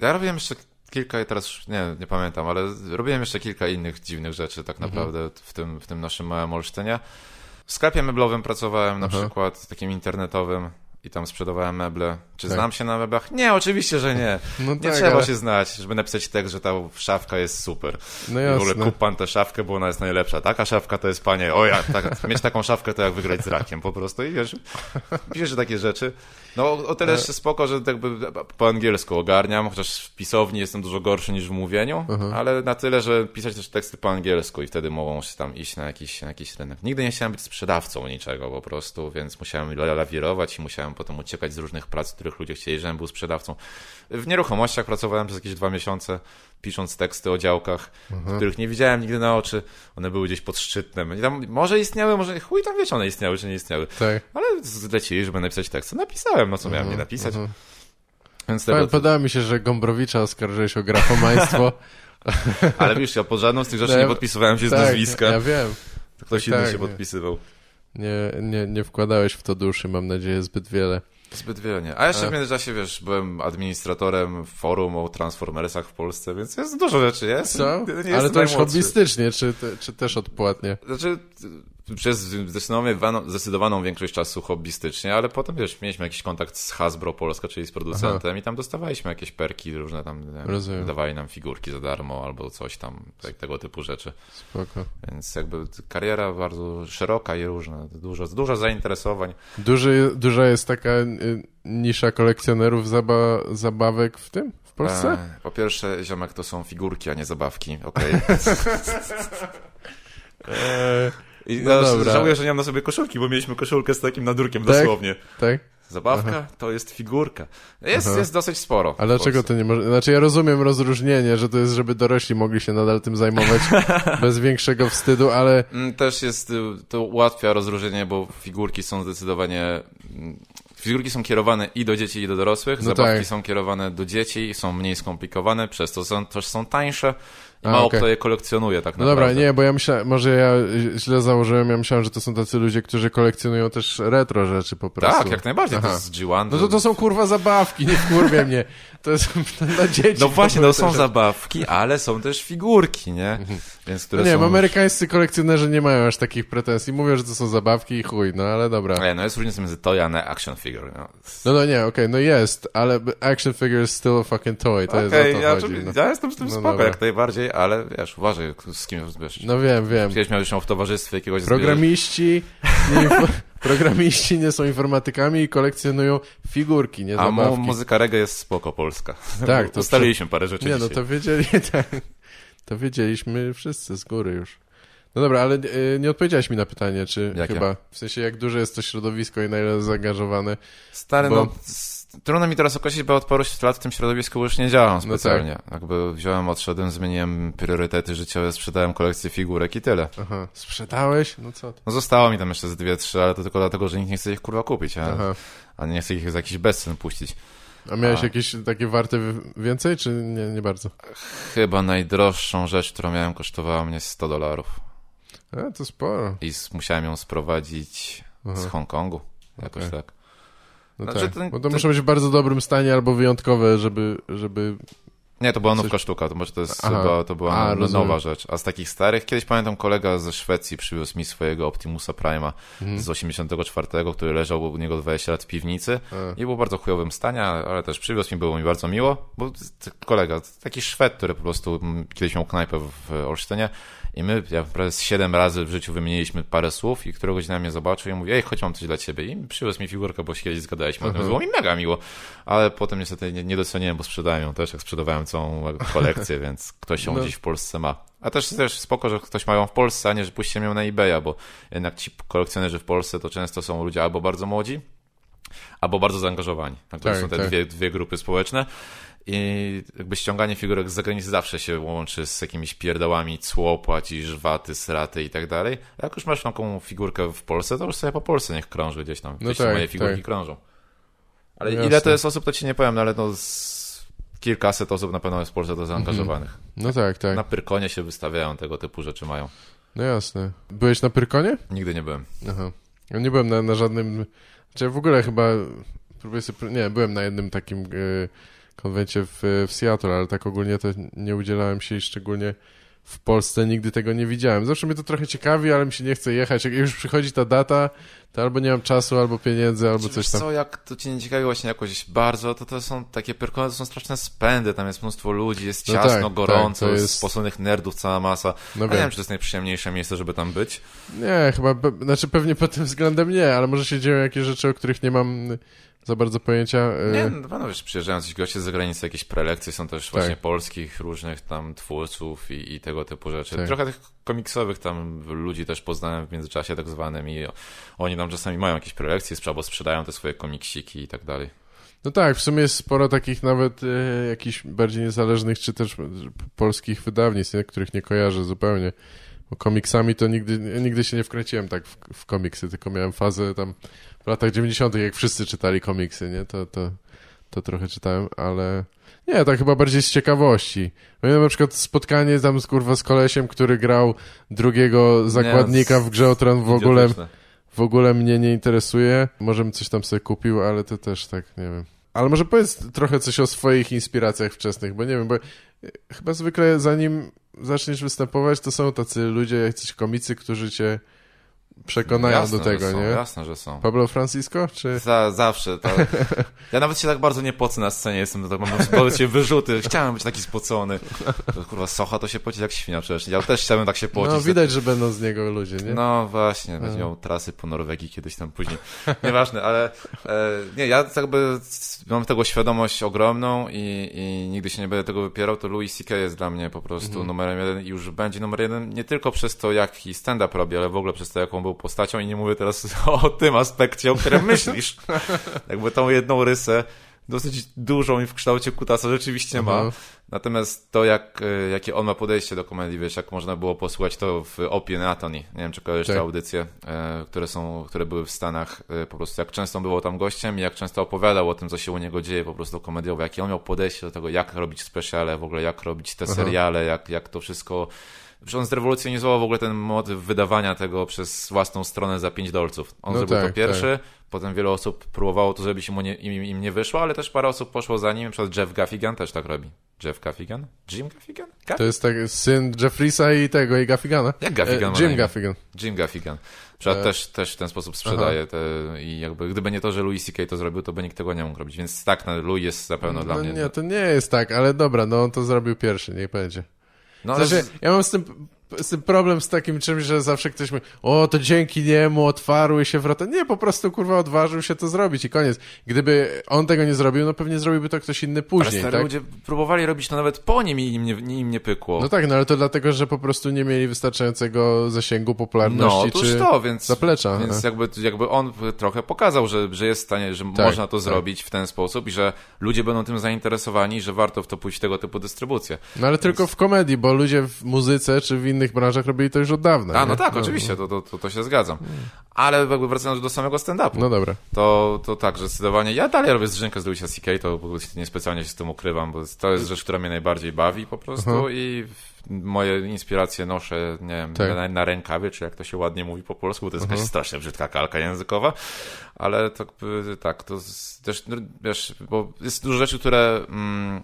Ja robiłem jeszcze kilka, teraz już nie, nie pamiętam, ale robiłem jeszcze kilka innych dziwnych rzeczy tak mhm. naprawdę mhm. w, tym, w tym naszym małym Olsztynie. W sklepie meblowym pracowałem na Aha. przykład, takim internetowym i tam sprzedawałem meble. Czy tak. znam się na meblach? Nie, oczywiście, że nie. No nie tak, trzeba ale... się znać, żeby napisać tekst, że ta szafka jest super. No jasne. w ogóle kup pan tę szafkę, bo ona jest najlepsza. Taka szafka to jest panie. O ja, tak, mieć taką szafkę to jak wygrać z rakiem po prostu. I wiesz, piszesz takie rzeczy. No o tyle e. jeszcze spoko, że tak by po angielsku ogarniam, chociaż w pisowni jestem dużo gorszy niż w mówieniu, mhm. ale na tyle, że pisać też teksty po angielsku i wtedy mogą się tam iść na jakiś, na jakiś rynek. Nigdy nie chciałem być sprzedawcą niczego po prostu, więc musiałem lawirować i musiałem potem uciekać z różnych prac, których ludzie chcieli, żebym był sprzedawcą. W nieruchomościach pracowałem przez jakieś dwa miesiące, pisząc teksty o działkach, mhm. których nie widziałem nigdy na oczy. One były gdzieś pod szczytnem. I tam może istniały, może chuj tam wiecie, one istniały czy nie istniały. Tak. Ale zlecili, żeby napisać tekst. Napisałem, no co miałem mhm. nie napisać. Mhm. Więc tego... Podoba mi się, że Gombrowicza oskarżyłeś o grafomaństwo. Ale wiesz, ja pod żadną z tych rzeczy nie tak. podpisywałem się z tak, nazwiska. Ja wiem. Ktoś tak, inny się nie. podpisywał. Nie, nie, nie wkładałeś w to duszy, mam nadzieję, zbyt wiele. Zbyt wiele nie. A jeszcze e. w międzyczasie, wiesz, byłem administratorem forum o Transformersach w Polsce, więc jest dużo rzeczy, jest. Co? Nie Ale to już hobbystycznie, czy, czy też odpłatnie? Znaczy, przez zdecydowaną, zdecydowaną większość czasu hobbystycznie, ale potem wiesz, mieliśmy jakiś kontakt z Hasbro Polska, czyli z producentem Aha. i tam dostawaliśmy jakieś perki różne tam, Rozumiem. dawali nam figurki za darmo albo coś tam, tak, tego typu rzeczy. Spoko. Więc jakby kariera bardzo szeroka i różna, dużo, dużo zainteresowań. Duży, duża jest taka y, nisza kolekcjonerów zaba zabawek w tym? W Polsce? E, po pierwsze, ziomek, to są figurki, a nie zabawki, okej. Okay. E, i no dobra. Żałuję, że nie mam na sobie koszulki, bo mieliśmy koszulkę z takim nadrukiem tak? dosłownie. Tak? Zabawka Aha. to jest figurka. Jest, jest dosyć sporo. Ale dlaczego to nie może... Znaczy ja rozumiem rozróżnienie, że to jest, żeby dorośli mogli się nadal tym zajmować bez większego wstydu, ale... Mm, też jest, y, to ułatwia rozróżnienie, bo figurki są zdecydowanie... Mm, figurki są kierowane i do dzieci, i do dorosłych. No zabawki tak. są kierowane do dzieci, są mniej skomplikowane, przez to są, też są tańsze. A, Mało okay. kto je kolekcjonuje tak naprawdę. No dobra, nie, bo ja myślałem, może ja źle założyłem, ja myślałem, że to są tacy ludzie, którzy kolekcjonują też retro rzeczy po tak, prostu. Tak, jak najbardziej, Aha. No to jest G1. No to to są kurwa zabawki, nie kurwie mnie. To jest dla dzieci. No właśnie, no są zabawki, ale są też figurki, nie? Mhm. Więc, które no nie, są... amerykańscy kolekcjonerzy nie mają aż takich pretensji. Mówią, że to są zabawki i chuj, no ale dobra. Nie, no jest różnica między toy a action figure. No, no, no nie, okej, okay, no jest, ale action figure is still a fucking toy. To okay, jest o to ja, chodzi, no. ja jestem z tym no spoko, dobra. jak najbardziej, ale wiesz, uważaj z kim rozbierzesz. No wiem, wiem. Kiedyś miałeś się w towarzystwie jakiegoś Programiści, Programiści nie są informatykami i kolekcjonują figurki, nie A muzyka reggae jest spoko polska. Tak. To Ustaliliśmy parę rzeczy Nie, no, dzisiaj. no to wiedzieli, tak. To wiedzieliśmy wszyscy z góry już. No dobra, ale e, nie odpowiedziałeś mi na pytanie, czy Jakie? chyba, w sensie jak duże jest to środowisko i na ile zaangażowane. Stary, bo... no trudno mi teraz określić, bo od paru lat w tym środowisku już nie działam no specjalnie. No tak. Jakby wziąłem, odszedłem, zmieniłem priorytety życiowe, sprzedałem kolekcję figurek i tyle. Aha. Sprzedałeś? No co? No zostało mi tam jeszcze z dwie, trzy, ale to tylko dlatego, że nikt nie chce ich kurwa kupić, a, a nie chce ich za jakiś bezcen puścić. A miałeś a... jakieś takie warte więcej, czy nie, nie bardzo? Chyba najdroższą rzecz, którą miałem, kosztowała mnie 100 dolarów. A, e, to sporo. I musiałem ją sprowadzić Aha. z Hongkongu. Jakoś okay. tak. No znaczy, tak, to, bo to, muszą być w bardzo dobrym stanie albo wyjątkowe, żeby... żeby... Nie, to była coś... sztuka, to może to jest chyba, to była A, no, nowa rozumiem. rzecz. A z takich starych, kiedyś pamiętam kolega ze Szwecji przywiózł mi swojego Optimusa Prima mhm. z 84, który leżał u niego 20 lat w piwnicy A. i był w bardzo chujowym stanie, ale też przywiózł mi, było mi bardzo miło, bo kolega, taki Szwed, który po prostu kiedyś miał knajpę w Olsztynie i my, ja przez 7 razy w życiu wymieniliśmy parę słów i któregoś na mnie zobaczył i mówi, ej, chodź, mam coś dla ciebie. I przywiózł mi figurkę, bo się kiedyś zgadaliśmy. Mhm. Było mi mega miło, ale potem niestety nie, nie doceniłem, bo sprzedałem ją też, jak sprzedawałem całą kolekcję, więc ktoś ją no. gdzieś w Polsce ma. A też też spoko, że ktoś ma ją w Polsce, a nie, że puśćcie ją na eBaya, bo jednak ci kolekcjonerzy w Polsce to często są ludzie albo bardzo młodzi, albo bardzo zaangażowani. Tak, to tak, są te tak. dwie, dwie grupy społeczne. I jakby ściąganie figurek z zagranicy zawsze się łączy z jakimiś pierdołami, cło płacisz, waty, i tak dalej. A jak już masz taką figurkę w Polsce, to już sobie po Polsce niech krąży gdzieś tam. No gdzieś tak, moje figurki tak. krążą. Ale Jasne. No ile to jest osób, to ci nie powiem, no ale no z kilkaset osób na pewno jest w Polsce do zaangażowanych. Mhm. No tak, tak. Na Pyrkonie się wystawiają, tego typu rzeczy mają. No jasne. Byłeś na Pyrkonie? Nigdy nie byłem. Aha. Ja nie byłem na, na żadnym... Znaczy ja w ogóle chyba... Próbuję sobie... Nie, byłem na jednym takim... Yy konwencie w, w Seattle, ale tak ogólnie to nie udzielałem się i szczególnie w Polsce nigdy tego nie widziałem. Zawsze mnie to trochę ciekawi, ale mi się nie chce jechać. Jak już przychodzi ta data, to albo nie mam czasu, albo pieniędzy, albo znaczy, coś tam. co, jak to cię nie ciekawi właśnie jakoś bardzo, to to są takie perkony, to są straszne spędy, tam jest mnóstwo ludzi, jest no ciasno, no tak, gorąco, tak, jest... posłanych nerdów cała masa. No wiem. nie wiem, czy to jest najprzyjemniejsze miejsce, żeby tam być. Nie, chyba, znaczy pewnie pod tym względem nie, ale może się dzieją jakieś rzeczy, o których nie mam za bardzo pojęcia. E, nie, no, panowie, przyjeżdżają jacyś goście z zagranicy, jakieś prelekcje są też właśnie tak. polskich różnych tam twórców i, i tego typu rzeczy. Tak. Trochę tych komiksowych tam ludzi też poznałem w międzyczasie tak zwanym i oni tam czasami mają jakieś prelekcje, albo sprzedają te swoje komiksiki i tak dalej. No tak, w sumie jest sporo takich nawet e, jakichś bardziej niezależnych, czy też polskich wydawnictw, nie? których nie kojarzę zupełnie. Bo komiksami to nigdy, nigdy się nie wkręciłem tak w, w komiksy, tylko miałem fazę tam w latach 90., jak wszyscy czytali komiksy, nie? To, to, to trochę czytałem, ale nie, tak chyba bardziej z ciekawości. Pamiętam no na przykład spotkanie tam z kurwa z kolesiem, który grał drugiego zakładnika w grze o tron w ogóle, w ogóle mnie nie interesuje. Może bym coś tam sobie kupił, ale to też tak, nie wiem. Ale może powiedz trochę coś o swoich inspiracjach wczesnych, bo nie wiem, bo chyba zwykle zanim zaczniesz występować, to są tacy ludzie, jacyś komicy, którzy cię przekonają jasne, do tego, są, nie? Jasne, że są. Pablo Francisco, czy... Za, zawsze. To... Tak. Ja nawet się tak bardzo nie pocę na scenie, jestem tak, mam wobec się wyrzuty, chciałem być taki spocony. Kurwa, Socha to się poci jak świnia przecież, ja też chciałem tak się pocić. No, widać, że będą z niego ludzie, nie? No właśnie, będzie miał trasy po Norwegii kiedyś tam później. Nieważne, ale e, nie, ja tak jakby mam tego świadomość ogromną i, i nigdy się nie będę tego wypierał, to Louis C.K. jest dla mnie po prostu mhm. numerem jeden i już będzie numer jeden nie tylko przez to, jaki stand-up robi, ale w ogóle przez to, jaką był postacią i nie mówię teraz o tym aspekcie, o którym myślisz. Jakby tą jedną rysę dosyć dużą i w kształcie kutasa rzeczywiście ma. Mhm. Natomiast to, jak, y, jakie on ma podejście do komedii, wiesz, jak można było posłuchać to w Opie na Tony. Nie wiem, czy kojarzysz tak. te audycje, e, które, są, które były w Stanach. E, po prostu jak często było tam gościem i jak często opowiadał o tym, co się u niego dzieje, po prostu komediowo. Jakie on miał podejście do tego, jak robić speciale, w ogóle jak robić te seriale, jak, jak to wszystko on zrewolucjonizował w ogóle ten mod wydawania tego przez własną stronę za 5 dolców. On no zrobił tak, to pierwszy, tak. potem wiele osób próbowało to zrobić, im, im, im nie wyszło, ale też parę osób poszło za nim, na przykład Jeff Gaffigan też tak robi. Jeff Gaffigan? Jim Gaffigan? Gaff? To jest tak, syn Jeffreysa i tego, i Gaffigana. Jak Gaffigan e, Jim Gaffigan. Jim Gaffigan. Przykład e... też, też w ten sposób sprzedaje te, i jakby gdyby nie to, że Louis C.K. to zrobił, to by nikt tego nie mógł robić, więc tak, no, Louis jest na pewno no, dla mnie. nie, to nie jest tak, ale dobra, no on to zrobił pierwszy, niech będzie. No, ale... Znaczy, ja mam z tym problem z takim czymś, że zawsze ktoś mówi, o, to dzięki niemu otwarły się wrota. Nie, po prostu, kurwa, odważył się to zrobić i koniec. Gdyby on tego nie zrobił, no pewnie zrobiłby to ktoś inny później, ale stary, tak? ludzie próbowali robić to nawet po nim i im nie, im nie pykło. No tak, no ale to dlatego, że po prostu nie mieli wystarczającego zasięgu popularności no, czy to, więc, zaplecza. Więc no. jakby, jakby on trochę pokazał, że, że jest w stanie, że tak, można to tak. zrobić w ten sposób i że ludzie będą tym zainteresowani, że warto w to pójść w tego typu dystrybucję. No ale więc... tylko w komedii, bo ludzie w muzyce czy w innych innych branżach robili to już od dawna. A, no tak, no, oczywiście, no. to, to, to, się zgadzam. Ale jakby wracając do samego stand-upu. No dobra. To, to tak, że zdecydowanie, ja dalej robię zdrzynkę z Louisa C.K., to niespecjalnie się z tym ukrywam, bo to jest rzecz, która mnie najbardziej bawi po prostu i moje inspiracje noszę, nie wiem, tak. na, na, rękawie, czy jak to się ładnie mówi po polsku, bo to jest mhm. jakaś strasznie brzydka kalka językowa, ale to tak, to też, no, wiesz, bo jest dużo rzeczy, które mm,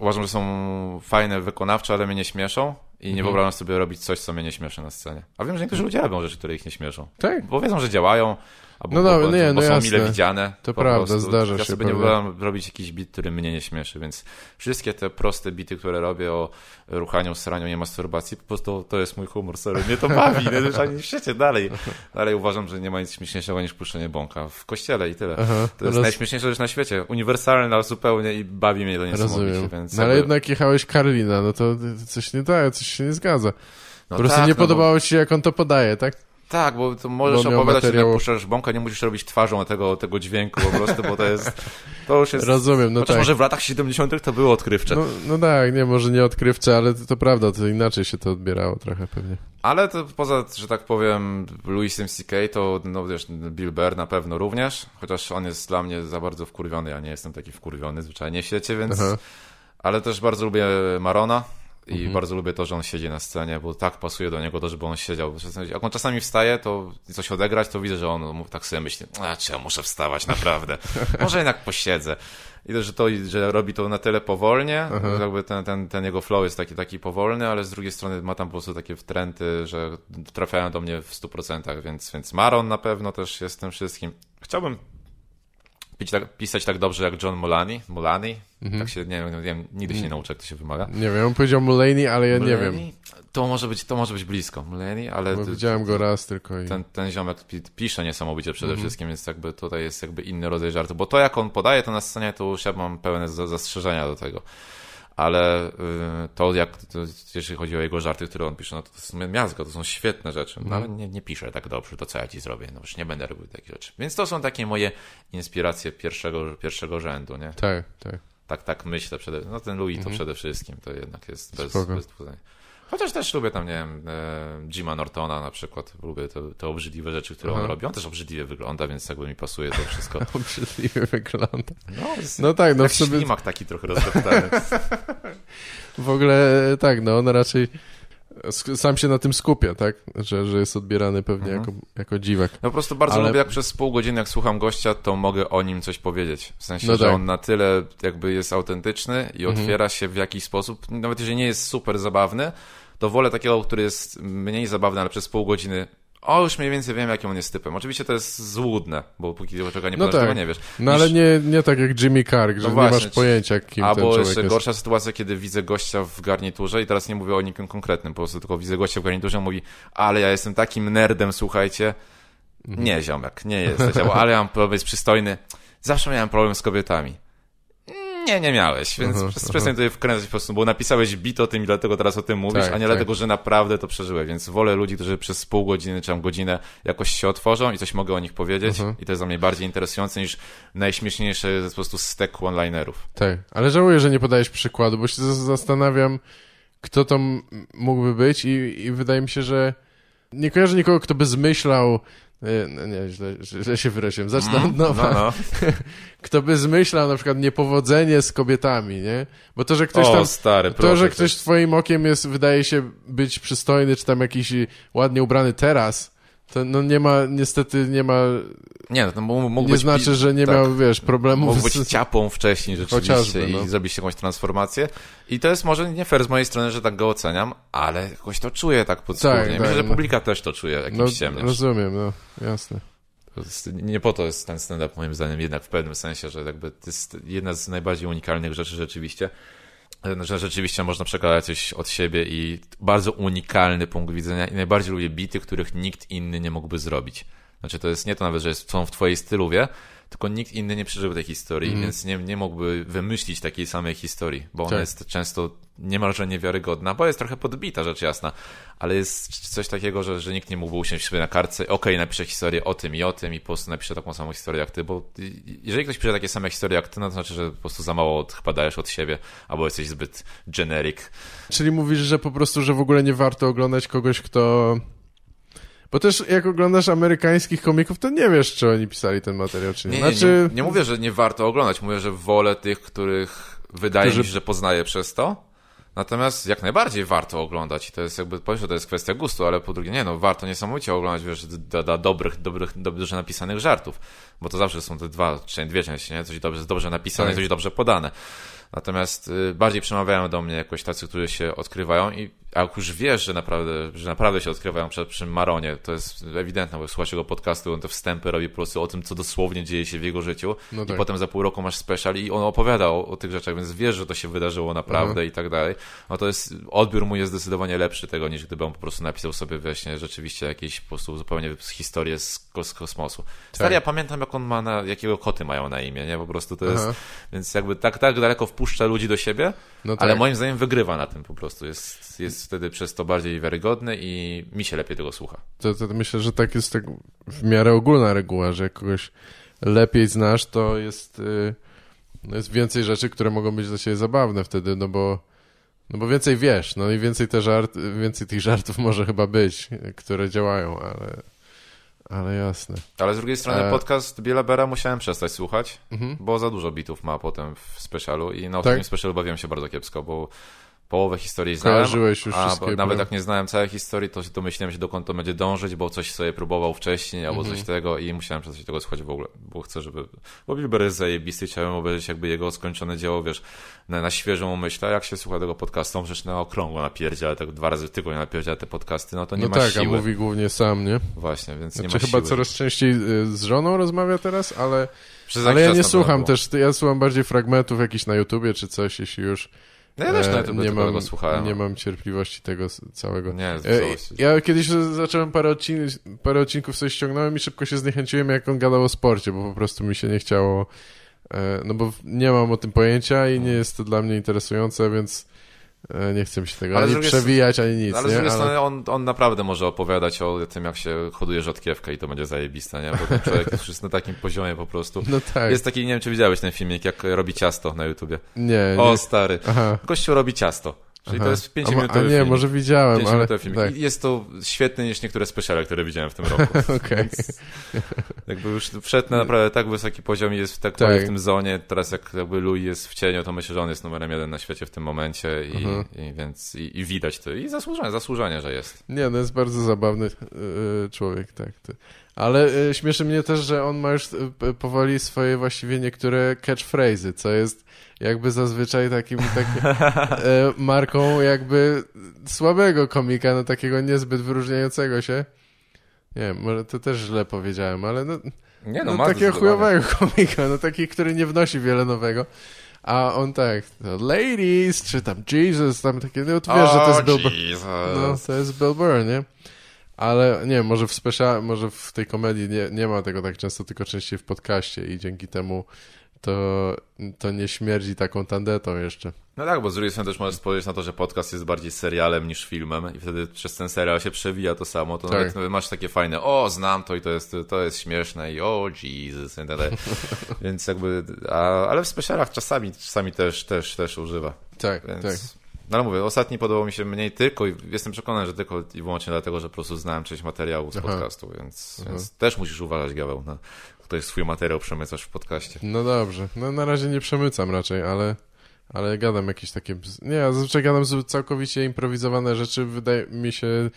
uważam, że są fajne, wykonawcze, ale mnie nie śmieszą, i nie mhm. wyobrażam sobie robić coś, co mnie nie śmieszy na scenie. A wiem, że niektórzy ludzie robią rzeczy, które ich nie śmieszą. Tak. Bo wiedzą, że działają, Albo, no dobra, bo, nie, bo no są jasne. mile widziane. To prawda, prostu. zdarza ja się. Ja sobie nie wolałem robić jakiś bit, który mnie nie śmieszy, więc wszystkie te proste bity, które robię o ruchaniu, sraniu, nie masturbacji, po prostu to jest mój humor, sorry mnie to bawi, nie ani świecie dalej. Dalej uważam, że nie ma nic śmieszniejszego niż puszczenie bąka w kościele i tyle. Aha, to jest roz... najśmieszniejsza rzecz na świecie, uniwersalna zupełnie i bawi mnie to niesamowicie. Więc no, ale jakby... jednak jechałeś Karolina, no to coś nie daje coś się nie zgadza. No po prostu tak, nie no podobało bo... ci się, jak on to podaje, tak? Tak, bo to możesz bo opowiadać, materiał... jak puszczasz bąka, nie musisz robić twarzą tego, tego dźwięku po prostu, bo to jest... To już jest... Rozumiem, no Chociaż tak. może w latach 70 to było odkrywcze. No, no tak, nie, może nie odkrywcze, ale to, to, prawda, to inaczej się to odbierało trochę pewnie. Ale to poza, że tak powiem, Louisem C.K., to no wiesz, Bill Burr na pewno również, chociaż on jest dla mnie za bardzo wkurwiony, ja nie jestem taki wkurwiony zwyczajnie w świecie, więc... Aha. Ale też bardzo lubię Marona, i mhm. bardzo lubię to, że on siedzi na scenie, bo tak pasuje do niego to, żeby on siedział. Jak on czasami wstaje, to coś odegrać, to widzę, że on tak sobie myśli, a czy ja muszę wstawać naprawdę? Może jednak posiedzę. I to, że to, że robi to na tyle powolnie, mhm. że jakby ten, ten, ten jego flow jest taki, taki powolny, ale z drugiej strony ma tam po prostu takie wtręty, że trafiają do mnie w 100%, więc, więc Maron na pewno też jest tym wszystkim. Chciałbym tak, pisać tak dobrze jak John Mulani. Mulani? Mhm. Tak się, nie, nie wiem, nigdy się nie nauczę, jak to się wymaga. Nie wiem, on powiedział Mulaney, ale ja Mulaney? nie wiem. To może być, to może być blisko, Mulaney. ale... Bo widziałem go raz tylko. I... Ten, ten ziomek pisze niesamowicie przede mhm. wszystkim, więc jakby tutaj jest jakby inny rodzaj żartu, bo to jak on podaje to na scenie, to już ja mam pełne zastrzeżenia do tego ale y, to, jak to, chodzi o jego żarty, które on pisze, no to, to jest miazga, to są świetne rzeczy, no ale nie, nie piszę tak dobrze, to co ja ci zrobię, no już nie będę robił takich rzeczy. Więc to są takie moje inspiracje pierwszego, pierwszego rzędu, nie? Tak, tak. Tak, tak myślę przede No ten Louis mhm. to przede wszystkim, to jednak jest bez, Spoko. bez dwóch Chociaż też lubię tam, nie wiem, e, Jima Nortona na przykład. Lubię te, te obrzydliwe rzeczy, które Aha. on robi. On też obrzydliwie wygląda, więc jakby mi pasuje to wszystko. obrzydliwie wygląda. No, no tak, no w sobie... ślimak taki trochę rozdeptany. w ogóle e, tak, no on no raczej sam się na tym skupia, tak? Że, że jest odbierany pewnie mhm. jako, jako dziwak. No po prostu bardzo Ale... lubię, jak przez pół godziny, jak słucham gościa, to mogę o nim coś powiedzieć. W sensie, no że tak. on na tyle jakby jest autentyczny i mhm. otwiera się w jakiś sposób, nawet jeżeli nie jest super zabawny, to wolę takiego, który jest mniej zabawny, ale przez pół godziny o, już mniej więcej wiem, jakim on jest typem. Oczywiście to jest złudne, bo póki czego nie no tak. nie wiesz. No ale nie, nie tak jak Jimmy Carr, że no nie masz pojęcia, kim albo ten człowiek jeszcze jest. gorsza sytuacja, kiedy widzę gościa w garniturze i teraz nie mówię o nikim konkretnym, po prostu tylko widzę gościa w garniturze i mówi, ale ja jestem takim nerdem, słuchajcie. Mhm. Nie, ziomek, nie jesteś, ale ja mam problem, jest przystojny. Zawsze miałem problem z kobietami nie, nie miałeś, więc uh -huh, przestań uh -huh. wkręcać po prostu, bo napisałeś bit o tym i dlatego teraz o tym mówisz, tak, a nie tak. dlatego, że naprawdę to przeżyłeś, więc wolę ludzi, którzy przez pół godziny czy tam godzinę jakoś się otworzą i coś mogę o nich powiedzieć uh mhm. -huh. i to jest dla mnie bardziej interesujące niż najśmieszniejsze po prostu stek one-linerów. Tak, ale żałuję, że nie podajesz przykładu, bo się zastanawiam, kto to mógłby być i, i wydaje mi się, że nie kojarzę nikogo, kto by zmyślał E, no nie, nie źle, źle się wyraziłem. Zacznę mm, od nowa. No, no. Kto by zmyślał na przykład niepowodzenie z kobietami, nie? Bo to, że ktoś o, tam... Stary, to, że ktoś twoim okiem jest, wydaje się być przystojny, czy tam jakiś ładnie ubrany teraz, to no nie ma, niestety nie ma... Nie, no, mógł, mógł nie być, znaczy, że nie tak, miał, wiesz, problemów. Mógł być ciapą wcześniej rzeczywiście no. i zrobić jakąś transformację. I to jest może nie fair z mojej strony, że tak go oceniam, ale jakoś to czuję tak podskórnie. Tak, Myślę, tak, że no. publika też to czuje jakimś no, Rozumiem, no, jasne. Nie po to jest ten stand-up moim zdaniem, jednak w pewnym sensie, że jakby to jest jedna z najbardziej unikalnych rzeczy rzeczywiście. Yy, że rzeczywiście można przekazać coś od siebie i bardzo unikalny punkt widzenia i najbardziej lubię bity, których nikt inny nie mógłby zrobić. Znaczy to jest nie to nawet, że są w twojej stylu, wie tylko nikt inny nie przeżył tej historii, mm. więc nie, nie mógłby wymyślić takiej samej historii, bo tak. ona jest często niemalże niewiarygodna, bo jest trochę podbita, rzecz jasna, ale jest coś takiego, że, że nikt nie mógłby usiąść sobie na kartce, okej, okay, napiszę historię o tym i o tym i po prostu napiszę taką samą historię jak ty, bo jeżeli ktoś pisze takie same historie jak ty, no to znaczy, że po prostu za mało chyba dajesz od siebie, albo jesteś zbyt generic. Czyli mówisz, że po prostu, że w ogóle nie warto oglądać kogoś, kto bo też jak oglądasz amerykańskich komików, to nie wiesz, czy oni pisali ten materiał, czy nie. Nie, znaczy... nie, nie, nie mówię, że nie warto oglądać, mówię, że wolę tych, których wydaje Którzy... mi się, że poznaję przez to. Natomiast jak najbardziej warto oglądać i to jest jakby, po że to jest kwestia gustu, ale po drugie nie no, warto niesamowicie oglądać, wiesz, dla, do dobrych, dobrych, dobrze napisanych żartów, bo to zawsze są te dwa, dwie części, nie? Coś dobrze, dobrze napisane, tak. coś dobrze podane. Natomiast y, bardziej przemawiają do mnie jakoś tacy, którzy się odkrywają i a jak już wiesz, że naprawdę, że naprawdę się odkrywają przed przy Maronie, to jest ewidentne, bo słuchasz jego podcastu, on te wstępy robi po prostu o tym, co dosłownie dzieje się w jego życiu no tak. i potem za pół roku masz special i on opowiada o, o tych rzeczach, więc wiesz, że to się wydarzyło naprawdę mhm. i tak dalej. No to jest, odbiór mu jest zdecydowanie lepszy tego, niż gdyby on po prostu napisał sobie właśnie rzeczywiście jakieś po prostu zupełnie historię z, z kosmosu. Tak. Stary, ja pamiętam, jak on ma na, jakiego koty mają na imię, nie? Po prostu to jest, Aha. więc jakby tak, tak daleko w puszcza ludzi do siebie, no tak. ale moim zdaniem wygrywa na tym po prostu. Jest, jest wtedy przez to bardziej wiarygodny i mi się lepiej tego słucha. To, to myślę, że tak jest tak w miarę ogólna reguła, że jak kogoś lepiej znasz, to jest, y, no jest więcej rzeczy, które mogą być dla ciebie zabawne wtedy, no bo no bo więcej wiesz, no i więcej, te żart, więcej tych żartów może chyba być, które działają, ale ale jasne. Ale z drugiej strony e... podcast Bielabera musiałem przestać słuchać, mhm. bo za dużo bitów ma potem w specialu i na tym tak? specialu bawiłem się bardzo kiepsko, bo połowę historii znałem. już a, Nawet jak nie znałem całej historii, to domyślałem się dokąd to będzie dążyć, bo coś sobie próbował wcześniej albo mm -hmm. coś mhm. tego i musiałem przestać tego słuchać w ogóle, bo chcę, żeby... Bo Bilber jest zajebisty, chciałem obejrzeć jakby jego skończone dzieło, wiesz, na, na świeżą myśl, a jak się słucha tego podcastu, on przecież na okrągło ale tak dwa razy w tygodniu napierdzia te podcasty, no to nie no ma tak, siły. No tak, a mówi głównie sam, nie? Właśnie, więc znaczy, nie ma chyba coraz częściej y, z żoną rozmawia teraz, ale... Przez ale ja nie słucham też, ja słucham bardziej fragmentów jakichś na YouTubie czy coś, jeśli już... No ja też e, na tym nie mam, słuchałem. Nie mam cierpliwości tego całego. Nie, e, Ja kiedyś zacząłem parę, odcin parę odcinków sobie ściągnąłem i szybko się zniechęciłem, jak on gadał o sporcie, bo po prostu mi się nie chciało... E, no bo nie mam o tym pojęcia i nie mm. jest to dla mnie interesujące, więc E, nie chcę mi się tego ale ani przewijać, ani nic. Ale z drugiej strony ale... on, on naprawdę może opowiadać o tym, jak się hoduje rzodkiewkę i to będzie zajebiste, nie? Bo ten człowiek jest na takim poziomie po prostu. No tak. Jest taki, nie wiem, czy widziałeś ten filmik, jak robi ciasto na YouTubie. Nie. O, nie... stary. Aha. Kościół robi ciasto Czyli Aha. to jest 5 minut. A nie, film. może widziałem, ale... Film. Tak. Jest to świetny niż niektóre speciale, które widziałem w tym roku. Okej. jakby już wszedł na naprawdę tak wysoki poziom i jest w, tak, tak. w tym zonie, teraz jak jakby Louis jest w cieniu, to myślę, że on jest numerem jeden na świecie w tym momencie i, mhm. i więc i, i, widać to. I zasłużenie, zasłużenie, że jest. Nie, no jest bardzo zabawny e, e, człowiek, tak. Ale e, śmieszy mnie też, że on ma już powoli swoje właściwie niektóre catchphrase'y, co jest jakby zazwyczaj takim tak, e, marką jakby słabego komika, no takiego niezbyt wyróżniającego się. Nie wiem, może to też źle powiedziałem, ale no, nie, no, no takiego chujowego komika, no taki, który nie wnosi wiele nowego. A on tak, no, ladies, czy tam Jesus, tam takie, no to wiesz, oh, że to jest Bill Burr. No, to jest Bill Burr, nie? Ale nie, może w special, może w tej komedii nie, nie ma tego tak często, tylko częściej w podcaście i dzięki temu to, to nie śmierdzi taką tandetą jeszcze. No tak, bo z drugiej strony też możesz spojrzeć na to, że podcast jest bardziej serialem niż filmem i wtedy przez ten serial się przewija to samo, to tak. nawet masz takie fajne, o, znam to i to jest, to jest śmieszne i o, Jesus, i tak dalej. Więc jakby, a, ale w specialach czasami, czasami też, też, też używa. Tak, Więc... tak. No ale mówię, ostatni podobał mi się mniej tylko i jestem przekonany, że tylko i wyłącznie dlatego, że po prostu znałem część materiału z podcastu, Więc, więc, też musisz uważać, Gaweł, na jest swój materiał przemycasz w podcaście. No dobrze. No na razie nie przemycam raczej, ale, ale gadam jakieś takie... Nie, ja zazwyczaj gadam całkowicie improwizowane rzeczy, wydaje mi się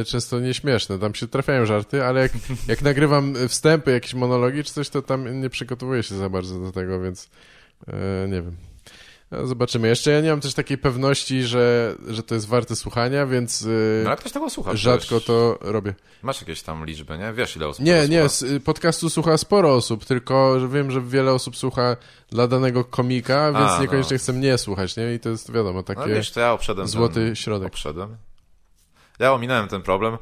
y, często nieśmieszne. Tam się trafiają żarty, ale jak, jak nagrywam wstępy, jakieś monologi czy coś, to tam nie przygotowuję się za bardzo do tego, więc y, nie wiem. Zobaczymy. Jeszcze ja nie mam też takiej pewności, że, że to jest warte słuchania, więc. Y, no ale ktoś tego słucha. Rzadko to robię. Masz jakieś tam liczby, nie? Wiesz, ile osób Nie, nie. Słucha? Y, podcastu słucha sporo osób, tylko wiem, że wiele osób słucha dla danego komika, więc A, no. niekoniecznie chcę mnie słuchać, nie? I to jest wiadomo, no takie. No wiesz, to ja obszedłem. Złoty ten, środek. Obszedłem. Ja ominąłem ten problem.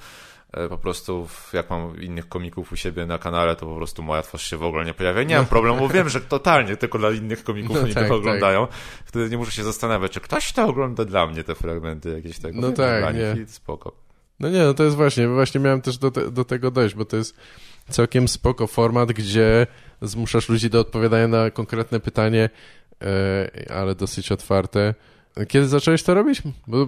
E, po prostu jak mam innych komików u siebie na kanale, to po prostu moja twarz się w ogóle nie pojawia. Nie mam no. problemu, wiem, że totalnie tylko dla innych komików no, oni tak, oglądają. Tak. Wtedy nie muszę się zastanawiać, czy ktoś to ogląda dla mnie, te fragmenty jakieś tego. No nie, tak, nie. Nich, spoko. No nie, no to jest właśnie, właśnie miałem też do, te, do tego dojść, bo to jest całkiem spoko format, gdzie zmuszasz ludzi do odpowiadania na konkretne pytanie, e, ale dosyć otwarte. Kiedy zacząłeś to robić? Bo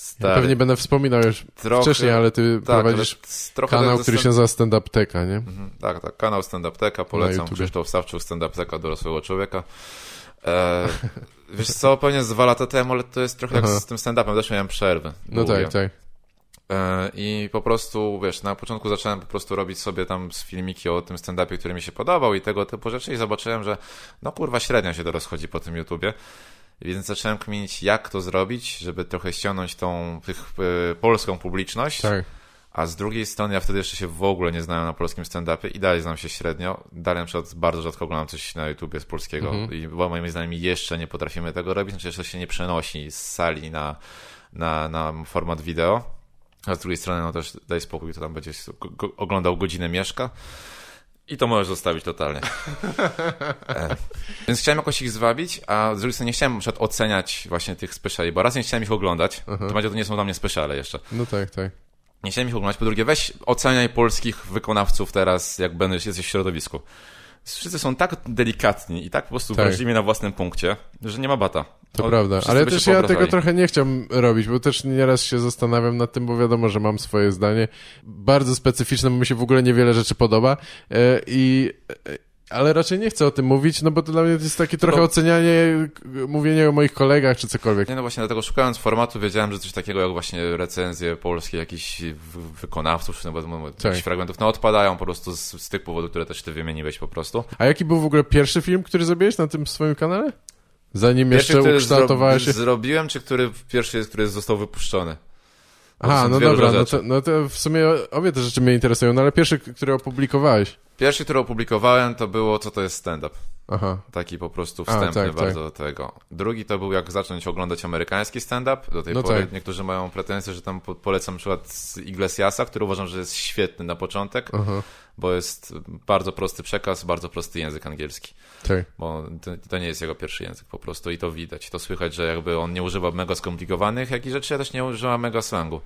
Stary. Pewnie będę wspominał już trochę, wcześniej, ale ty tak, prowadzisz ale kanał, który stand... się nazywa Stand Up Teka, nie? Mhm, tak, tak, kanał Stand Up Teka, polecam Krzysztof Sawczuk, Stand Up Teka dorosłego człowieka. E, wiesz co, pewnie dwa lata temu, ale to jest trochę Aha. jak z tym stand-upem, też miałem przerwy. No tak, tak. E, I po prostu, wiesz, na początku zacząłem po prostu robić sobie tam filmiki o tym stand-upie, który mi się podobał i tego typu rzeczy i zobaczyłem, że no kurwa średnio się to rozchodzi po tym YouTubie. Więc zacząłem kminić, jak to zrobić, żeby trochę ściągnąć tą tych, y, polską publiczność. Tak. A z drugiej strony ja wtedy jeszcze się w ogóle nie znałem na polskim stand-upie i dalej znam się średnio. Dalej na przykład bardzo rzadko oglądam coś na YouTubie z polskiego, mhm. i, bo moimi zdaniem jeszcze nie potrafimy tego robić, znaczy jeszcze się nie przenosi z sali na, na, na format wideo. A z drugiej strony, no też daj spokój, to tam będzie oglądał godzinę mieszka. I to możesz zostawić totalnie. E, więc chciałem jakoś ich zwabić, a z drugiej strony nie chciałem na przykład, oceniać właśnie tych speciali, bo raz nie chciałem ich oglądać, mhm. to będzie to nie są dla mnie speciale jeszcze. No tak, tak. Nie chciałem ich oglądać, po drugie weź oceniaj polskich wykonawców teraz, jak będziesz, jesteś w środowisku. Wszyscy są tak delikatni i tak po prostu tak. wrażliwi na własnym punkcie, że nie ma bata. To, prawda, ale też ja tego trochę nie chciałbym robić, bo też nieraz się zastanawiam nad tym, bo wiadomo, że mam swoje zdanie. Bardzo specyficzne, bo mi się w ogóle niewiele rzeczy podoba e, i e, ale raczej nie chcę o tym mówić, no bo to dla mnie to jest takie trochę ocenianie, mówienie o moich kolegach czy cokolwiek. Nie, no właśnie, dlatego szukając formatu wiedziałem, że coś takiego jak właśnie recenzje polskie jakichś wykonawców, czy nawet no, tak. jakichś fragmentów, no odpadają po prostu z, z tych powodów, które też ty wymieniłeś po prostu. A jaki był w ogóle pierwszy film, który zrobiłeś na tym swoim kanale? Zanim pierwszy, jeszcze ukształtowałeś... Zro... Zrobiłem, czy który pierwszy, który został wypuszczony? Aha, no dobra, no to, no to, w sumie obie te rzeczy mnie interesują, no ale pierwszy, który opublikowałeś. Pierwszy, który opublikowałem, to było co to jest stand-up. Aha. Taki po prostu wstępny A, tak, tak, bardzo tak. do tego. Drugi to był jak zacząć oglądać amerykański stand-up. Do tej no pory tak. niektórzy mają pretensje, że tam polecam przykład przykład Iglesiasa, który uważam, że jest świetny na początek, Aha. bo jest bardzo prosty przekaz, bardzo prosty język angielski. Tak. Bo to, to, nie jest jego pierwszy język po prostu i to widać. To słychać, że jakby on nie używa mega skomplikowanych jakichś rzeczy, ja też nie używa mega slangu.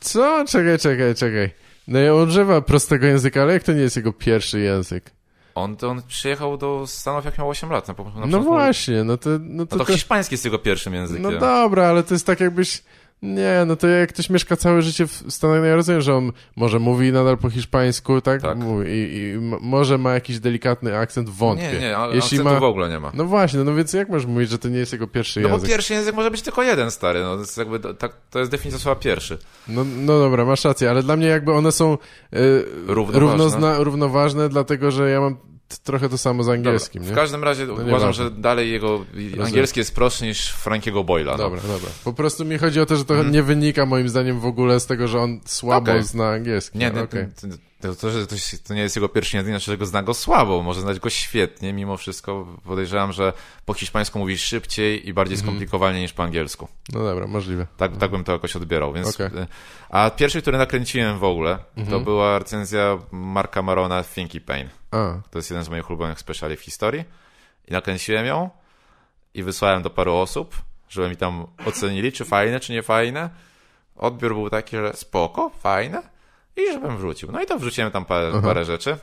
Co? Czekaj, czekaj, czekaj. No i on używa prostego języka, ale jak to nie jest jego pierwszy język? On, on przyjechał do Stanów jak miał 8 lat. Na, na no właśnie, no to... No, no to, no to hiszpański jest jego pierwszym językiem. No dobra, ale to jest tak jakbyś... Nie, no to jak ktoś mieszka całe życie w Stanach, no ja rozumiem, że on może mówi nadal po hiszpańsku, tak? tak. Mówi, i, i może ma jakiś delikatny akcent, wątpię. Nie, nie, ale Jeśli akcentu ma... w ogóle nie ma. No właśnie, no więc jak możesz mówić, że to nie jest jego pierwszy no język? No bo pierwszy język może być tylko jeden, stary, no to jest jakby, tak, to jest definicja słowa pierwszy. No, no dobra, masz rację, ale dla mnie jakby one są yy, równoważne. Równo równoważne, dlatego że ja mam trochę to samo z angielskim. Dobra, w każdym razie no uważam, że dalej jego Rozumiem. angielski jest prostszy niż Frankiego Boyla. No. Dobra, no. dobra. Po prostu mi chodzi o to, że to mhm. nie wynika moim zdaniem w ogóle z tego, że on słabo okay. zna angielski. Nie, nie okay. To, to, że to nie jest jego pierwszy jedyny, znaczy, że go zna go słabo. Może znać go świetnie, mimo wszystko podejrzewam, że po hiszpańsku mówi szybciej i bardziej mhm. skomplikowanie mm -hmm. niż po angielsku. No dobra, możliwe. Tak, tak bym to jakoś odbierał. Więc... Okay. A pierwszy, który nakręciłem w ogóle, mm -hmm. to mhm. była recenzja Marka Marona Finky Pain. A. To jest jeden z moich ulubionych speciali w historii. I nakręciłem ją i wysłałem do paru osób, żeby mi tam ocenili, czy fajne, czy nie fajne. Odbiór był taki, że spoko, fajne i żebym wrzucił. No i tam wrzuciłem tam parę, parę rzeczy,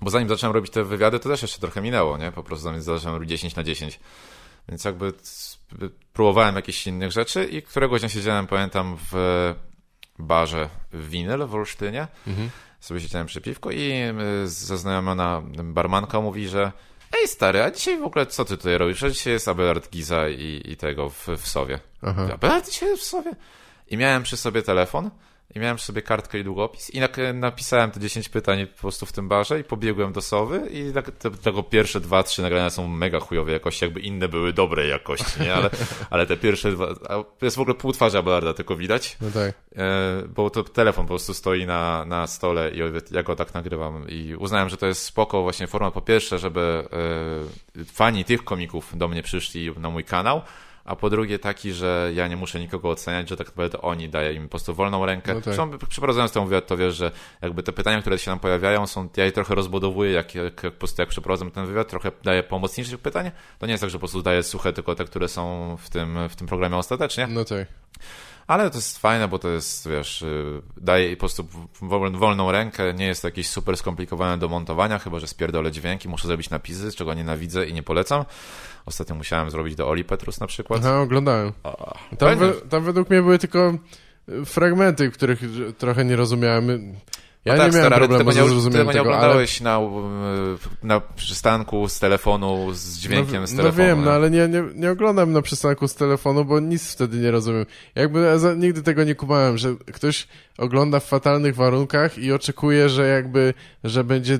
bo zanim zacząłem robić te wywiady, to też jeszcze trochę minęło, nie? Po prostu zacząłem robić 10 na 10. Więc jakby próbowałem jakichś innych rzeczy i któregoś dnia siedziałem, pamiętam, w barze Winyl w Olsztynie. Mhm. Sobie siedziałem przy piwku i y, zaznajomiona barmanka mówi, że Ej stary, a dzisiaj w ogóle co ty tutaj robisz? A dzisiaj jest Abelard Giza i, i tego w, w Sowie. Aha. Abelard dzisiaj w Sowie? I miałem przy sobie telefon i miałem sobie kartkę i długopis i napisałem te 10 pytań po prostu w tym barze i pobiegłem do Sowy i tak- tego pierwsze dwa, trzy nagrania są mega chujowe jakości, jakby inne były dobrej jakości, nie? Ale, ale te pierwsze dwa, jest w ogóle pół twarzy Abelarda tylko widać, no tak. E, bo to telefon po prostu stoi na, na stole i ja go tak nagrywam i uznałem, że to jest spoko właśnie forma po pierwsze, żeby e, fani tych komików do mnie przyszli na mój kanał, a po drugie taki, że ja nie muszę nikogo oceniać, że tak naprawdę oni dają im po prostu wolną rękę. No tak. przeprowadzając ten wywiad, to wiesz, że jakby te pytania, które się nam pojawiają, są, ja je trochę rozbudowuję, jak, jak, po prostu jak przeprowadzam ten wywiad, trochę daję pomocniejszych pytań. To nie jest tak, że po prostu daję suche, tylko te, które są w tym, w tym programie ostatecznie. No tak. Ale to jest fajne, bo to jest, wiesz, y, daje po prostu wolną rękę, nie jest to jakieś super skomplikowane do montowania, chyba że spierdolę dźwięki, muszę zrobić napisy, czego nienawidzę i nie polecam. Ostatnio musiałem zrobić do Oli Petrus na przykład. Aha, oglądałem. O, tam, we, tam według mnie były tylko e, fragmenty, których trochę nie rozumiałem. Ja no tak, nie miałem stary, problemu tego nie, ty tego, nie oglądałeś ale... na, na przystanku z telefonu, z no dźwiękiem no, z telefonu. No wiem, no ale nie, nie, nie oglądam na przystanku z telefonu, bo nic wtedy nie rozumiem. Jakby ja za, nigdy tego nie kumałem, że ktoś ogląda w fatalnych warunkach i oczekuje, że jakby, że będzie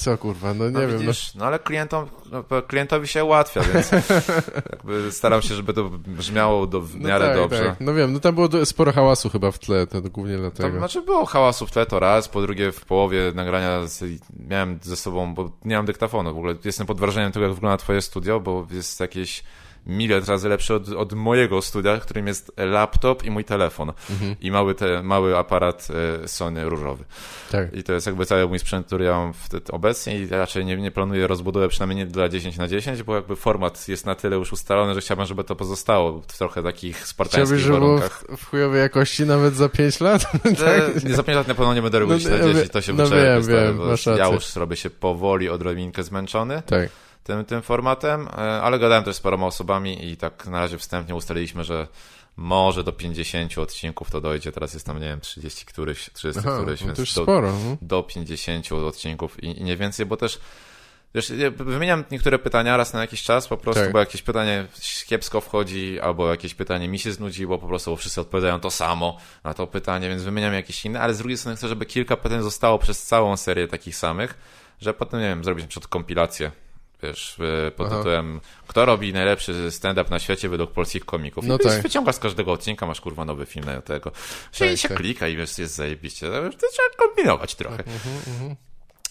co kurwa, no nie no, wiem. No. Widzisz, no... ale klientom, no, klientowi się ułatwia, więc jakby staram się, żeby to brzmiało do, w no miarę tak, tak. dobrze. Tak. No wiem, no tam było sporo hałasu chyba w tle, to głównie dlatego. Tam, znaczy było hałasu w tle to raz, po drugie w połowie nagrania z, miałem ze sobą, bo nie mam dyktafonu w ogóle, jestem pod wrażeniem tego, jak wygląda twoje studio, bo jest jakieś miliard razy lepszy od, od mojego studia, którym jest laptop i mój telefon mhm. i mały, te, mały aparat y, Sony różowy. Tak. I to jest jakby cały mój sprzęt, który ja mam obecnie i raczej nie, nie planuję rozbudowy przynajmniej nie dla 10 na 10, bo jakby format jest na tyle już ustalony, że chciałbym, żeby to pozostało w trochę takich spartańskich Chciałbyś, warunkach. w, w chujowej jakości nawet za 5 lat? E, tak? Nie, za 5 lat na pewno nie będę robił no, no, no to się no, wyczerpie. Wiem, wiem, ja już robię się powoli odrobinkę zmęczony. Tak tym, tym formatem, e, ale gadałem też z paroma osobami i tak na razie wstępnie ustaliliśmy, że może do 50 odcinków to dojdzie. Teraz jest tam, nie wiem, 30 któryś, 30 Aha, któryś, no już do, sporo, no. do 50 odcinków i, i nie więcej, bo też Wiesz, wymieniam niektóre pytania raz na jakiś czas po prostu, tak. bo jakieś pytanie kiepsko wchodzi, albo jakieś pytanie mi się znudziło, po prostu bo wszyscy odpowiadają to samo na to pytanie, więc wymieniam jakieś inne, ale z drugiej strony chcę, żeby kilka pytań zostało przez całą serię takich samych, że potem, nie wiem, zrobić na przykład kompilację Wiesz, e, pod tytułem Kto robi najlepszy stand-up na świecie według polskich komików? No I tak. wyciągasz z każdego odcinka, masz kurwa nowy film na tego. Tak, się, tak, się tak. klika i wiesz, jest zajebiście. No, to trzeba kombinować trochę. Tak, uh, uh,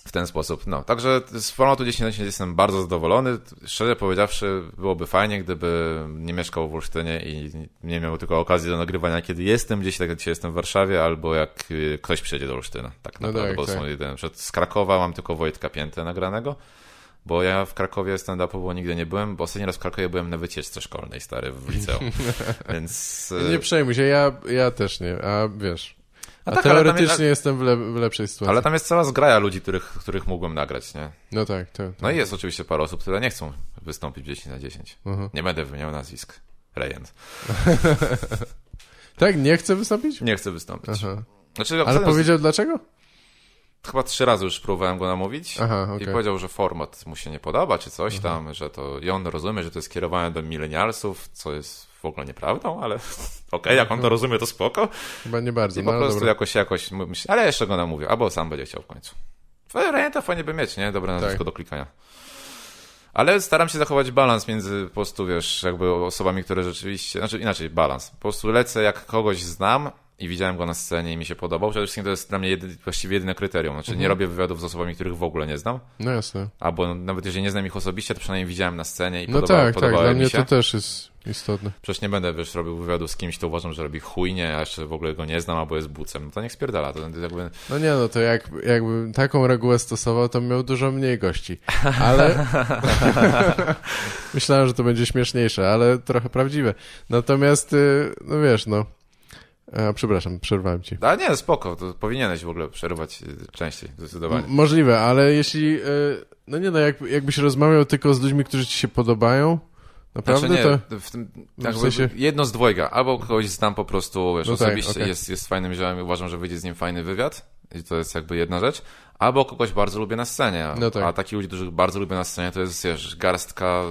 W ten sposób. No, także z formatu 10 na 10 jestem bardzo zadowolony. Szczerze powiedziawszy, byłoby fajnie, gdyby nie mieszkał w Olsztynie i nie miał tylko okazji do nagrywania, kiedy jestem gdzieś, tak jak dzisiaj jestem w Warszawie, albo jak y, ktoś przyjedzie do Olsztyna. Tak no naprawdę, no tak, bo są tak. jeden. Z Krakowa mam tylko Wojtka Piętę nagranego bo ja w Krakowie stand-upowo nigdy nie byłem, bo ostatni raz w Krakowie byłem na wycieczce szkolnej, stary, w liceum, więc... E, nie przejmuj się, ja, ja też nie, a wiesz... A, a tak, teoretycznie jest, jestem w, le, w, lepszej sytuacji. Ale tam jest cała zgraja ludzi, których, których mógłbym nagrać, nie? No tak, tak. tak. No i jest oczywiście parę osób, które nie chcą wystąpić 10 na 10. Uh -huh. Nie będę wymieniał nazwisk. Rejent. tak, nie chcę wystąpić? Nie chcę wystąpić. Aha. Znaczy, ale powiedział dlaczego? Chyba trzy razy już próbowałem go namówić Aha, okay. i powiedział, że format mu się nie podoba, czy coś mhm. tam, że to. I on rozumie, że to jest kierowane do milenialsów, co jest w ogóle nieprawdą, ale okej, okay, jak on to mhm. rozumie, to spoko. Chyba nie bardzo. I no, po no, prostu dobra. jakoś, jakoś, ale jeszcze go namówię, albo sam będzie chciał w końcu. Renta fajnie by mieć, nie? Dobre tak. nazwisko tak. do klikania. Ale staram się zachować balans między po prostu, wiesz, jakby osobami, które rzeczywiście, znaczy inaczej, balans. Po prostu lecę jak kogoś znam, i widziałem go na scenie i mi się podobał. Przede wszystkim to jest dla mnie jedy, właściwie jedyne kryterium. Znaczy, mhm. nie robię wywiadów z osobami, których w ogóle nie znam. No jasne. Albo nawet jeżeli nie znam ich osobiście, to przynajmniej widziałem na scenie i no podoba, tak, No tak. Dla mnie to też jest istotne. Przecież nie będę wiesz, robił wywiadu z kimś, to uważam, że robi chujnie, a jeszcze w ogóle go nie znam, albo jest bucem. No to niech spierdala. To jakby... No nie, no to jak, jakbym taką regułę stosował, to miał dużo mniej gości. Ale myślałem, że to będzie śmieszniejsze, ale trochę prawdziwe. Natomiast, y, no wiesz, no E, przepraszam, przerwałem ci. A nie, spoko, to powinieneś w ogóle przerywać e, częściej, zdecydowanie. M możliwe, ale jeśli... E, no nie no, jak, jakbyś rozmawiał tylko z ludźmi, którzy ci się podobają, Naprawdę znaczy nie, w tym, tak sensie... jedno z dwojga. Albo kogoś znam po prostu, wiesz, no tak, osobiście okay. jest, jest fajnym ziołem i uważam, że wyjdzie z nim fajny wywiad, i to jest jakby jedna rzecz. Albo kogoś bardzo lubię na scenie. No tak. A takich ludzi, których bardzo lubię na scenie, to jest, wiesz, garstka,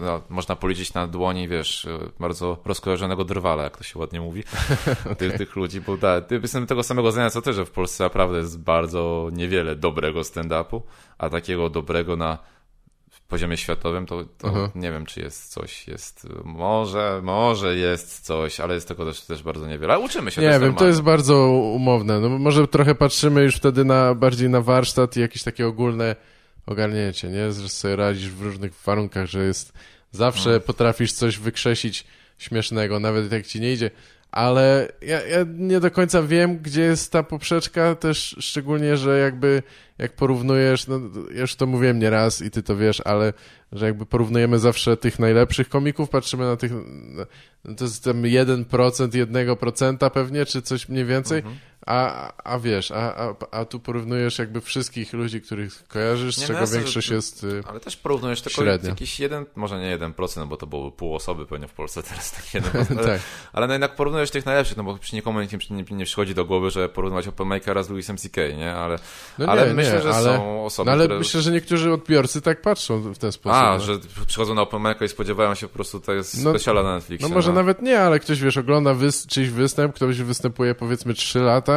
no, można policzyć na dłoni, wiesz, bardzo rozkojarzonego drwala, jak to się ładnie mówi, okay. tych, tych ludzi, bo da, tak, jestem tego samego zdania co ty, że w Polsce naprawdę jest bardzo niewiele dobrego stand-upu, a takiego dobrego na poziomie światowym, to, to mhm. nie wiem, czy jest coś, jest, może, może jest coś, ale jest tego też, też bardzo niewiele. Ale uczymy się. Nie to wiem, normalne. to jest bardzo umowne. No, może trochę patrzymy już wtedy na, bardziej na warsztat i jakieś takie ogólne ogarnięcie, nie? Że sobie radzisz w różnych warunkach, że jest, zawsze no. potrafisz coś wykrzesić śmiesznego, nawet jak ci nie idzie ale ja, ja, nie do końca wiem, gdzie jest ta poprzeczka, też szczególnie, że jakby jak porównujesz, no już to mówiłem nieraz i ty to wiesz, ale że jakby porównujemy zawsze tych najlepszych komików, patrzymy na tych, no, no to jest ten 1%, 1% pewnie, czy coś mniej więcej, mhm. A, a wiesz, a, a, a tu porównujesz jakby wszystkich ludzi, których kojarzysz, z czego no, większość jest y, Ale też porównujesz tylko średnia. jakiś jeden, może nie jeden procent, no bo to byłoby pół osoby pewnie w Polsce teraz tak jeden ale, tak. ale no jednak porównujesz tych najlepszych, no bo przy nikomu nie, nie, nie przychodzi do głowy, że porównywać Openmakera z Louisem C.K., nie? Ale, no ale nie, myślę, że ale, są osoby, no ale które... myślę, że niektórzy odbiorcy tak patrzą w ten sposób. A, no. że przychodzą na Maker i spodziewają się po prostu, to jest no, specjalna na Netflixie. No może no. nawet nie, ale ktoś, wiesz, ogląda wys czyjś występ, ktoś występuje powiedzmy 3 lata,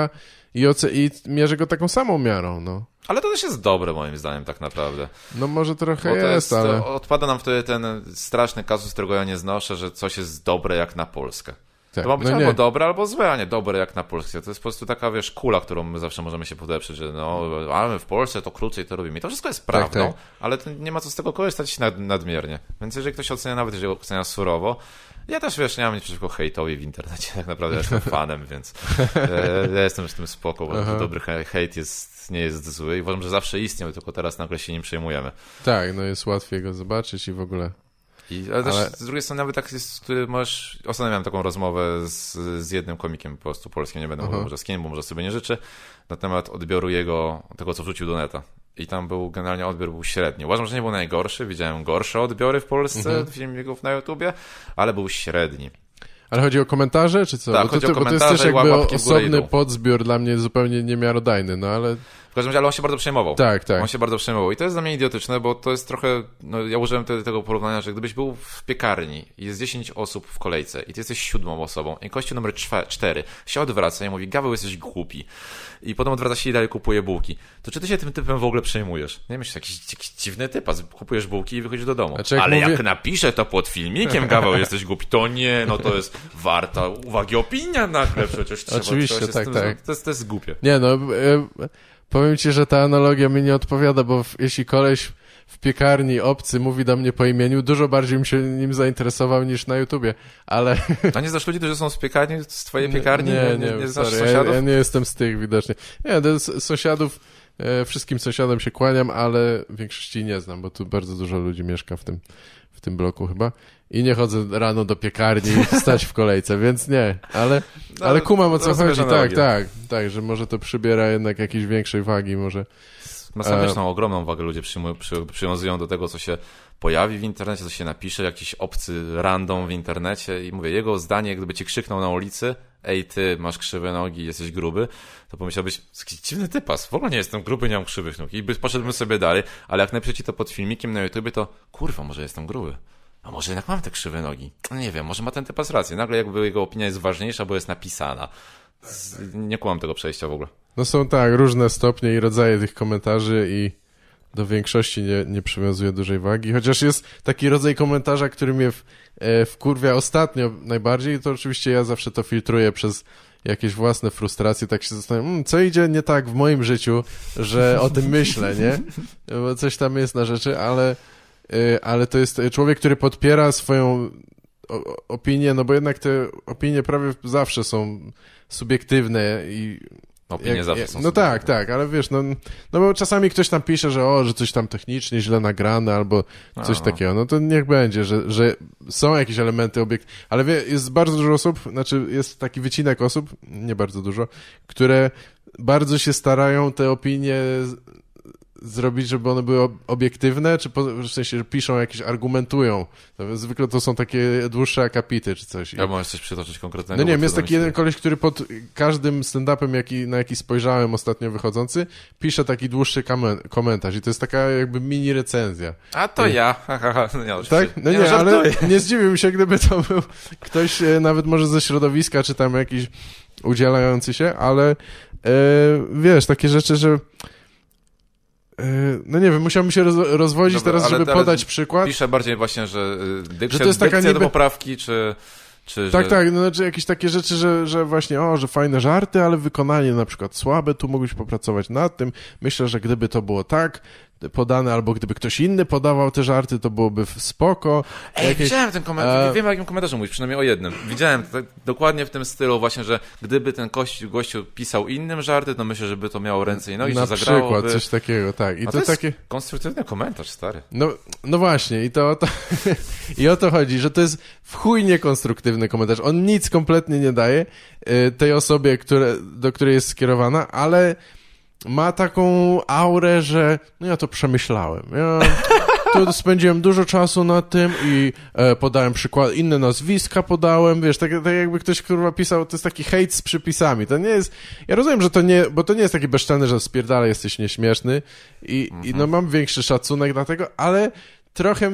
i, oce- i mierzę go taką samą miarą, no. Ale to też jest dobre moim zdaniem tak naprawdę. No może trochę jest, jest, ale... Odpada nam wtedy ten straszny kazus, którego ja nie znoszę, że coś jest dobre jak na Polskę. Tak, to ma być no albo nie. dobre, albo złe, a nie dobre jak na Polskę. To jest po prostu taka, wiesz, kula, którą my zawsze możemy się podeprzeć, że no, ale my w Polsce to krócej to robimy. I to wszystko jest tak, prawdą, tak, tak. ale nie ma co z tego korzystać nad, nadmiernie. Więc jeżeli ktoś ocenia, nawet jeżeli ocenia surowo, ja też wiesz, nie mam nic przeciwko hejtowi w internecie, tak naprawdę ja jestem fanem, więc e, ja jestem z tym spoko, bo dobry hejt jest, nie jest zły i uważam, że zawsze istniał, tylko teraz nagle się nim przejmujemy. Tak, no jest łatwiej go zobaczyć i w ogóle. I, ale, ale, też z drugiej strony nawet tak jest, który masz. Ostatnio miałem taką rozmowę z, z jednym komikiem po prostu polskim, nie będę mówił może z kim, bo może sobie nie życzę, na temat odbioru jego, tego co wrzucił do neta i tam był generalnie odbiór był średni. Uważam, że nie był najgorszy, widziałem gorsze odbiory w Polsce mhm. filmików na YouTubie, ale był średni. Ale chodzi o komentarze, czy co? Tak, bo, to, chodzi o komentarze bo to jest też jakby osobny podzbiór dla mnie zupełnie niemiarodajny, no ale... W każdym razie, ale on się bardzo przejmował. Tak, tak. On się bardzo przejmował. I to jest dla mnie idiotyczne, bo to jest trochę. No, ja użyłem wtedy tego porównania, że gdybyś był w piekarni i jest 10 osób w kolejce i ty jesteś siódmą osobą, i kościół numer 4 się odwraca i mówi, Gaweł, jesteś głupi. I potem odwraca się i dalej kupuje bułki. To czy ty się tym typem w ogóle przejmujesz? Nie myślisz, jakiś, jakiś dziwny typ, kupujesz bułki i wychodzisz do domu. jak ale mówię... jak napiszę to pod filmikiem, Gaweł, jesteś głupi, to nie, no to jest warta uwagi opinia nagle przecież. Trzeba, Oczywiście, trzeba tak, tak. To jest, to jest głupie. Nie no, e, Powiem ci, że ta analogia mi nie odpowiada, bo w, jeśli koleś w piekarni obcy mówi do mnie po imieniu, dużo bardziej mi się nim zainteresował niż na YouTubie, ale... A nie znasz ludzi, którzy są z piekarni, z twojej piekarni? Nie, nie, nie, nie sorry, sąsiadów? Ja, ja, nie jestem z tych widocznie. Nie, z sąsiadów, e, wszystkim sąsiadom się kłaniam, ale większości nie znam, bo tu bardzo dużo ludzi mieszka w tym, w tym bloku chyba i nie chodzę rano do piekarni i stać w kolejce, więc nie, ale, no, ale kumam o co chodzi, tak, tak, tak, że może to przybiera jednak jakiejś większej wagi, może. Masakryczną, e... ogromną wagę ludzie przyjmują, przy, przywiązują do tego, co się pojawi w internecie, co się napisze, jakiś obcy random w internecie i mówię, jego zdanie, gdyby ci krzyknął na ulicy, ej ty, masz krzywe nogi, jesteś gruby, to pomyślałbyś, dziwny typas, w ogóle nie jestem gruby, nie mam krzywych nóg i poszedłbym sobie dalej, ale jak napisze ci to pod filmikiem na YouTubie, to kurwa, może jestem gruby a może jednak mam te krzywe nogi? No nie wiem, może ma ten typas rację. Nagle jakby jego opinia jest ważniejsza, bo jest napisana. Nie kłam tego przejścia w ogóle. No są tak, różne stopnie i rodzaje tych komentarzy i do większości nie, nie przywiązuję dużej wagi, chociaż jest taki rodzaj komentarza, który mnie w, e, wkurwia ostatnio najbardziej, to oczywiście ja zawsze to filtruję przez jakieś własne frustracje, tak się zastanawiam, hmm, co idzie nie tak w moim życiu, że o tym myślę, nie? Bo coś tam jest na rzeczy, ale Y, ale to jest y, człowiek, który podpiera swoją opinię, no bo jednak te opinie prawie zawsze są subiektywne i Opinie jak, zawsze są. No tak, tak, ale wiesz, no, no bo czasami ktoś tam pisze, że o, że coś tam technicznie źle nagrane albo coś takiego. No to niech będzie, że, że są jakieś elementy obiekt, ale wie, jest bardzo dużo osób, znaczy jest taki wycinek osób, nie bardzo dużo, które bardzo się starają te opinie zrobić, żeby one były obiektywne, czy po, w sensie, że piszą jakieś, argumentują. No, zwykle to są takie dłuższe akapity czy coś. Ja mogę coś przytoczyć konkretnego. No nie wiem, jest taki jeden koleś, który pod każdym stand-upem, jaki, na jaki spojrzałem ostatnio wychodzący, pisze taki dłuższy komentarz i to jest taka jakby mini recenzja. A to I... Y. ja. no nie, tak? No nie, nie no, ale nie zdziwiłbym się, gdyby to był ktoś y, nawet może ze środowiska, czy tam jakiś udzielający się, ale yy, wiesz, takie rzeczy, że E, no nie wiem, musiałbym się roz, rozwozić Dobra, teraz, żeby podać przykład. Piszę bardziej właśnie, że e, dykcja, że to jest taka dykcja niby... do poprawki, czy... Czy, tak, że... tak, no, znaczy jakieś takie rzeczy, że, że właśnie, o, że fajne żarty, ale wykonanie na przykład słabe, tu mógłbyś popracować nad tym. Myślę, że gdyby to było tak, podane, albo gdyby ktoś inny podawał te żarty, to byłoby spoko. Ej, Jakieś... widziałem ten komentarz, nie wiem o jakim komentarzu mówisz, przynajmniej o jednym. Widziałem tak, dokładnie w tym stylu właśnie, że gdyby ten gościu, pisał innym żarty, to myślę, żeby to miało ręce i nogi, Na przykład, coś takiego, tak. I A to, to jest takie... konstruktywny komentarz, stary. No, no właśnie, i to, to... i o to chodzi, że to jest w chuj niekonstruktywny komentarz. On nic kompletnie nie daje y, tej osobie, które, do której jest skierowana, ale ma taką aurę, że no ja to przemyślałem. Ja tu spędziłem dużo czasu na tym i e, podałem przykład, inne nazwiska podałem, wiesz, tak, tak jakby ktoś, kurwa, pisał, to jest taki hejt z przypisami, to nie jest, ja rozumiem, że to nie, bo to nie jest taki bezczelny, że spierdala, jesteś nieśmieszny i, mhm. i no mhm. mam większy szacunek dla tego, ale trochę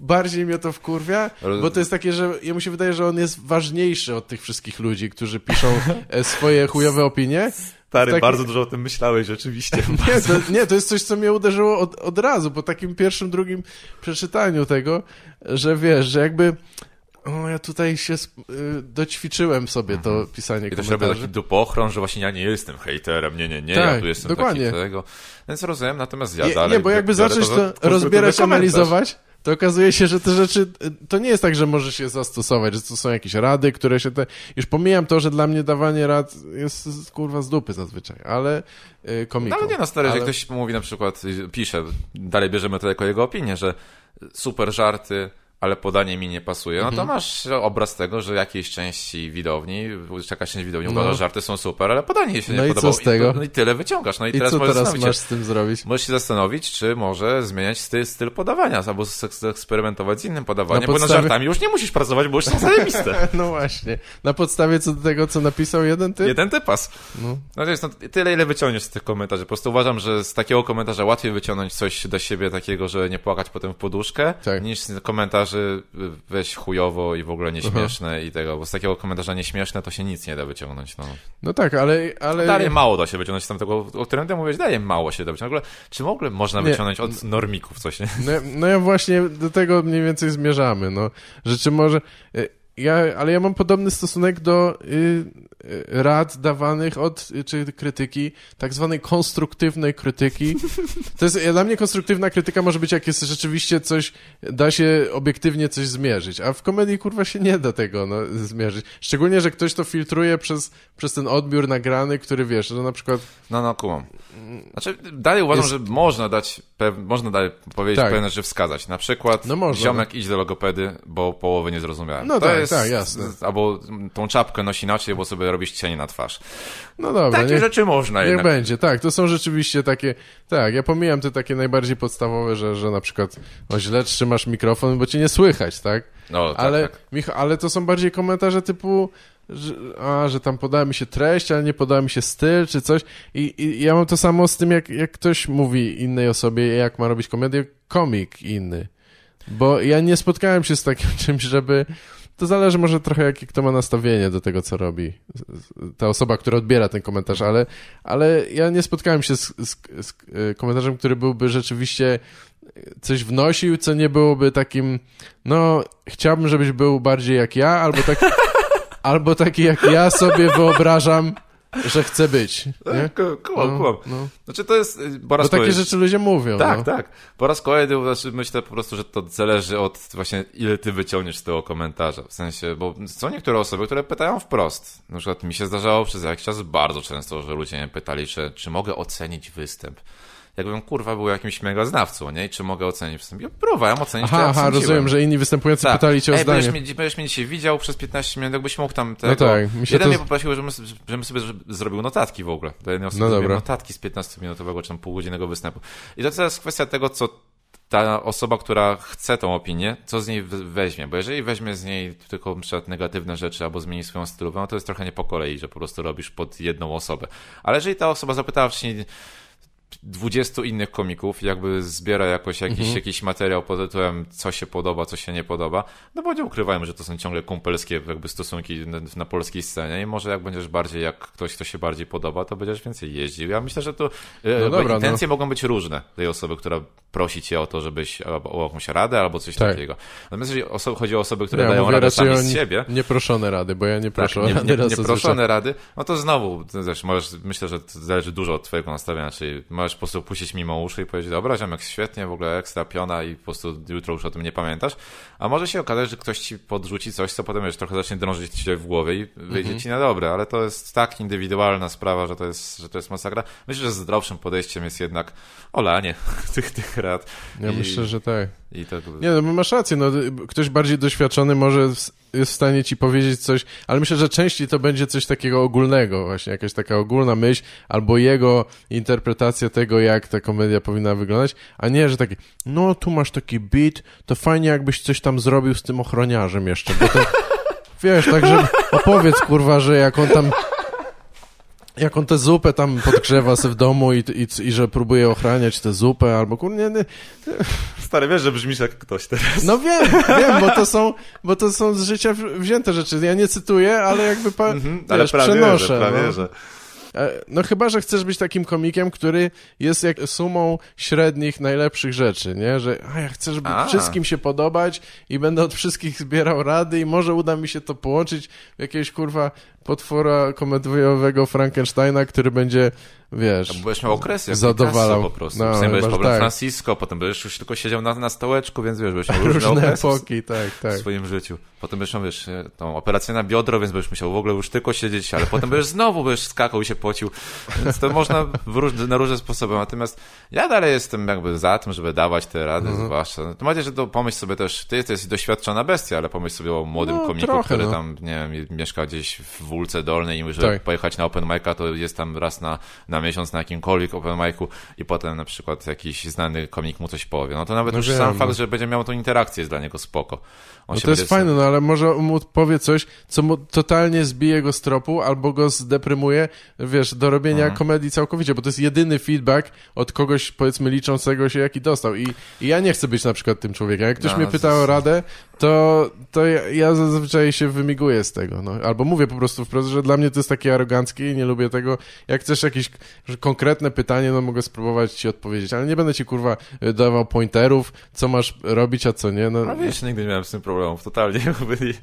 bardziej mnie to wkurwia, bo to jest takie, że jemu się wydaje, że on jest ważniejszy od tych wszystkich ludzi, którzy piszą e, swoje chujowe opinie, Stary, bardzo dużo o tym myślałeś, rzeczywiście. Nie to, nie, to jest coś, co mnie uderzyło od, od razu, po takim pierwszym, drugim przeczytaniu tego, że wiesz, że jakby o, ja tutaj się y, doćwiczyłem sobie to pisanie mhm. pisanie I też komentarzy. robię taki dupochron, że właśnie ja nie jestem hejterem, nie, nie, nie, tak, ja tu jestem dokładnie. taki tego. Więc rozumiem, natomiast ja nie, dalej... Nie, bo jakby zacząć to, to rozbierać, analizować, to okazuje się, że te rzeczy, to nie jest tak, że możesz je zastosować, że to są jakieś rady, które się te... Już pomijam to, że dla mnie dawanie rad jest kurwa z dupy zazwyczaj, ale y, komiką. No, ale nie na no, stary, ale... jak ktoś mówi na przykład, y, pisze, dalej bierzemy to jako jego opinię, że super żarty, ale podanie mi nie pasuje, no to mhm. masz obraz tego, że jakiejś części widowni, jakaś część widowni no. uważa, że żarty są super, ale podanie się no nie i podobało. Co z tego? I, no i tyle wyciągasz. No i, I teraz, co teraz masz z tym zrobić? Możesz się zastanowić, czy może zmieniać styl, styl podawania, albo eksperymentować z innym podawaniem, na podstawie... bo nad żartami już nie musisz pracować, bo już są zajebiste. no właśnie. Na podstawie co do tego, co napisał jeden typ? Jeden typas. No. No, jest, no tyle, ile wyciągniesz z tych komentarzy. Po prostu uważam, że z takiego komentarza łatwiej wyciągnąć coś do siebie takiego, że nie płakać potem w poduszkę, tak. niż komentarz komentarzy weź chujowo i w ogóle nieśmieszne i tego, bo z takiego komentarza nieśmieszne to się nic nie da wyciągnąć. No, no tak, ale, ale... Daje mało da się wyciągnąć z tamtego, o którym ty mówisz, daje mało się da wyciągnąć. czy w ogóle można wyciągnąć od normików coś, No, no ja właśnie do tego mniej więcej zmierzamy, no. Że czy może... Y, ja, ale ja mam podobny stosunek do y, y rad dawanych od, y, czy krytyki, tak zwanej konstruktywnej krytyki. To jest, dla mnie konstruktywna krytyka może być, jak jest rzeczywiście coś, da się obiektywnie coś zmierzyć, a w komedii kurwa się nie da tego no, zmierzyć. Szczególnie, że ktoś to filtruje przez, przez ten odbiór nagrany, który wiesz, że na przykład... No, no, kumam. Znaczy, dalej uważam, jest... że można dać, można dalej powiedzieć tak. pewne rzeczy wskazać. Na przykład, no można, ziomek no. idź do logopedy, bo połowy nie zrozumiałem. No to tak jest... Tak, tak jasne. Albo tą czapkę nosi inaczej, bo sobie robisz cienie na twarz. No dobra. Takie niech, rzeczy można jednak. Niech będzie, tak. To są rzeczywiście takie... Tak, ja pomijam te takie najbardziej podstawowe, że, że na przykład no źle trzymasz mikrofon, bo cię nie słychać, tak? No, tak, ale, tak. Michał, ale to są bardziej komentarze typu że, a, że tam podała mi się treść, ale nie podała mi się styl czy coś. I, i ja mam to samo z tym, jak, jak ktoś mówi innej osobie, jak ma robić komedię, komik inny. Bo ja nie spotkałem się z takim czymś, żeby to zależy może trochę, jakie kto ma nastawienie do tego, co robi. Ta osoba, która odbiera ten komentarz, ale, ale ja nie spotkałem się z, z, z e, komentarzem, który byłby rzeczywiście coś wnosił, co nie byłoby takim, no, chciałbym, żebyś był bardziej jak ja, albo tak. albo taki jak ja sobie wyobrażam że chce być. Tak, nie? Kumam, no, kumam. No. Znaczy to jest... Y, po raz bo takie rzeczy ludzie mówią. Tak, no. tak. Po raz kolejny znaczy myślę po prostu, że to zależy od właśnie ile ty wyciągniesz z tego komentarza. W sensie, bo są niektóre osoby, które pytają wprost. Na przykład mi się zdarzało przez jakiś czas bardzo często, że ludzie mnie pytali, czy, czy mogę ocenić występ jakbym kurwa był jakimś mega znawcą, nie? I czy mogę ocenić występ? Ja próbowałem ocenić. Aha, aha rozumiem, że inni występujący tak. pytali cię o Ej, zdanie. Będziesz mnie, będziesz mnie dzisiaj widział przez 15 minut, jakbyś mógł tam no tego... No tak. Mi się Jeden to... mnie poprosił, żebym, żebym sobie zrobił notatki w ogóle. Do jednej osoby no dobra. notatki z 15-minutowego czy tam półgodzinnego występu. I to teraz kwestia tego, co ta osoba, która chce tą opinię, co z niej weźmie, bo jeżeli weźmie z niej tylko na przykład negatywne rzeczy albo zmieni swoją stylową, no to jest trochę nie po kolei, że po prostu robisz pod jedną osobę. Ale jeżeli ta osoba zapytała wcześniej, 20 innych komików, jakby zbiera jakoś jakiś, mhm. jakiś materiał pod tytułem co się podoba, co się nie podoba, no bo nie ukrywajmy, że to są ciągle kumpelskie jakby stosunki na, na, polskiej scenie i może jak będziesz bardziej, jak ktoś, kto się bardziej podoba, to będziesz więcej jeździł. Ja myślę, że to e, no dobra, no. intencje no. mogą być różne tej osoby, która prosi cię o to, żebyś o jakąś radę albo coś tak. takiego. Natomiast jeżeli oso- chodzi o osoby, które ja dają radę sami z siebie... Nieproszone rady, bo ja nie tak, proszę tak, nie, nie, nie, Nieproszone rady, no to znowu, też znaczy możesz, myślę, że to zależy dużo od twojego nastawienia, czyli możesz po prostu puścić mimo uszu i powiedzieć, dobra, ziomek, świetnie, w ogóle ekstra piona i po prostu jutro już o tym nie pamiętasz. A może się okazać, że ktoś ci podrzuci coś, co potem już trochę zacznie drążyć ci w głowie i wyjdzie mhm. ci na dobre, ale to jest tak indywidualna sprawa, że to jest, że to jest masakra. Myślę, że zdrowszym podejściem jest jednak olanie tych, tych rad. Ja I... myślę, że tak. I Nie, no masz rację, no, ktoś bardziej doświadczony może jest w stanie ci powiedzieć coś, ale myślę, że częściej to będzie coś takiego ogólnego, właśnie jakaś taka ogólna myśl, albo jego interpretacja tego, jak ta komedia powinna wyglądać, a nie, że taki, no tu masz taki beat, to fajnie jakbyś coś tam zrobił z tym ochroniarzem jeszcze, bo to, wiesz, tak, że opowiedz kurwa, że jak on tam jak on tę zupę tam podgrzewa sobie w domu i, i, i że próbuje ochraniać tę zupę, albo kurnie... Nie, Stary, wiesz, że brzmisz jak ktoś teraz. No wiem, wiem, bo to są, bo to są z życia wzięte rzeczy. Ja nie cytuję, ale jakby pa, mhm, wiesz, ale prawie przenoszę. Że, prawie no. Że. E, no chyba, że chcesz być takim komikiem, który jest jak sumą średnich najlepszych rzeczy, nie? Że a ja chcę, żeby a. wszystkim się podobać i będę od wszystkich zbierał rady i może uda mi się to połączyć w jakiejś, kurwa potwora komediowego Frankensteina, który będzie, wiesz... Bo będziesz miał okres jak zadowalał. Tak, po prostu. No, Później będziesz problem tak. Francisco, potem będziesz już tylko siedział na, na stołeczku, więc wiesz, będziesz miał różne, różne epoki, tak, tak. w swoim życiu. Potem będziesz miał, no wiesz, e, tą operację na biodro, więc będziesz musiał w ogóle już tylko siedzieć, ale potem będziesz znowu będziesz skakał i się pocił. Więc to można na różne sposoby. Natomiast ja dalej jestem jakby za tym, żeby dawać te rady, mhm. zwłaszcza. No, to macie, że to pomyśl sobie też, ty jesteś doświadczona bestia, ale pomyśl sobie o młodym no, komiku, trochę, który no. tam, nie wiem, mieszka gdzieś w Wólce Dolnej i mówisz, tak. że pojechać na open mic'a, to jest tam raz na, na miesiąc na jakimkolwiek open mic'u i potem na przykład jakiś znany komik mu coś powie. No to nawet no już wiem, sam fakt, no. że będzie miał tą interakcję jest dla niego spoko. On no to jest fajne, no ale może mu powie coś, co mu totalnie zbije go z tropu albo go zdeprymuje, wiesz, do robienia mhm. komedii całkowicie, bo to jest jedyny feedback od kogoś, powiedzmy, liczącego się, jaki dostał. I, i ja nie chcę być na przykład tym człowiekiem. Jak ktoś no, mnie pyta o radę, to, to ja, ja zazwyczaj się wymiguję z tego. No. Albo mówię po prostu wprost, że dla mnie to jest takie aroganckie i nie lubię tego. Jak chcesz jakieś konkretne pytanie, no mogę spróbować ci odpowiedzieć, ale nie będę ci kurwa dawał pointerów, co masz robić, a co nie. No. A wiesz, nigdy nie miałem z tym problemów, totalnie.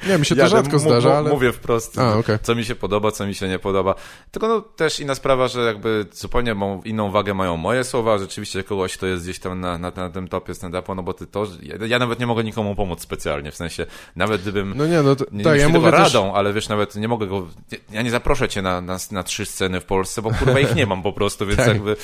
Nie, mi się to ja rzadko zdarza, ale... Mówię wprost, a, okay. co mi się podoba, co mi się nie podoba. Tylko no, też inna sprawa, że jakby zupełnie inną wagę mają moje słowa, rzeczywiście kogoś, kto jest gdzieś tam na, na, na tym topie stand-upu, no bo ty to... Ja, ja nawet nie mogę nikomu pomóc specjalnie w sensie, nawet gdybym. No nie, no to, nie, tak, nie ja mówię radą, też... ale wiesz, nawet nie mogę go. Ja nie zaproszę cię na, na, na trzy sceny w Polsce, bo kurwa ich nie mam po prostu, więc tak. jakby.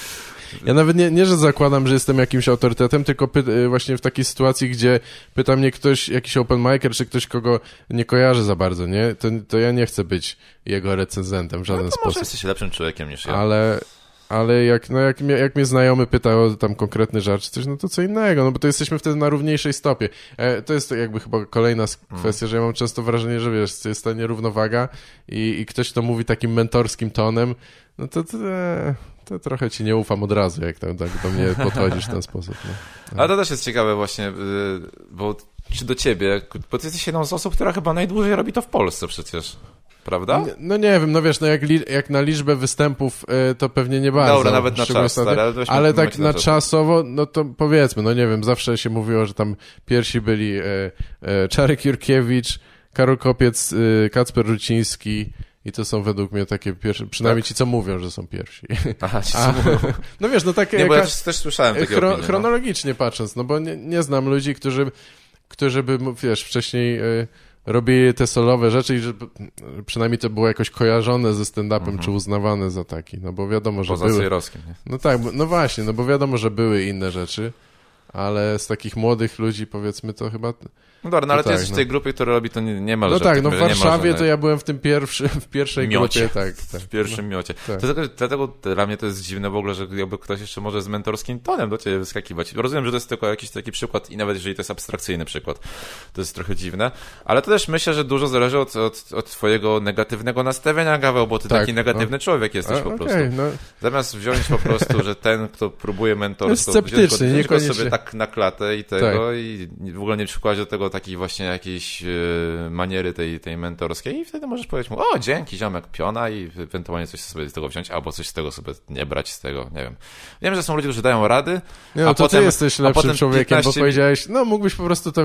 Ja nawet nie, nie, że zakładam, że jestem jakimś autorytetem, tylko y, właśnie w takiej sytuacji, gdzie pyta mnie ktoś, jakiś open maker, czy ktoś, kogo nie kojarzy za bardzo, nie? To, to ja nie chcę być jego recenzentem w no żaden no to sposób. Może jesteś lepszym człowiekiem niż ja. Ale, ale jak, no jak, jak mnie znajomy pyta o tam konkretny żart czy coś, no to co innego, no bo to jesteśmy wtedy na równiejszej stopie. E, to jest jakby chyba kolejna hmm. kwestia, że ja mam często wrażenie, że wiesz, jest ta nierównowaga i, i ktoś to mówi takim mentorskim tonem, no to, to, to, trochę ci nie ufam od razu, jak tam, tak do mnie podchodzisz w ten sposób. no. A to też jest ciekawe właśnie, y, bo czy do ciebie, bo ty jesteś jedną z osób, która chyba najdłużej robi to w Polsce przecież prawda? no nie wiem, no wiesz, no jak, jak na liczbę występów y, to pewnie nie bardzo. Dobra, nawet na czas, stary, ale, ale tak na, czasowo, no to powiedzmy, no nie wiem, zawsze się mówiło, że tam pierwsi byli y, y, Czarek Jurkiewicz, Karol Kopiec, y, Kacper Ruciński, i to są według mnie takie pierwsze, przynajmniej tak? ci, co mówią, że są pierwsi. Aha, ci, co A, mówią. No wiesz, no takie... Nie, bo ja też słyszałem takie chro, opinie, no. Chronologicznie no. patrząc, no bo nie, nie znam ludzi, którzy, którzy by, wiesz, wcześniej... Y, robi te solowe rzeczy i że przynajmniej to było jakoś kojarzone ze stand-upem, czy mhm. uznawane za taki, no bo wiadomo, że Poza były... nie? No tak, no właśnie, no bo wiadomo, że były inne rzeczy, ale z takich młodych ludzi powiedzmy to chyba no dobra, no ale to tak, ty jesteś w no. tej grupie, która robi to niemal. No tak, no w Warszawie to ja byłem w tym pierwszym, w pierwszej miocie. grupie. Tak, tak. W pierwszym no. miocie. Tak. To, dlatego dla mnie to jest dziwne w ogóle, że jakby ktoś jeszcze może z mentorskim tonem do ciebie wyskakiwać. Rozumiem, że to jest tylko jakiś taki przykład i nawet jeżeli to jest abstrakcyjny przykład, to jest trochę dziwne. Ale to też myślę, że dużo zależy od, od, od twojego negatywnego nastawienia, Gaweł, bo ty tak, taki no. negatywny człowiek jesteś A, po prostu. Okay, no. Zamiast wziąć po prostu, że ten, kto próbuje mentorstwo, wziąć go, wziąć go sobie tak na klatę i tego tak. i w ogóle nie przykładać do tego takiej właśnie jakiejś e, maniery tej, tej mentorskiej i wtedy możesz powiedzieć mu, o dzięki ziomek piona i ewentualnie coś sobie z tego wziąć, albo coś z tego sobie nie brać z tego, nie wiem. Wiem, że są ludzie, którzy dają rady, nie, no, a to potem, ty jesteś lepszym człowiekiem, 15... bo powiedziałeś, no mógłbyś po prostu to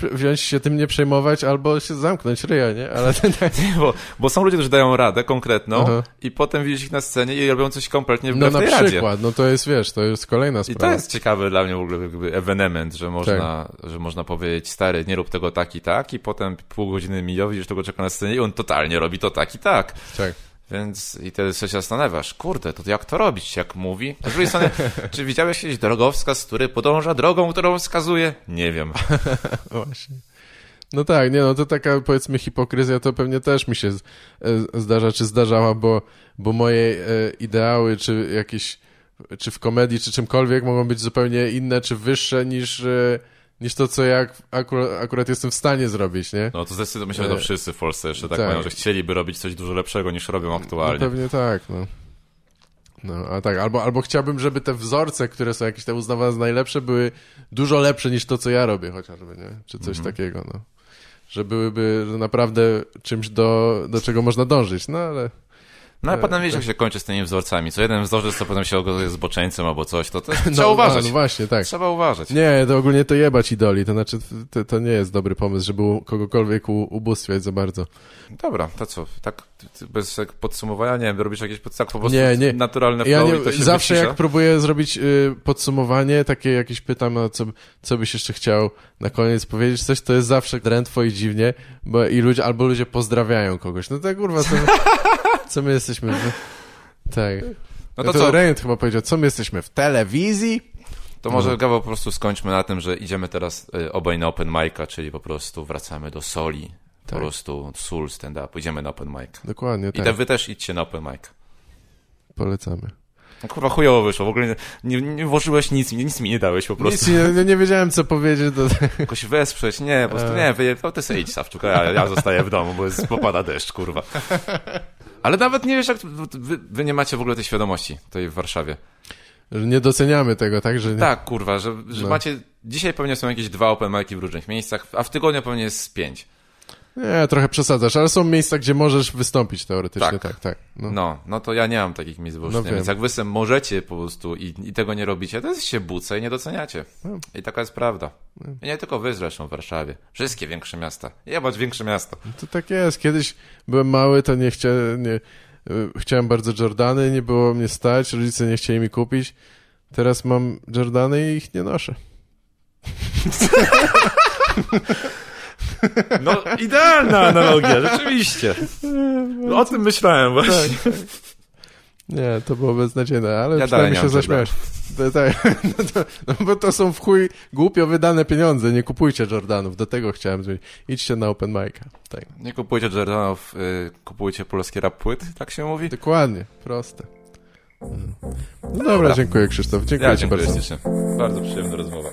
wziąć, się tym nie przejmować albo się zamknąć ryja, nie? Ale... nie bo, bo są ludzie, którzy dają radę konkretną Aha. i potem widzisz ich na scenie i robią coś kompletnie no wbrew no, tej radzie. na przykład, no to jest, wiesz, to jest kolejna sprawa. I to jest ciekawy dla mnie w ogóle jakby ewenement, że można, tak. że można powiedzieć, stary, nie rób tego tak i tak i potem pół godziny minęło, widzisz tego czeka na scenie i on totalnie robi to tak i tak. Tak. Więc i wtedy się zastanawiasz, kurde, to jak to robić, jak mówi? Z drugiej strony, czy widziałeś jakiś drogowskaz, który podąża drogą, którą wskazuje? Nie wiem. Właśnie. No tak, nie no, to taka powiedzmy hipokryzja to pewnie też mi się e, zdarza, czy zdarzała, bo, bo moje e, ideały, czy jakieś, czy w komedii, czy czymkolwiek mogą być zupełnie inne, czy wyższe niż e, niż to, co ja akurat, akurat jestem w stanie zrobić, nie? No to zdecydowanie myślę, że to e, wszyscy w Polsce jeszcze tak, tak mają, że chcieliby robić coś dużo lepszego niż robią aktualnie. No pewnie tak, no. No, a tak, albo, albo chciałbym, żeby te wzorce, które są jakieś te uznawane za najlepsze, były dużo lepsze niż to, co ja robię chociażby, nie? Czy coś mm -hmm. takiego, no. Że byłyby naprawdę czymś, do, do czego można dążyć, no ale... No a e, potem wiesz, jak się kończy z tymi wzorcami. Co jeden wzorzec, co potem się z zboczeńcem albo coś, to no, trzeba no, uważać. No właśnie, tak. Trzeba uważać. Nie, to ogólnie to jebać idoli, to znaczy to, to nie jest dobry pomysł, żeby kogokolwiek ubóstwiać za bardzo. Dobra, to co, tak bez podsumowania, nie wiem, robisz jakieś tak po prostu nie, nie. naturalne flow ja nie, to się Zawsze jak próbuję zrobić y, podsumowanie, takie jakieś pytam, co, co byś jeszcze chciał na koniec powiedzieć, coś, to jest zawsze drętwo i dziwnie, bo i ludzie, albo ludzie pozdrawiają kogoś. No to kurwa, to... Co my jesteśmy w... Tak. No to, to co? Rejent chyba powiedział, co my jesteśmy w telewizji? To może, chyba no. po prostu skończmy na tym, że idziemy teraz y, obaj na open mic'a, czyli po prostu wracamy do soli. Tak. Po prostu sól stand-up. Idziemy na open mic. Dokładnie, I tak. I wy też idźcie na open mic. Polecamy. No kurwa, chujowo wyszło. W ogóle nie, nie, włożyłeś nic, nic mi nie dałeś po prostu. Nic, nie, nie wiedziałem, co powiedzieć. Do... Jakoś wesprzeć, nie, po prostu e. nie, To no ty sobie idź, Sawczuk, ja, ja zostaję w domu, bo jest, popada deszcz, kurwa. Ale nawet nie wiesz, jak wy, wy nie macie w ogóle tej świadomości tej w Warszawie. Że nie doceniamy tego, tak? Że nie... Tak, kurwa, że, że no. macie... Dzisiaj pewnie są jakieś dwa open mic'i w różnych miejscach, a w tygodniu pewnie jest pięć. Nie, trochę przesadzasz, ale są miejsca, gdzie możesz wystąpić teoretycznie, tak, tak. tak no. no. no, to ja nie mam takich miejsc wyłącznych, no więc jak wy możecie po prostu i, i, tego nie robicie, to jest się buce i nie doceniacie. No. I taka jest prawda. No. I nie tylko wy zresztą w Warszawie. Wszystkie większe miasta. Jebać większe miasta. No to tak jest. Kiedyś byłem mały, to nie chciałem, nie, chciałem bardzo Jordany, nie było mnie stać, rodzice nie chcieli mi kupić. Teraz mam Jordany i ich nie noszę. No, idealna analogia, rzeczywiście. No, o tym myślałem właśnie. Tak, tak. Nie, to było beznadziejne, ale ja przynajmniej się zaśmiałeś. no, no, bo to są w chuj głupio wydane pieniądze, nie kupujcie Jordanów, do tego chciałem zrobić. Idźcie na open mic'a. Tak. Nie kupujcie Jordanów, y, kupujcie polskie rap płyt, tak się mówi? Dokładnie, proste. No dobra, dziękuję Krzysztof, dziękuję ja, Ci bardzo. Bardzo przyjemna rozmowa.